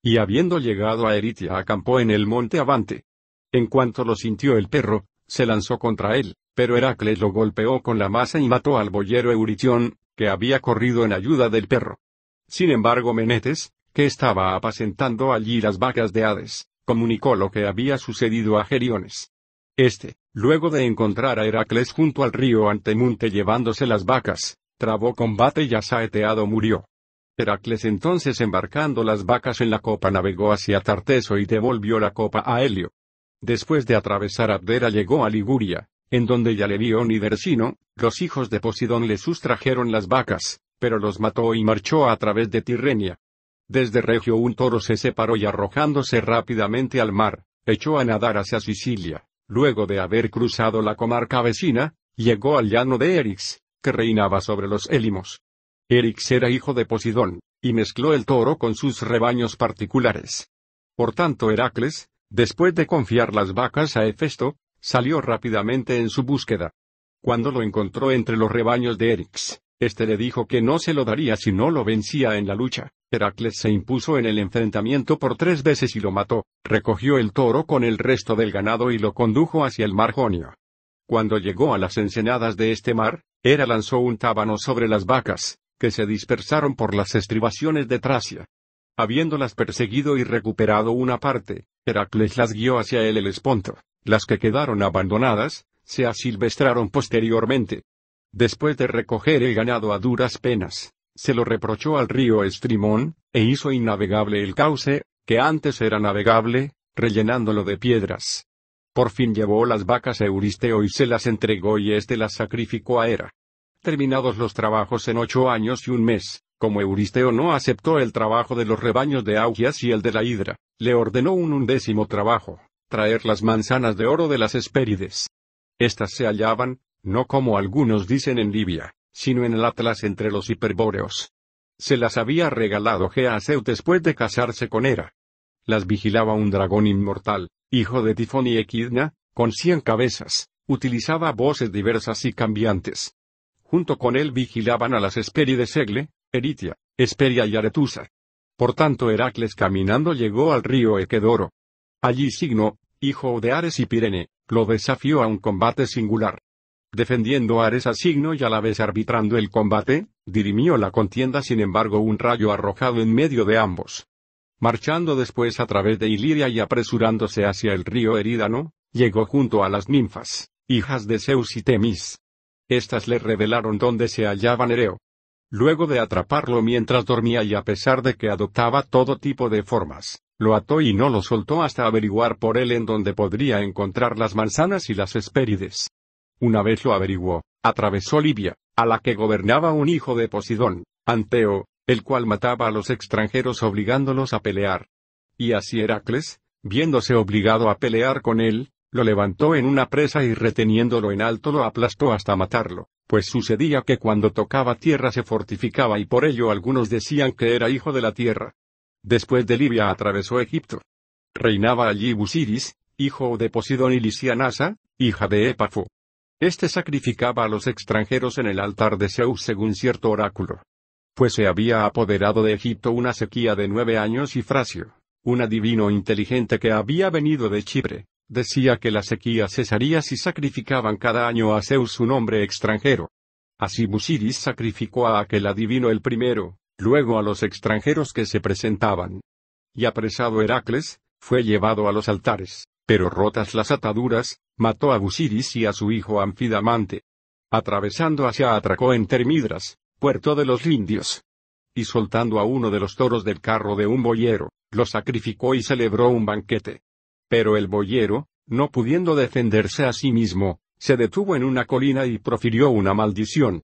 Y habiendo llegado a Eritia acampó en el monte Avante. En cuanto lo sintió el perro, se lanzó contra él, pero Heracles lo golpeó con la masa y mató al boyero Euritión, que había corrido en ayuda del perro. Sin embargo Menetes, que estaba apacentando allí las vacas de Hades, comunicó lo que había sucedido a Geriones. Este, Luego de encontrar a Heracles junto al río Antemonte llevándose las vacas, trabó combate y asaeteado murió. Heracles entonces embarcando las vacas en la copa navegó hacia Tarteso y devolvió la copa a Helio. Después de atravesar Abdera llegó a Liguria, en donde ya le vio Nidersino, los hijos de Posidón le sustrajeron las vacas, pero los mató y marchó a través de Tirrenia. Desde Regio un toro se separó y arrojándose rápidamente al mar, echó a nadar hacia Sicilia, Luego de haber cruzado la comarca vecina, llegó al llano de Erix, que reinaba sobre los Élimos. Erix era hijo de Posidón, y mezcló el toro con sus rebaños particulares. Por tanto Heracles, después de confiar las vacas a Hefesto, salió rápidamente en su búsqueda. Cuando lo encontró entre los rebaños de Erix, este le dijo que no se lo daría si no lo vencía en la lucha. Heracles se impuso en el enfrentamiento por tres veces y lo mató, recogió el toro con el resto del ganado y lo condujo hacia el mar Jonio. Cuando llegó a las ensenadas de este mar, Hera lanzó un tábano sobre las vacas, que se dispersaron por las estribaciones de Tracia. Habiéndolas perseguido y recuperado una parte, Heracles las guió hacia el esponto, las que quedaron abandonadas, se asilvestraron posteriormente. Después de recoger el ganado a duras penas, se lo reprochó al río Estrimón, e hizo innavegable el cauce, que antes era navegable, rellenándolo de piedras. Por fin llevó las vacas a Euristeo y se las entregó y éste las sacrificó a Hera. Terminados los trabajos en ocho años y un mes, como Euristeo no aceptó el trabajo de los rebaños de Augias y el de la Hidra, le ordenó un undécimo trabajo, traer las manzanas de oro de las Hespérides. Estas se hallaban, no como algunos dicen en Libia, sino en el Atlas entre los hiperbóreos. Se las había regalado Gea después de casarse con Hera. Las vigilaba un dragón inmortal, hijo de Tifón y Equidna, con cien cabezas, utilizaba voces diversas y cambiantes. Junto con él vigilaban a las Esperi Egle, Segle, Eritia, Esperia y Aretusa. Por tanto Heracles caminando llegó al río Equedoro. Allí Signo, hijo de Ares y Pirene, lo desafió a un combate singular. Defendiendo a Ares a signo y a la vez arbitrando el combate, dirimió la contienda sin embargo un rayo arrojado en medio de ambos. Marchando después a través de Iliria y apresurándose hacia el río Erídano, llegó junto a las ninfas, hijas de Zeus y Temis. Estas le revelaron dónde se hallaba Nereo. Luego de atraparlo mientras dormía y a pesar de que adoptaba todo tipo de formas, lo ató y no lo soltó hasta averiguar por él en dónde podría encontrar las manzanas y las espérides. Una vez lo averiguó, atravesó Libia, a la que gobernaba un hijo de Posidón, Anteo, el cual mataba a los extranjeros obligándolos a pelear. Y así Heracles, viéndose obligado a pelear con él, lo levantó en una presa y reteniéndolo en alto lo aplastó hasta matarlo, pues sucedía que cuando tocaba tierra se fortificaba y por ello algunos decían que era hijo de la tierra. Después de Libia atravesó Egipto. Reinaba allí Busiris, hijo de Posidón y Lisianasa, hija de Épafo, este sacrificaba a los extranjeros en el altar de Zeus según cierto oráculo. Pues se había apoderado de Egipto una sequía de nueve años y Frasio, un adivino inteligente que había venido de Chipre, decía que la sequía cesaría si sacrificaban cada año a Zeus un hombre extranjero. Así Busiris sacrificó a aquel adivino el primero, luego a los extranjeros que se presentaban. Y apresado Heracles, fue llevado a los altares, pero rotas las ataduras, mató a Busiris y a su hijo Amfidamante. Atravesando hacia atracó en Termidras, puerto de los Lindios. Y soltando a uno de los toros del carro de un boyero, lo sacrificó y celebró un banquete. Pero el boyero, no pudiendo defenderse a sí mismo, se detuvo en una colina y profirió una maldición.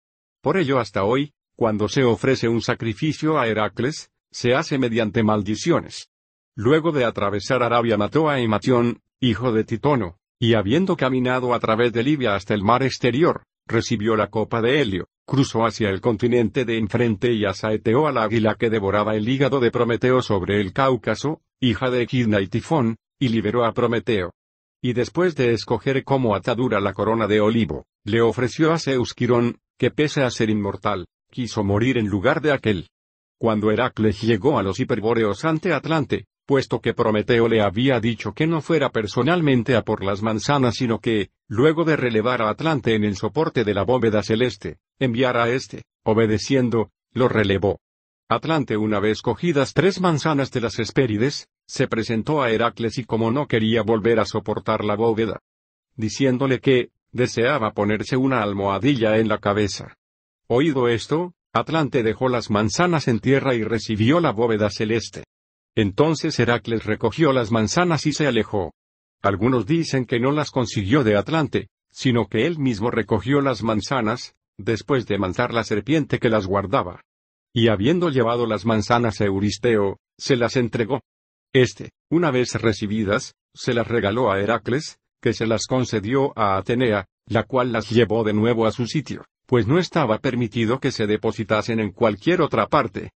Por ello hasta hoy, cuando se ofrece un sacrificio a Heracles, se hace mediante maldiciones. Luego de atravesar Arabia mató a Ematión, hijo de Titono, y habiendo caminado a través de Libia hasta el mar exterior, recibió la copa de helio, cruzó hacia el continente de enfrente y asaeteó al águila que devoraba el hígado de Prometeo sobre el Cáucaso, hija de Equidna y Tifón, y liberó a Prometeo. Y después de escoger como atadura la corona de olivo, le ofreció a Zeus Quirón, que pese a ser inmortal, quiso morir en lugar de aquel. Cuando Heracles llegó a los hiperbóreos ante Atlante, puesto que Prometeo le había dicho que no fuera personalmente a por las manzanas, sino que, luego de relevar a Atlante en el soporte de la bóveda celeste, enviara a éste, obedeciendo, lo relevó. Atlante una vez cogidas tres manzanas de las Hespérides, se presentó a Heracles y como no quería volver a soportar la bóveda, diciéndole que, deseaba ponerse una almohadilla en la cabeza. Oído esto, Atlante dejó las manzanas en tierra y recibió la bóveda celeste. Entonces Heracles recogió las manzanas y se alejó. Algunos dicen que no las consiguió de Atlante, sino que él mismo recogió las manzanas, después de matar la serpiente que las guardaba. Y habiendo llevado las manzanas a Euristeo, se las entregó. Este, una vez recibidas, se las regaló a Heracles, que se las concedió a Atenea, la cual las llevó de nuevo a su sitio, pues no estaba permitido que se depositasen en cualquier otra parte.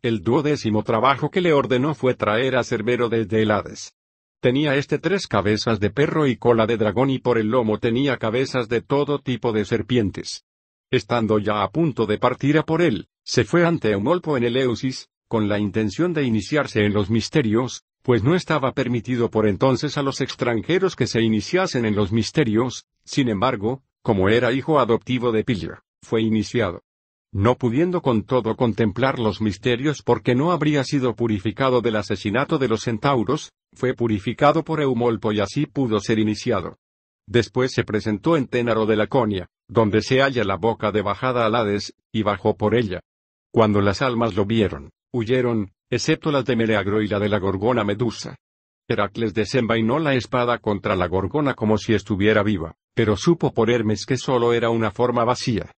El duodécimo trabajo que le ordenó fue traer a Cerbero desde el Hades. Tenía este tres cabezas de perro y cola de dragón y por el lomo tenía cabezas de todo tipo de serpientes. Estando ya a punto de partir a por él, se fue ante Eumolpo en Eleusis, con la intención de iniciarse en los misterios, pues no estaba permitido por entonces a los extranjeros que se iniciasen en los misterios, sin embargo, como era hijo adoptivo de Pillar, fue iniciado no pudiendo con todo contemplar los misterios porque no habría sido purificado del asesinato de los centauros, fue purificado por Eumolpo y así pudo ser iniciado. Después se presentó en Ténaro de Laconia, donde se halla la boca de bajada al Hades, y bajó por ella. Cuando las almas lo vieron, huyeron, excepto las de Meleagro y la de la Gorgona Medusa. Heracles desenvainó la espada contra la Gorgona como si estuviera viva, pero supo por Hermes que solo era una forma vacía.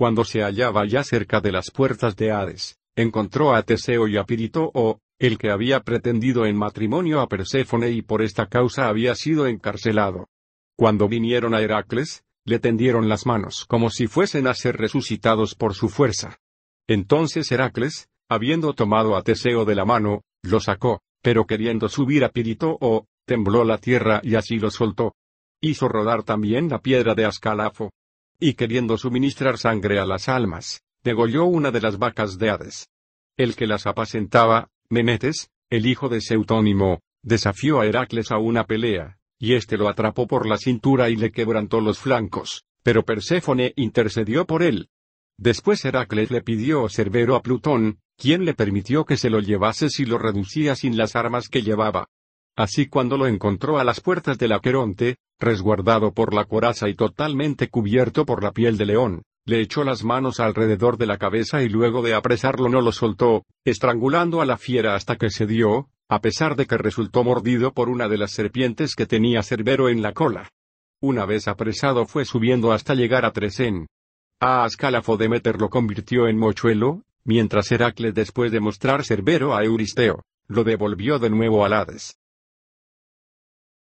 Cuando se hallaba ya cerca de las puertas de Hades, encontró a Teseo y a Piritoo, el que había pretendido en matrimonio a Perséfone y por esta causa había sido encarcelado. Cuando vinieron a Heracles, le tendieron las manos como si fuesen a ser resucitados por su fuerza. Entonces Heracles, habiendo tomado a Teseo de la mano, lo sacó, pero queriendo subir a Piritoo, tembló la tierra y así lo soltó. Hizo rodar también la piedra de Ascalafo, y queriendo suministrar sangre a las almas, degolló una de las vacas de Hades. El que las apacentaba, Menetes, el hijo de Seutónimo, desafió a Heracles a una pelea, y éste lo atrapó por la cintura y le quebrantó los flancos, pero Perséfone intercedió por él. Después Heracles le pidió cerbero a Plutón, quien le permitió que se lo llevase si lo reducía sin las armas que llevaba. Así cuando lo encontró a las puertas del Aqueronte, resguardado por la coraza y totalmente cubierto por la piel de león, le echó las manos alrededor de la cabeza y luego de apresarlo no lo soltó, estrangulando a la fiera hasta que se dio, a pesar de que resultó mordido por una de las serpientes que tenía Cerbero en la cola. Una vez apresado fue subiendo hasta llegar a Tresén. A Ascalafo Demeter lo convirtió en mochuelo, mientras Heracles después de mostrar Cerbero a Euristeo, lo devolvió de nuevo a Hades.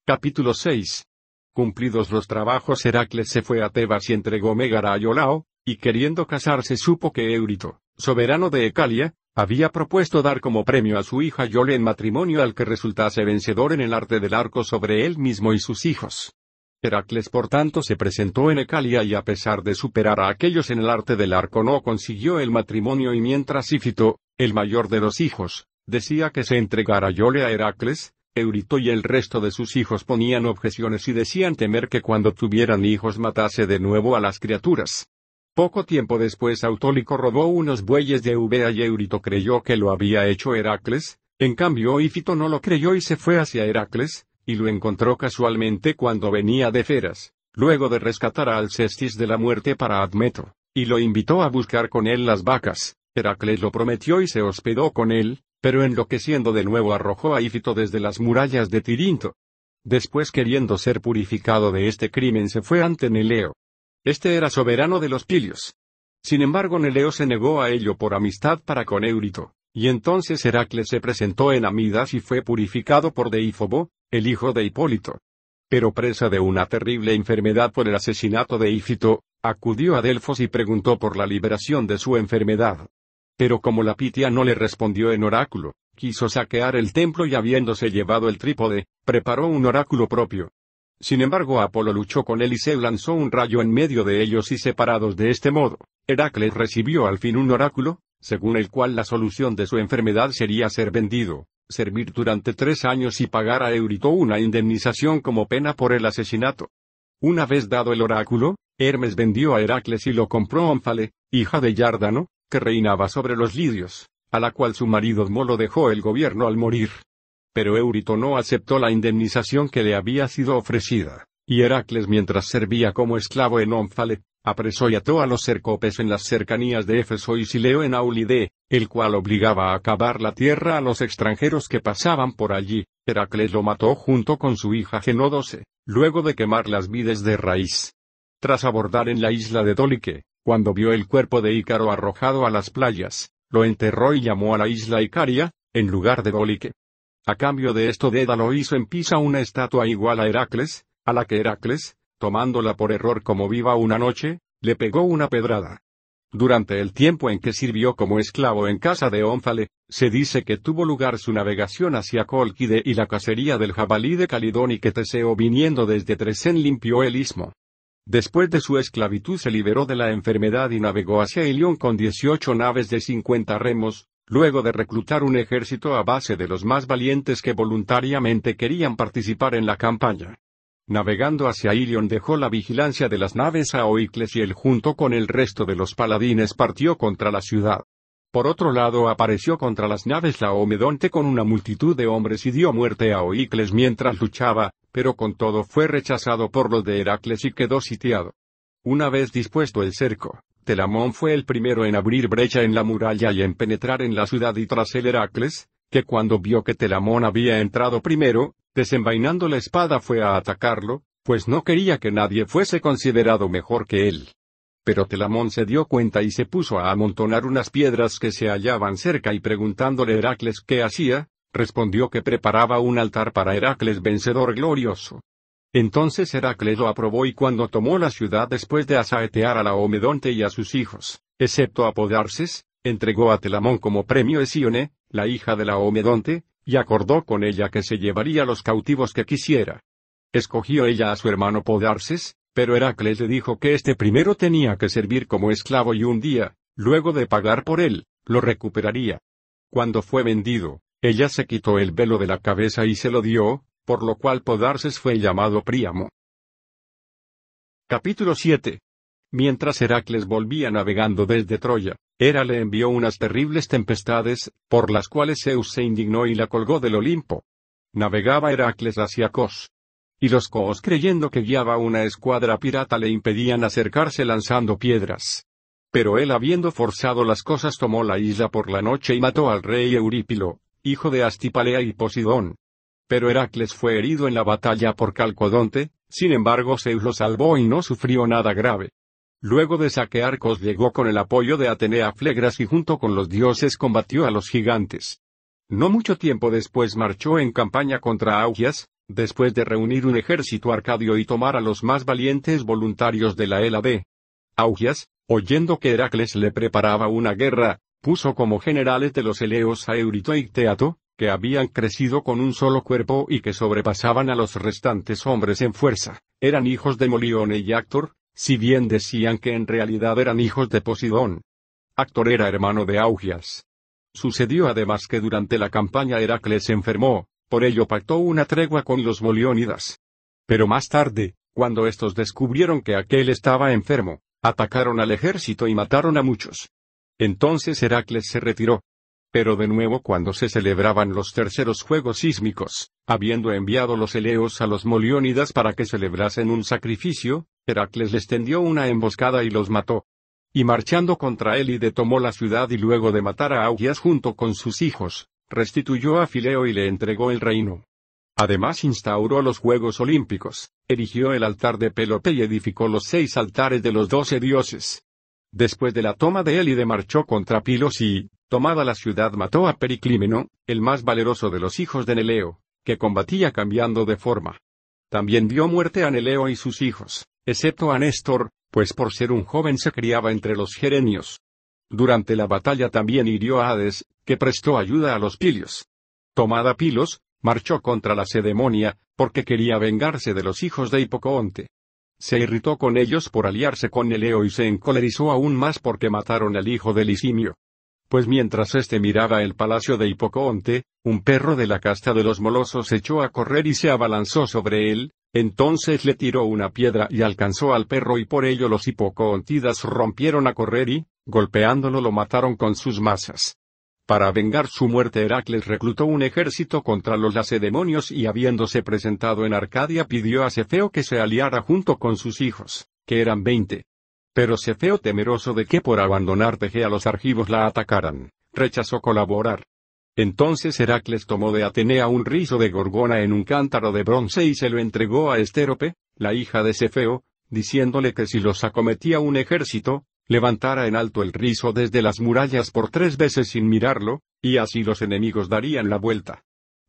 Capítulo 6. Cumplidos los trabajos Heracles se fue a Tebas y entregó Megara a Iolao, y queriendo casarse supo que Eurito, soberano de Ecalia, había propuesto dar como premio a su hija Yole en matrimonio al que resultase vencedor en el arte del arco sobre él mismo y sus hijos. Heracles por tanto se presentó en Ecalia y a pesar de superar a aquellos en el arte del arco no consiguió el matrimonio y mientras Ífito, el mayor de los hijos, decía que se entregara Yole a Heracles, Eurito y el resto de sus hijos ponían objeciones y decían temer que cuando tuvieran hijos matase de nuevo a las criaturas. Poco tiempo después Autólico robó unos bueyes de uvea y Eurito creyó que lo había hecho Heracles, en cambio Ífito no lo creyó y se fue hacia Heracles, y lo encontró casualmente cuando venía de Feras, luego de rescatar a Alcestis de la muerte para Admeto, y lo invitó a buscar con él las vacas. Heracles lo prometió y se hospedó con él, pero enloqueciendo de nuevo arrojó a Ífito desde las murallas de Tirinto. Después queriendo ser purificado de este crimen se fue ante Neleo. Este era soberano de los Pilios. Sin embargo Neleo se negó a ello por amistad para con Eurito, y entonces Heracles se presentó en Amidas y fue purificado por Deífobo, el hijo de Hipólito. Pero presa de una terrible enfermedad por el asesinato de Ífito, acudió a Delfos y preguntó por la liberación de su enfermedad. Pero como la Pitia no le respondió en oráculo, quiso saquear el templo y habiéndose llevado el trípode, preparó un oráculo propio. Sin embargo, Apolo luchó con él y se lanzó un rayo en medio de ellos y separados de este modo, Heracles recibió al fin un oráculo, según el cual la solución de su enfermedad sería ser vendido, servir durante tres años y pagar a Eurito una indemnización como pena por el asesinato. Una vez dado el oráculo, Hermes vendió a Heracles y lo compró Onfale, hija de Yárdano, que reinaba sobre los lidios, a la cual su marido Molo dejó el gobierno al morir. Pero Eurito no aceptó la indemnización que le había sido ofrecida, y Heracles mientras servía como esclavo en Ómfale, apresó y ató a los cercopes en las cercanías de Éfeso y Sileo en Aulide, el cual obligaba a acabar la tierra a los extranjeros que pasaban por allí. Heracles lo mató junto con su hija Genodose, luego de quemar las vides de raíz. Tras abordar en la isla de Dólique, cuando vio el cuerpo de Ícaro arrojado a las playas, lo enterró y llamó a la isla Icaria, en lugar de Bolique. A cambio de esto Dédalo hizo en Pisa una estatua igual a Heracles, a la que Heracles, tomándola por error como viva una noche, le pegó una pedrada. Durante el tiempo en que sirvió como esclavo en casa de Ónfale, se dice que tuvo lugar su navegación hacia Colquide y la cacería del jabalí de Calidón y que Teseo viniendo desde Tresén limpió el istmo. Después de su esclavitud se liberó de la enfermedad y navegó hacia Ilion con 18 naves de 50 remos, luego de reclutar un ejército a base de los más valientes que voluntariamente querían participar en la campaña. Navegando hacia Ilion dejó la vigilancia de las naves a Oicles y él junto con el resto de los paladines partió contra la ciudad. Por otro lado apareció contra las naves Laomedonte con una multitud de hombres y dio muerte a Oicles mientras luchaba, pero con todo fue rechazado por los de Heracles y quedó sitiado. Una vez dispuesto el cerco, Telamón fue el primero en abrir brecha en la muralla y en penetrar en la ciudad y tras el Heracles, que cuando vio que Telamón había entrado primero, desenvainando la espada fue a atacarlo, pues no quería que nadie fuese considerado mejor que él. Pero Telamón se dio cuenta y se puso a amontonar unas piedras que se hallaban cerca y preguntándole Heracles qué hacía, respondió que preparaba un altar para Heracles vencedor glorioso. Entonces Heracles lo aprobó y cuando tomó la ciudad después de asaetear a la Omedonte y a sus hijos, excepto a Podarces, entregó a Telamón como premio Esione, la hija de la Omedonte, y acordó con ella que se llevaría los cautivos que quisiera. Escogió ella a su hermano Podarces, pero Heracles le dijo que este primero tenía que servir como esclavo y un día, luego de pagar por él, lo recuperaría. Cuando fue vendido, ella se quitó el velo de la cabeza y se lo dio, por lo cual Podarces fue llamado Príamo. Capítulo 7. Mientras Heracles volvía navegando desde Troya, Hera le envió unas terribles tempestades, por las cuales Zeus se indignó y la colgó del Olimpo. Navegaba Heracles hacia Cos, y los coos creyendo que guiaba una escuadra pirata le impedían acercarse lanzando piedras. Pero él habiendo forzado las cosas tomó la isla por la noche y mató al rey Eurípilo, hijo de Astipalea y Posidón. Pero Heracles fue herido en la batalla por Calcodonte, sin embargo Zeus lo salvó y no sufrió nada grave. Luego de Saquearcos llegó con el apoyo de Atenea Flegras y junto con los dioses combatió a los gigantes. No mucho tiempo después marchó en campaña contra Augias, Después de reunir un ejército arcadio y tomar a los más valientes voluntarios de la Hélade. Augias, oyendo que Heracles le preparaba una guerra, puso como generales de los eleos a Eurito y Teato, que habían crecido con un solo cuerpo y que sobrepasaban a los restantes hombres en fuerza. Eran hijos de Molione y Actor, si bien decían que en realidad eran hijos de Posidón. Actor era hermano de Augias. Sucedió además que durante la campaña Heracles enfermó, por ello pactó una tregua con los moliónidas. Pero más tarde, cuando estos descubrieron que aquel estaba enfermo, atacaron al ejército y mataron a muchos. Entonces Heracles se retiró. Pero de nuevo cuando se celebraban los terceros juegos sísmicos, habiendo enviado los eleos a los moliónidas para que celebrasen un sacrificio, Heracles les tendió una emboscada y los mató. Y marchando contra él y tomó la ciudad y luego de matar a Augias junto con sus hijos, restituyó a Fileo y le entregó el reino. Además instauró los Juegos Olímpicos, erigió el altar de Pelope y edificó los seis altares de los doce dioses. Después de la toma de Élide marchó contra Pilos y, tomada la ciudad, mató a Periclímeno, el más valeroso de los hijos de Neleo, que combatía cambiando de forma. También dio muerte a Neleo y sus hijos, excepto a Néstor, pues por ser un joven se criaba entre los gerenios. Durante la batalla también hirió a Hades, que prestó ayuda a los Pilios. Tomada Pilos, marchó contra la Sedemonia, porque quería vengarse de los hijos de Hipocoonte. Se irritó con ellos por aliarse con Eleo y se encolerizó aún más porque mataron al hijo de Licimio. Pues mientras éste miraba el palacio de Hipocoonte, un perro de la casta de los molosos echó a correr y se abalanzó sobre él, entonces le tiró una piedra y alcanzó al perro y por ello los hipocontidas rompieron a correr y, golpeándolo lo mataron con sus masas. Para vengar su muerte Heracles reclutó un ejército contra los lacedemonios y habiéndose presentado en Arcadia pidió a Cefeo que se aliara junto con sus hijos, que eran veinte. Pero Cefeo temeroso de que por abandonar Tegea los argivos la atacaran, rechazó colaborar. Entonces Heracles tomó de Atenea un rizo de gorgona en un cántaro de bronce y se lo entregó a Estérope, la hija de Cefeo, diciéndole que si los acometía un ejército, levantara en alto el rizo desde las murallas por tres veces sin mirarlo, y así los enemigos darían la vuelta.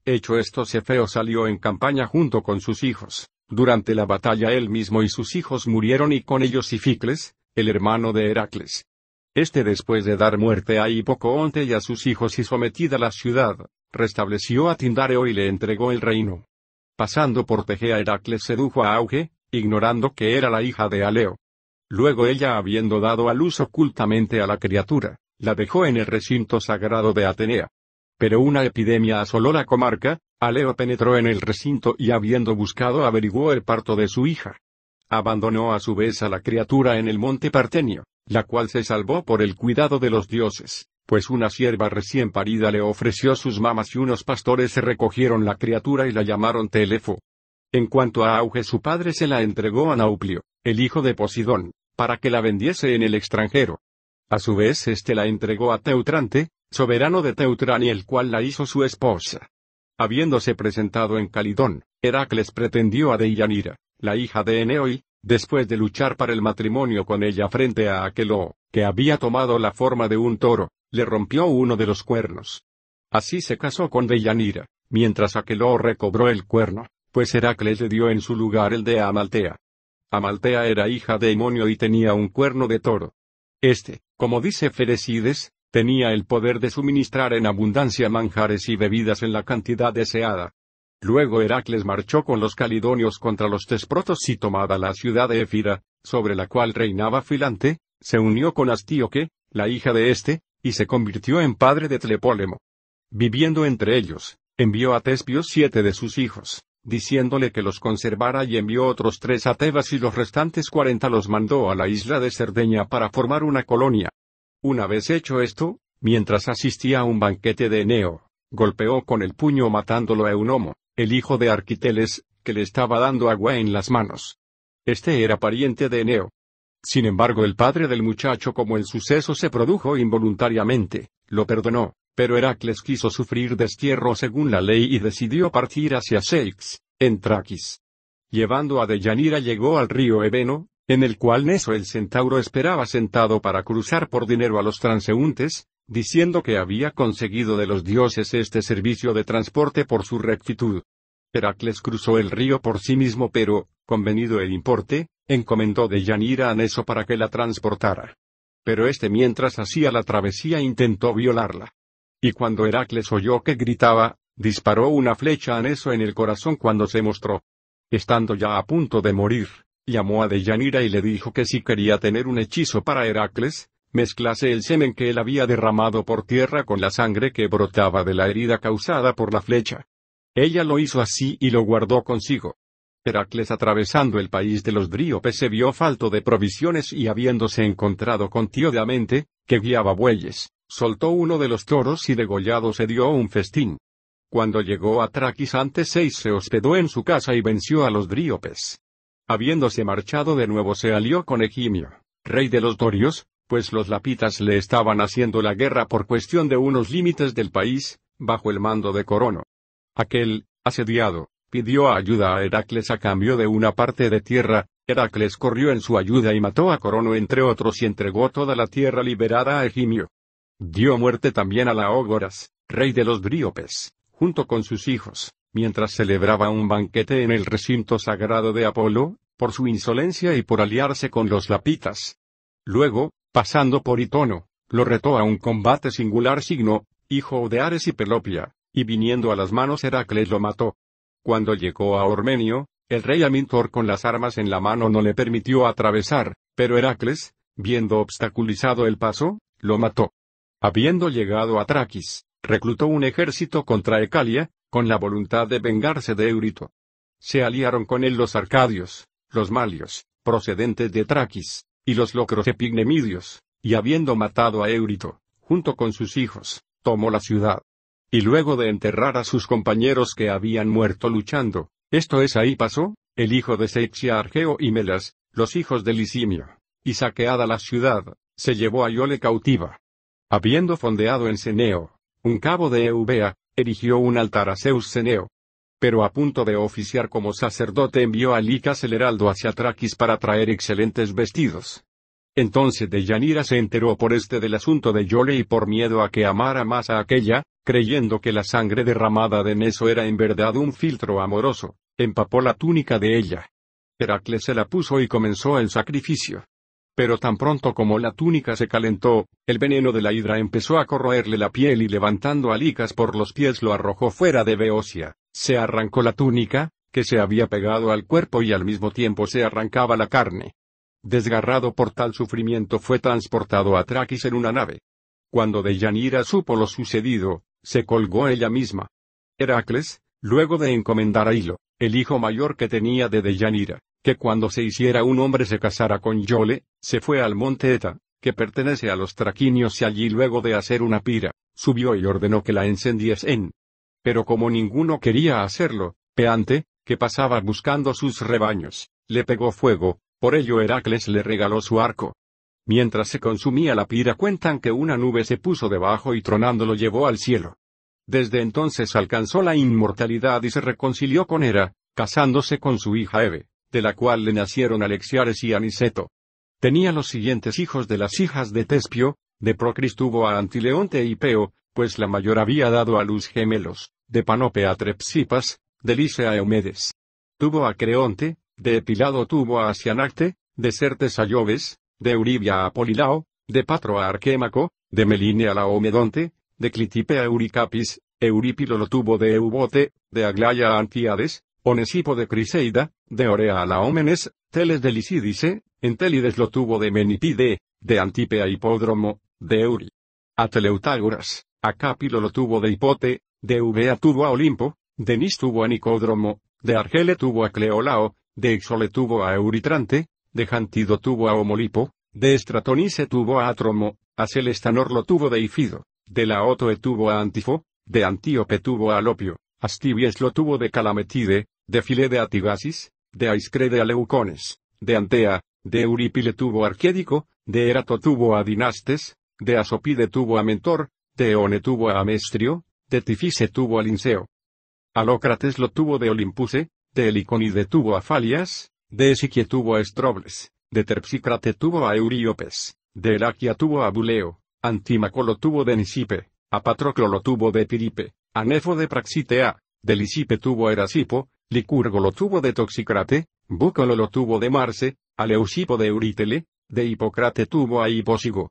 Hecho esto Cefeo salió en campaña junto con sus hijos. Durante la batalla él mismo y sus hijos murieron y con ellos Ificles, el hermano de Heracles. Este después de dar muerte a Hipocoonte y a sus hijos y sometida la ciudad, restableció a Tindareo y le entregó el reino. Pasando por Tegea Heracles sedujo a Auge, ignorando que era la hija de Aleo. Luego ella habiendo dado a luz ocultamente a la criatura, la dejó en el recinto sagrado de Atenea. Pero una epidemia asoló la comarca, Aleo penetró en el recinto y habiendo buscado averiguó el parto de su hija. Abandonó a su vez a la criatura en el monte Partenio, la cual se salvó por el cuidado de los dioses, pues una sierva recién parida le ofreció sus mamas y unos pastores se recogieron la criatura y la llamaron Telefo. En cuanto a Auge su padre se la entregó a Nauplio, el hijo de Posidón, para que la vendiese en el extranjero. A su vez éste la entregó a Teutrante, soberano de Teutrán el cual la hizo su esposa. Habiéndose presentado en Calidón, Heracles pretendió a Deianira, la hija de Eneoi, Después de luchar para el matrimonio con ella frente a aquelo, que había tomado la forma de un toro, le rompió uno de los cuernos. Así se casó con Deyanira, mientras Aqueló recobró el cuerno, pues Heracles le dio en su lugar el de Amaltea. Amaltea era hija de Demonio y tenía un cuerno de toro. Este, como dice Ferecides, tenía el poder de suministrar en abundancia manjares y bebidas en la cantidad deseada. Luego Heracles marchó con los calidonios contra los tesprotos y tomada la ciudad de Éfira, sobre la cual reinaba Filante, se unió con Astíoque, la hija de éste, y se convirtió en padre de Tlepólemo. Viviendo entre ellos, envió a Tespio siete de sus hijos, diciéndole que los conservara y envió otros tres a Tebas y los restantes cuarenta los mandó a la isla de Cerdeña para formar una colonia. Una vez hecho esto, mientras asistía a un banquete de Eneo, golpeó con el puño matándolo a Eunomo el hijo de Arquiteles, que le estaba dando agua en las manos. Este era pariente de Eneo. Sin embargo, el padre del muchacho, como el suceso se produjo involuntariamente, lo perdonó, pero Heracles quiso sufrir destierro según la ley y decidió partir hacia Seix, en Traquis. Llevando a Deyanira llegó al río Ebeno, en el cual Neso el centauro esperaba sentado para cruzar por dinero a los transeúntes, diciendo que había conseguido de los dioses este servicio de transporte por su rectitud. Heracles cruzó el río por sí mismo pero, convenido el importe, encomendó de Yanira a Neso para que la transportara. Pero este mientras hacía la travesía intentó violarla. Y cuando Heracles oyó que gritaba, disparó una flecha a Neso en el corazón cuando se mostró. Estando ya a punto de morir, llamó a Deyanira y le dijo que si quería tener un hechizo para Heracles, mezclase el semen que él había derramado por tierra con la sangre que brotaba de la herida causada por la flecha. Ella lo hizo así y lo guardó consigo. Heracles atravesando el país de los dríopes se vio falto de provisiones y habiéndose encontrado con Tiodamente, que guiaba bueyes, soltó uno de los toros y degollado se dio un festín. Cuando llegó a Traquis antes seis se hospedó en su casa y venció a los dríopes. Habiéndose marchado de nuevo se alió con Egimio, rey de los Dorios, pues los lapitas le estaban haciendo la guerra por cuestión de unos límites del país, bajo el mando de Corono. Aquel, asediado, pidió ayuda a Heracles a cambio de una parte de tierra, Heracles corrió en su ayuda y mató a Corono entre otros y entregó toda la tierra liberada a Egimio. Dio muerte también a Laógoras, rey de los Bríopes, junto con sus hijos, mientras celebraba un banquete en el recinto sagrado de Apolo, por su insolencia y por aliarse con los lapitas. Luego, pasando por Itono, lo retó a un combate singular signo, hijo de Ares y Pelopia, y viniendo a las manos Heracles lo mató. Cuando llegó a Ormenio, el rey Amintor con las armas en la mano no le permitió atravesar, pero Heracles, viendo obstaculizado el paso, lo mató. Habiendo llegado a Traquis, reclutó un ejército contra Ecalia, con la voluntad de vengarse de Eurito. Se aliaron con él los arcadios, los malios, procedentes de Traquis, y los locros epignemidios, y habiendo matado a Eurito, junto con sus hijos, tomó la ciudad. Y luego de enterrar a sus compañeros que habían muerto luchando, esto es ahí pasó, el hijo de Seixia Argeo y Melas, los hijos de Licimio, y saqueada la ciudad, se llevó a Iole cautiva. Habiendo fondeado en Ceneo, un cabo de Eubea, erigió un altar a Zeus Ceneo, pero a punto de oficiar como sacerdote envió a Licas el heraldo hacia Traquis para traer excelentes vestidos. Entonces Deyanira se enteró por este del asunto de Yole y por miedo a que amara más a aquella, creyendo que la sangre derramada de Neso era en verdad un filtro amoroso, empapó la túnica de ella. Heracles se la puso y comenzó el sacrificio. Pero tan pronto como la túnica se calentó, el veneno de la hidra empezó a corroerle la piel y levantando a por los pies lo arrojó fuera de Beocia. Se arrancó la túnica, que se había pegado al cuerpo y al mismo tiempo se arrancaba la carne. Desgarrado por tal sufrimiento fue transportado a Traquis en una nave. Cuando Deyanira supo lo sucedido, se colgó ella misma. Heracles, luego de encomendar a Hilo, el hijo mayor que tenía de Deyanira, que cuando se hiciera un hombre se casara con Yole, se fue al monte Eta, que pertenece a los traquinios y allí luego de hacer una pira, subió y ordenó que la encendiesen. Pero como ninguno quería hacerlo, Peante, que pasaba buscando sus rebaños, le pegó fuego, por ello Heracles le regaló su arco. Mientras se consumía la pira cuentan que una nube se puso debajo y tronando lo llevó al cielo. Desde entonces alcanzó la inmortalidad y se reconcilió con Hera, casándose con su hija Eve de la cual le nacieron Alexiares y Aniceto. Tenía los siguientes hijos de las hijas de Tespio, de Procris tuvo a Antileonte y Peo, pues la mayor había dado a luz gemelos, de Panope a Trepsipas, de Lice a Eumedes. Tuvo a Creonte, de Epilado tuvo a Asianacte, de Certes a Lloves, de Euribia a Polilao, de Patro a Arquémaco, de Meline a Laomedonte, de Clitipe a Euricapis, Eurípilo lo tuvo de Eubote, de Aglaya a Antiades, Onesipo de Criseida, de Orea a Laómenes, Teles de Lisídice, Entélides lo tuvo de Menipide, de Antipe a Hipódromo, de Euri. A Teleutágoras, a Capilo lo tuvo de Hipote, de Ubea tuvo a Olimpo, de Nis tuvo a Nicódromo, de Argele tuvo a Cleolao, de Exole tuvo a Euritrante, de Jantido tuvo a Homolipo, de Estratonice tuvo a Atromo, a Celestanor lo tuvo de Ifido, de Laotoe tuvo a Antifo, de Antíope tuvo a a Astibies lo tuvo de Calametide, de File de Atigasis, de Aiscre de Aleucones, de Antea, de Eurípile tuvo Arquédico, de Erato tuvo a Dinastes, de Asopide tuvo a Mentor, de Eone tuvo a Amestrio, de Tifise tuvo a Linceo. Alócrates lo tuvo de Olimpuse, de Heliconide tuvo a Falias, de Esiquie tuvo a Estrobles, de Terpsícrate tuvo a Euríopes, de Elaquia tuvo a Buleo, Antímaco lo tuvo de Nisipe, a Patroclo lo tuvo de Piripe, a Nefo de Praxitea, de Lisipe tuvo a Erasipo, Licurgo lo tuvo de Toxicrate, Búcalo lo tuvo de Marce, Aleusipo de Eurítele, de Hipócrate tuvo a Hipósigo.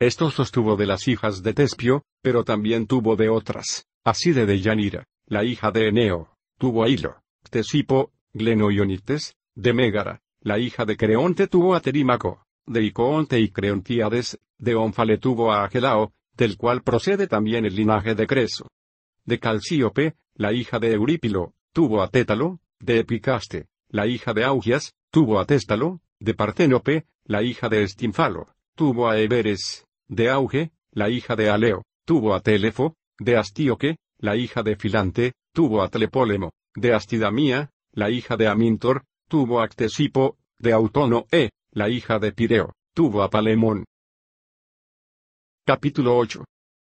los sostuvo de las hijas de Tespio, pero también tuvo de otras, así de Deyanira, la hija de Eneo, tuvo a Hilo, Ctesipo, Glenoionites, de Mégara, la hija de Creonte tuvo a Terímaco, de Icoonte y Creontíades, de Onfale tuvo a Agelao, del cual procede también el linaje de Creso. De Calcíope, la hija de Eurípilo, tuvo a Tétalo, de Epicaste, la hija de Augias, tuvo a Téstalo, de Parténope, la hija de Estínfalo, tuvo a Everes, de Auge, la hija de Aleo, tuvo a Telefo, de Astíoque, la hija de Filante, tuvo a Tlepólemo, de Astidamía, la hija de Amintor, tuvo a Ctesipo, de Autonoe, la hija de Pireo, tuvo a Palemón. Capítulo 8.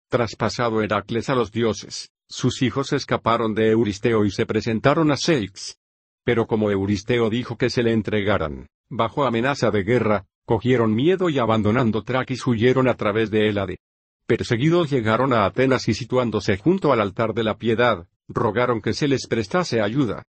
Traspasado Heracles a los dioses. Sus hijos escaparon de Euristeo y se presentaron a Seix. Pero como Euristeo dijo que se le entregaran, bajo amenaza de guerra, cogieron miedo y abandonando Traquis huyeron a través de Élade. Perseguidos llegaron a Atenas y situándose junto al altar de la piedad, rogaron que se les prestase ayuda.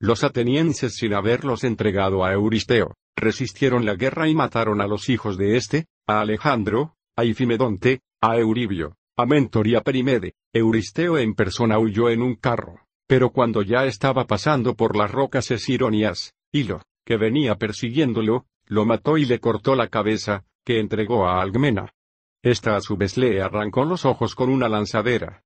Los atenienses sin haberlos entregado a Euristeo, resistieron la guerra y mataron a los hijos de éste, a Alejandro, a Ifimedonte, a Euribio, a a Perimede, Euristeo en persona huyó en un carro, pero cuando ya estaba pasando por las rocas es Hilo, que venía persiguiéndolo, lo mató y le cortó la cabeza, que entregó a Algmena. Esta a su vez le arrancó los ojos con una lanzadera.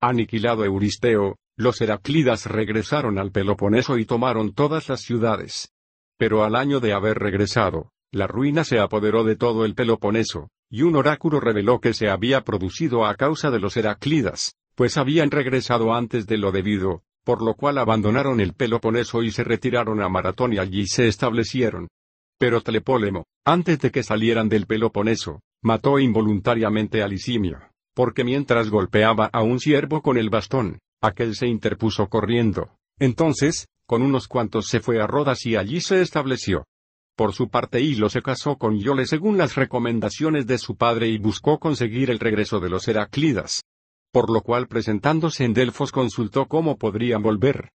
Aniquilado Euristeo, los Heraclidas regresaron al Peloponeso y tomaron todas las ciudades. Pero al año de haber regresado, la ruina se apoderó de todo el Peloponeso, y un oráculo reveló que se había producido a causa de los Heraclidas, pues habían regresado antes de lo debido, por lo cual abandonaron el Peloponeso y se retiraron a Maratón y allí se establecieron. Pero Telepólemo, antes de que salieran del Peloponeso, mató involuntariamente a Licimio, porque mientras golpeaba a un siervo con el bastón, aquel se interpuso corriendo. Entonces, con unos cuantos se fue a Rodas y allí se estableció. Por su parte Hilo se casó con Yole según las recomendaciones de su padre y buscó conseguir el regreso de los Heraclidas. Por lo cual presentándose en Delfos consultó cómo podrían volver.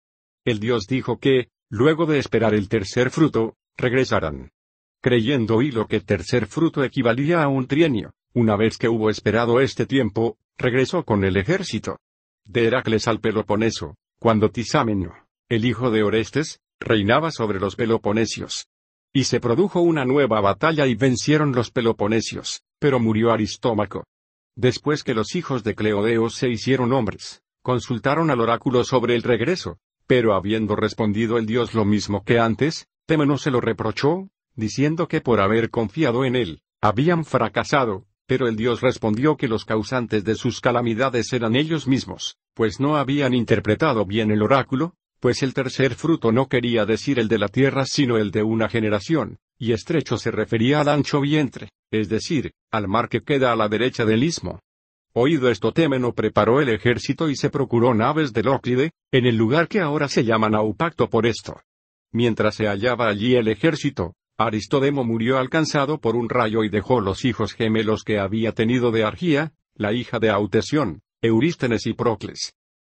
El dios dijo que, luego de esperar el tercer fruto, regresarán. Creyendo Hilo que tercer fruto equivalía a un trienio, una vez que hubo esperado este tiempo, regresó con el ejército. De Heracles al Peloponeso, cuando Tisámeno, el hijo de Orestes, reinaba sobre los Peloponesios. Y se produjo una nueva batalla y vencieron los peloponesios, pero murió Aristómaco. Después que los hijos de Cleodeo se hicieron hombres, consultaron al oráculo sobre el regreso, pero habiendo respondido el dios lo mismo que antes, Temeno se lo reprochó, diciendo que por haber confiado en él, habían fracasado, pero el dios respondió que los causantes de sus calamidades eran ellos mismos, pues no habían interpretado bien el oráculo, pues el tercer fruto no quería decir el de la tierra sino el de una generación, y estrecho se refería al ancho vientre, es decir, al mar que queda a la derecha del istmo. Oído esto Témeno preparó el ejército y se procuró naves del Óclide, en el lugar que ahora se llama Naupacto por esto. Mientras se hallaba allí el ejército, Aristodemo murió alcanzado por un rayo y dejó los hijos gemelos que había tenido de Argía, la hija de Autesión, Eurístenes y Procles.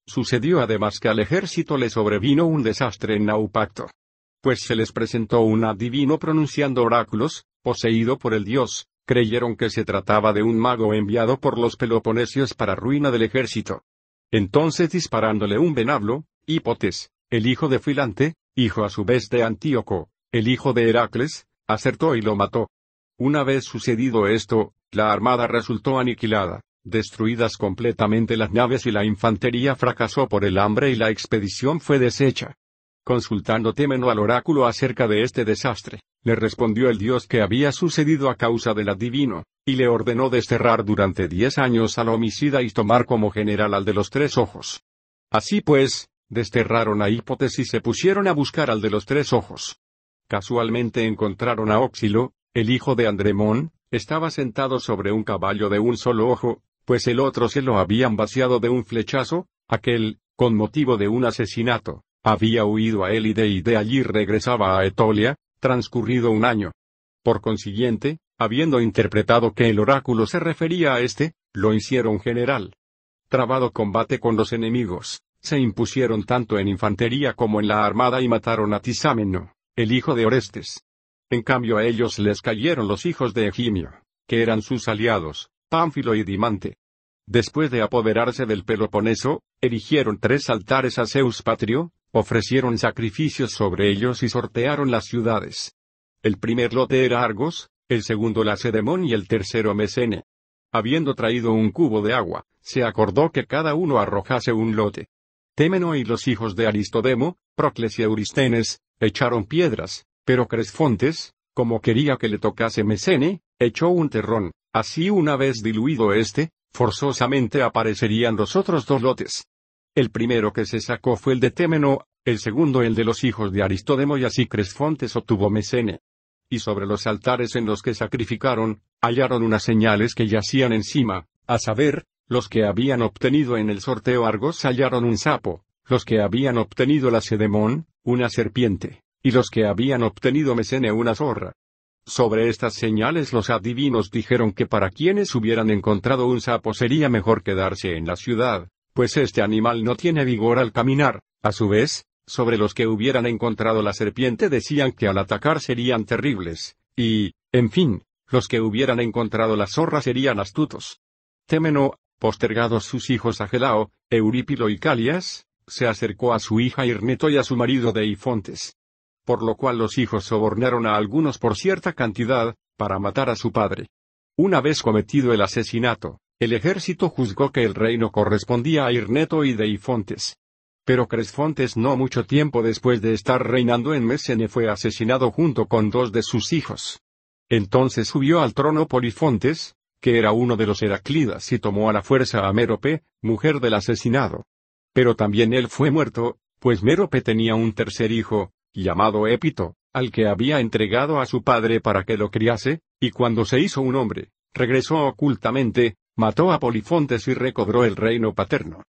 Sucedió además que al ejército le sobrevino un desastre en Naupacto. Pues se les presentó un adivino pronunciando oráculos, poseído por el dios, creyeron que se trataba de un mago enviado por los peloponesios para ruina del ejército. Entonces disparándole un venablo, Hipotes, el hijo de Filante, hijo a su vez de Antíoco, el hijo de Heracles, acertó y lo mató. Una vez sucedido esto, la armada resultó aniquilada destruidas completamente las naves y la infantería fracasó por el hambre y la expedición fue deshecha. Consultando Temeno al oráculo acerca de este desastre, le respondió el dios que había sucedido a causa del adivino, y le ordenó desterrar durante diez años al homicida y tomar como general al de los tres ojos. Así pues, desterraron a Hipótesis y se pusieron a buscar al de los tres ojos. Casualmente encontraron a Óxilo, el hijo de Andremón, estaba sentado sobre un caballo de un solo ojo, pues el otro se lo habían vaciado de un flechazo, aquel, con motivo de un asesinato, había huido a Elide y de allí regresaba a Etolia, transcurrido un año. Por consiguiente, habiendo interpretado que el oráculo se refería a este, lo hicieron general. Trabado combate con los enemigos, se impusieron tanto en infantería como en la armada y mataron a Tisámeno, el hijo de Orestes. En cambio a ellos les cayeron los hijos de Egimio, que eran sus aliados, Pánfilo y Dimante. Después de apoderarse del Peloponeso, erigieron tres altares a Zeus Patrio, ofrecieron sacrificios sobre ellos y sortearon las ciudades. El primer lote era Argos, el segundo Lacedemón y el tercero Mesene. Habiendo traído un cubo de agua, se acordó que cada uno arrojase un lote. Témeno y los hijos de Aristodemo, Procles y Euristenes, echaron piedras, pero Cresfontes, como quería que le tocase Mecene, echó un terrón. Así una vez diluido este, forzosamente aparecerían los otros dos lotes. El primero que se sacó fue el de Témeno, el segundo el de los hijos de Aristodemo y así Cresfontes obtuvo mecene. Y sobre los altares en los que sacrificaron, hallaron unas señales que yacían encima, a saber, los que habían obtenido en el sorteo Argos hallaron un sapo, los que habían obtenido la Sedemón, una serpiente, y los que habían obtenido Mesene una zorra. Sobre estas señales los adivinos dijeron que para quienes hubieran encontrado un sapo sería mejor quedarse en la ciudad, pues este animal no tiene vigor al caminar. A su vez, sobre los que hubieran encontrado la serpiente decían que al atacar serían terribles, y, en fin, los que hubieran encontrado la zorra serían astutos. Temeno, postergados sus hijos Agelao, Eurípilo y Calias, se acercó a su hija Irneto y a su marido Deifontes por lo cual los hijos sobornaron a algunos por cierta cantidad, para matar a su padre. Una vez cometido el asesinato, el ejército juzgó que el reino correspondía a Irneto y Deifontes. Pero Cresfontes no mucho tiempo después de estar reinando en Mesene fue asesinado junto con dos de sus hijos. Entonces subió al trono Polifontes, que era uno de los Heraclidas y tomó a la fuerza a Mérope, mujer del asesinado. Pero también él fue muerto, pues Mérope tenía un tercer hijo, llamado Épito, al que había entregado a su padre para que lo criase, y cuando se hizo un hombre, regresó ocultamente, mató a Polifontes y recobró el reino paterno.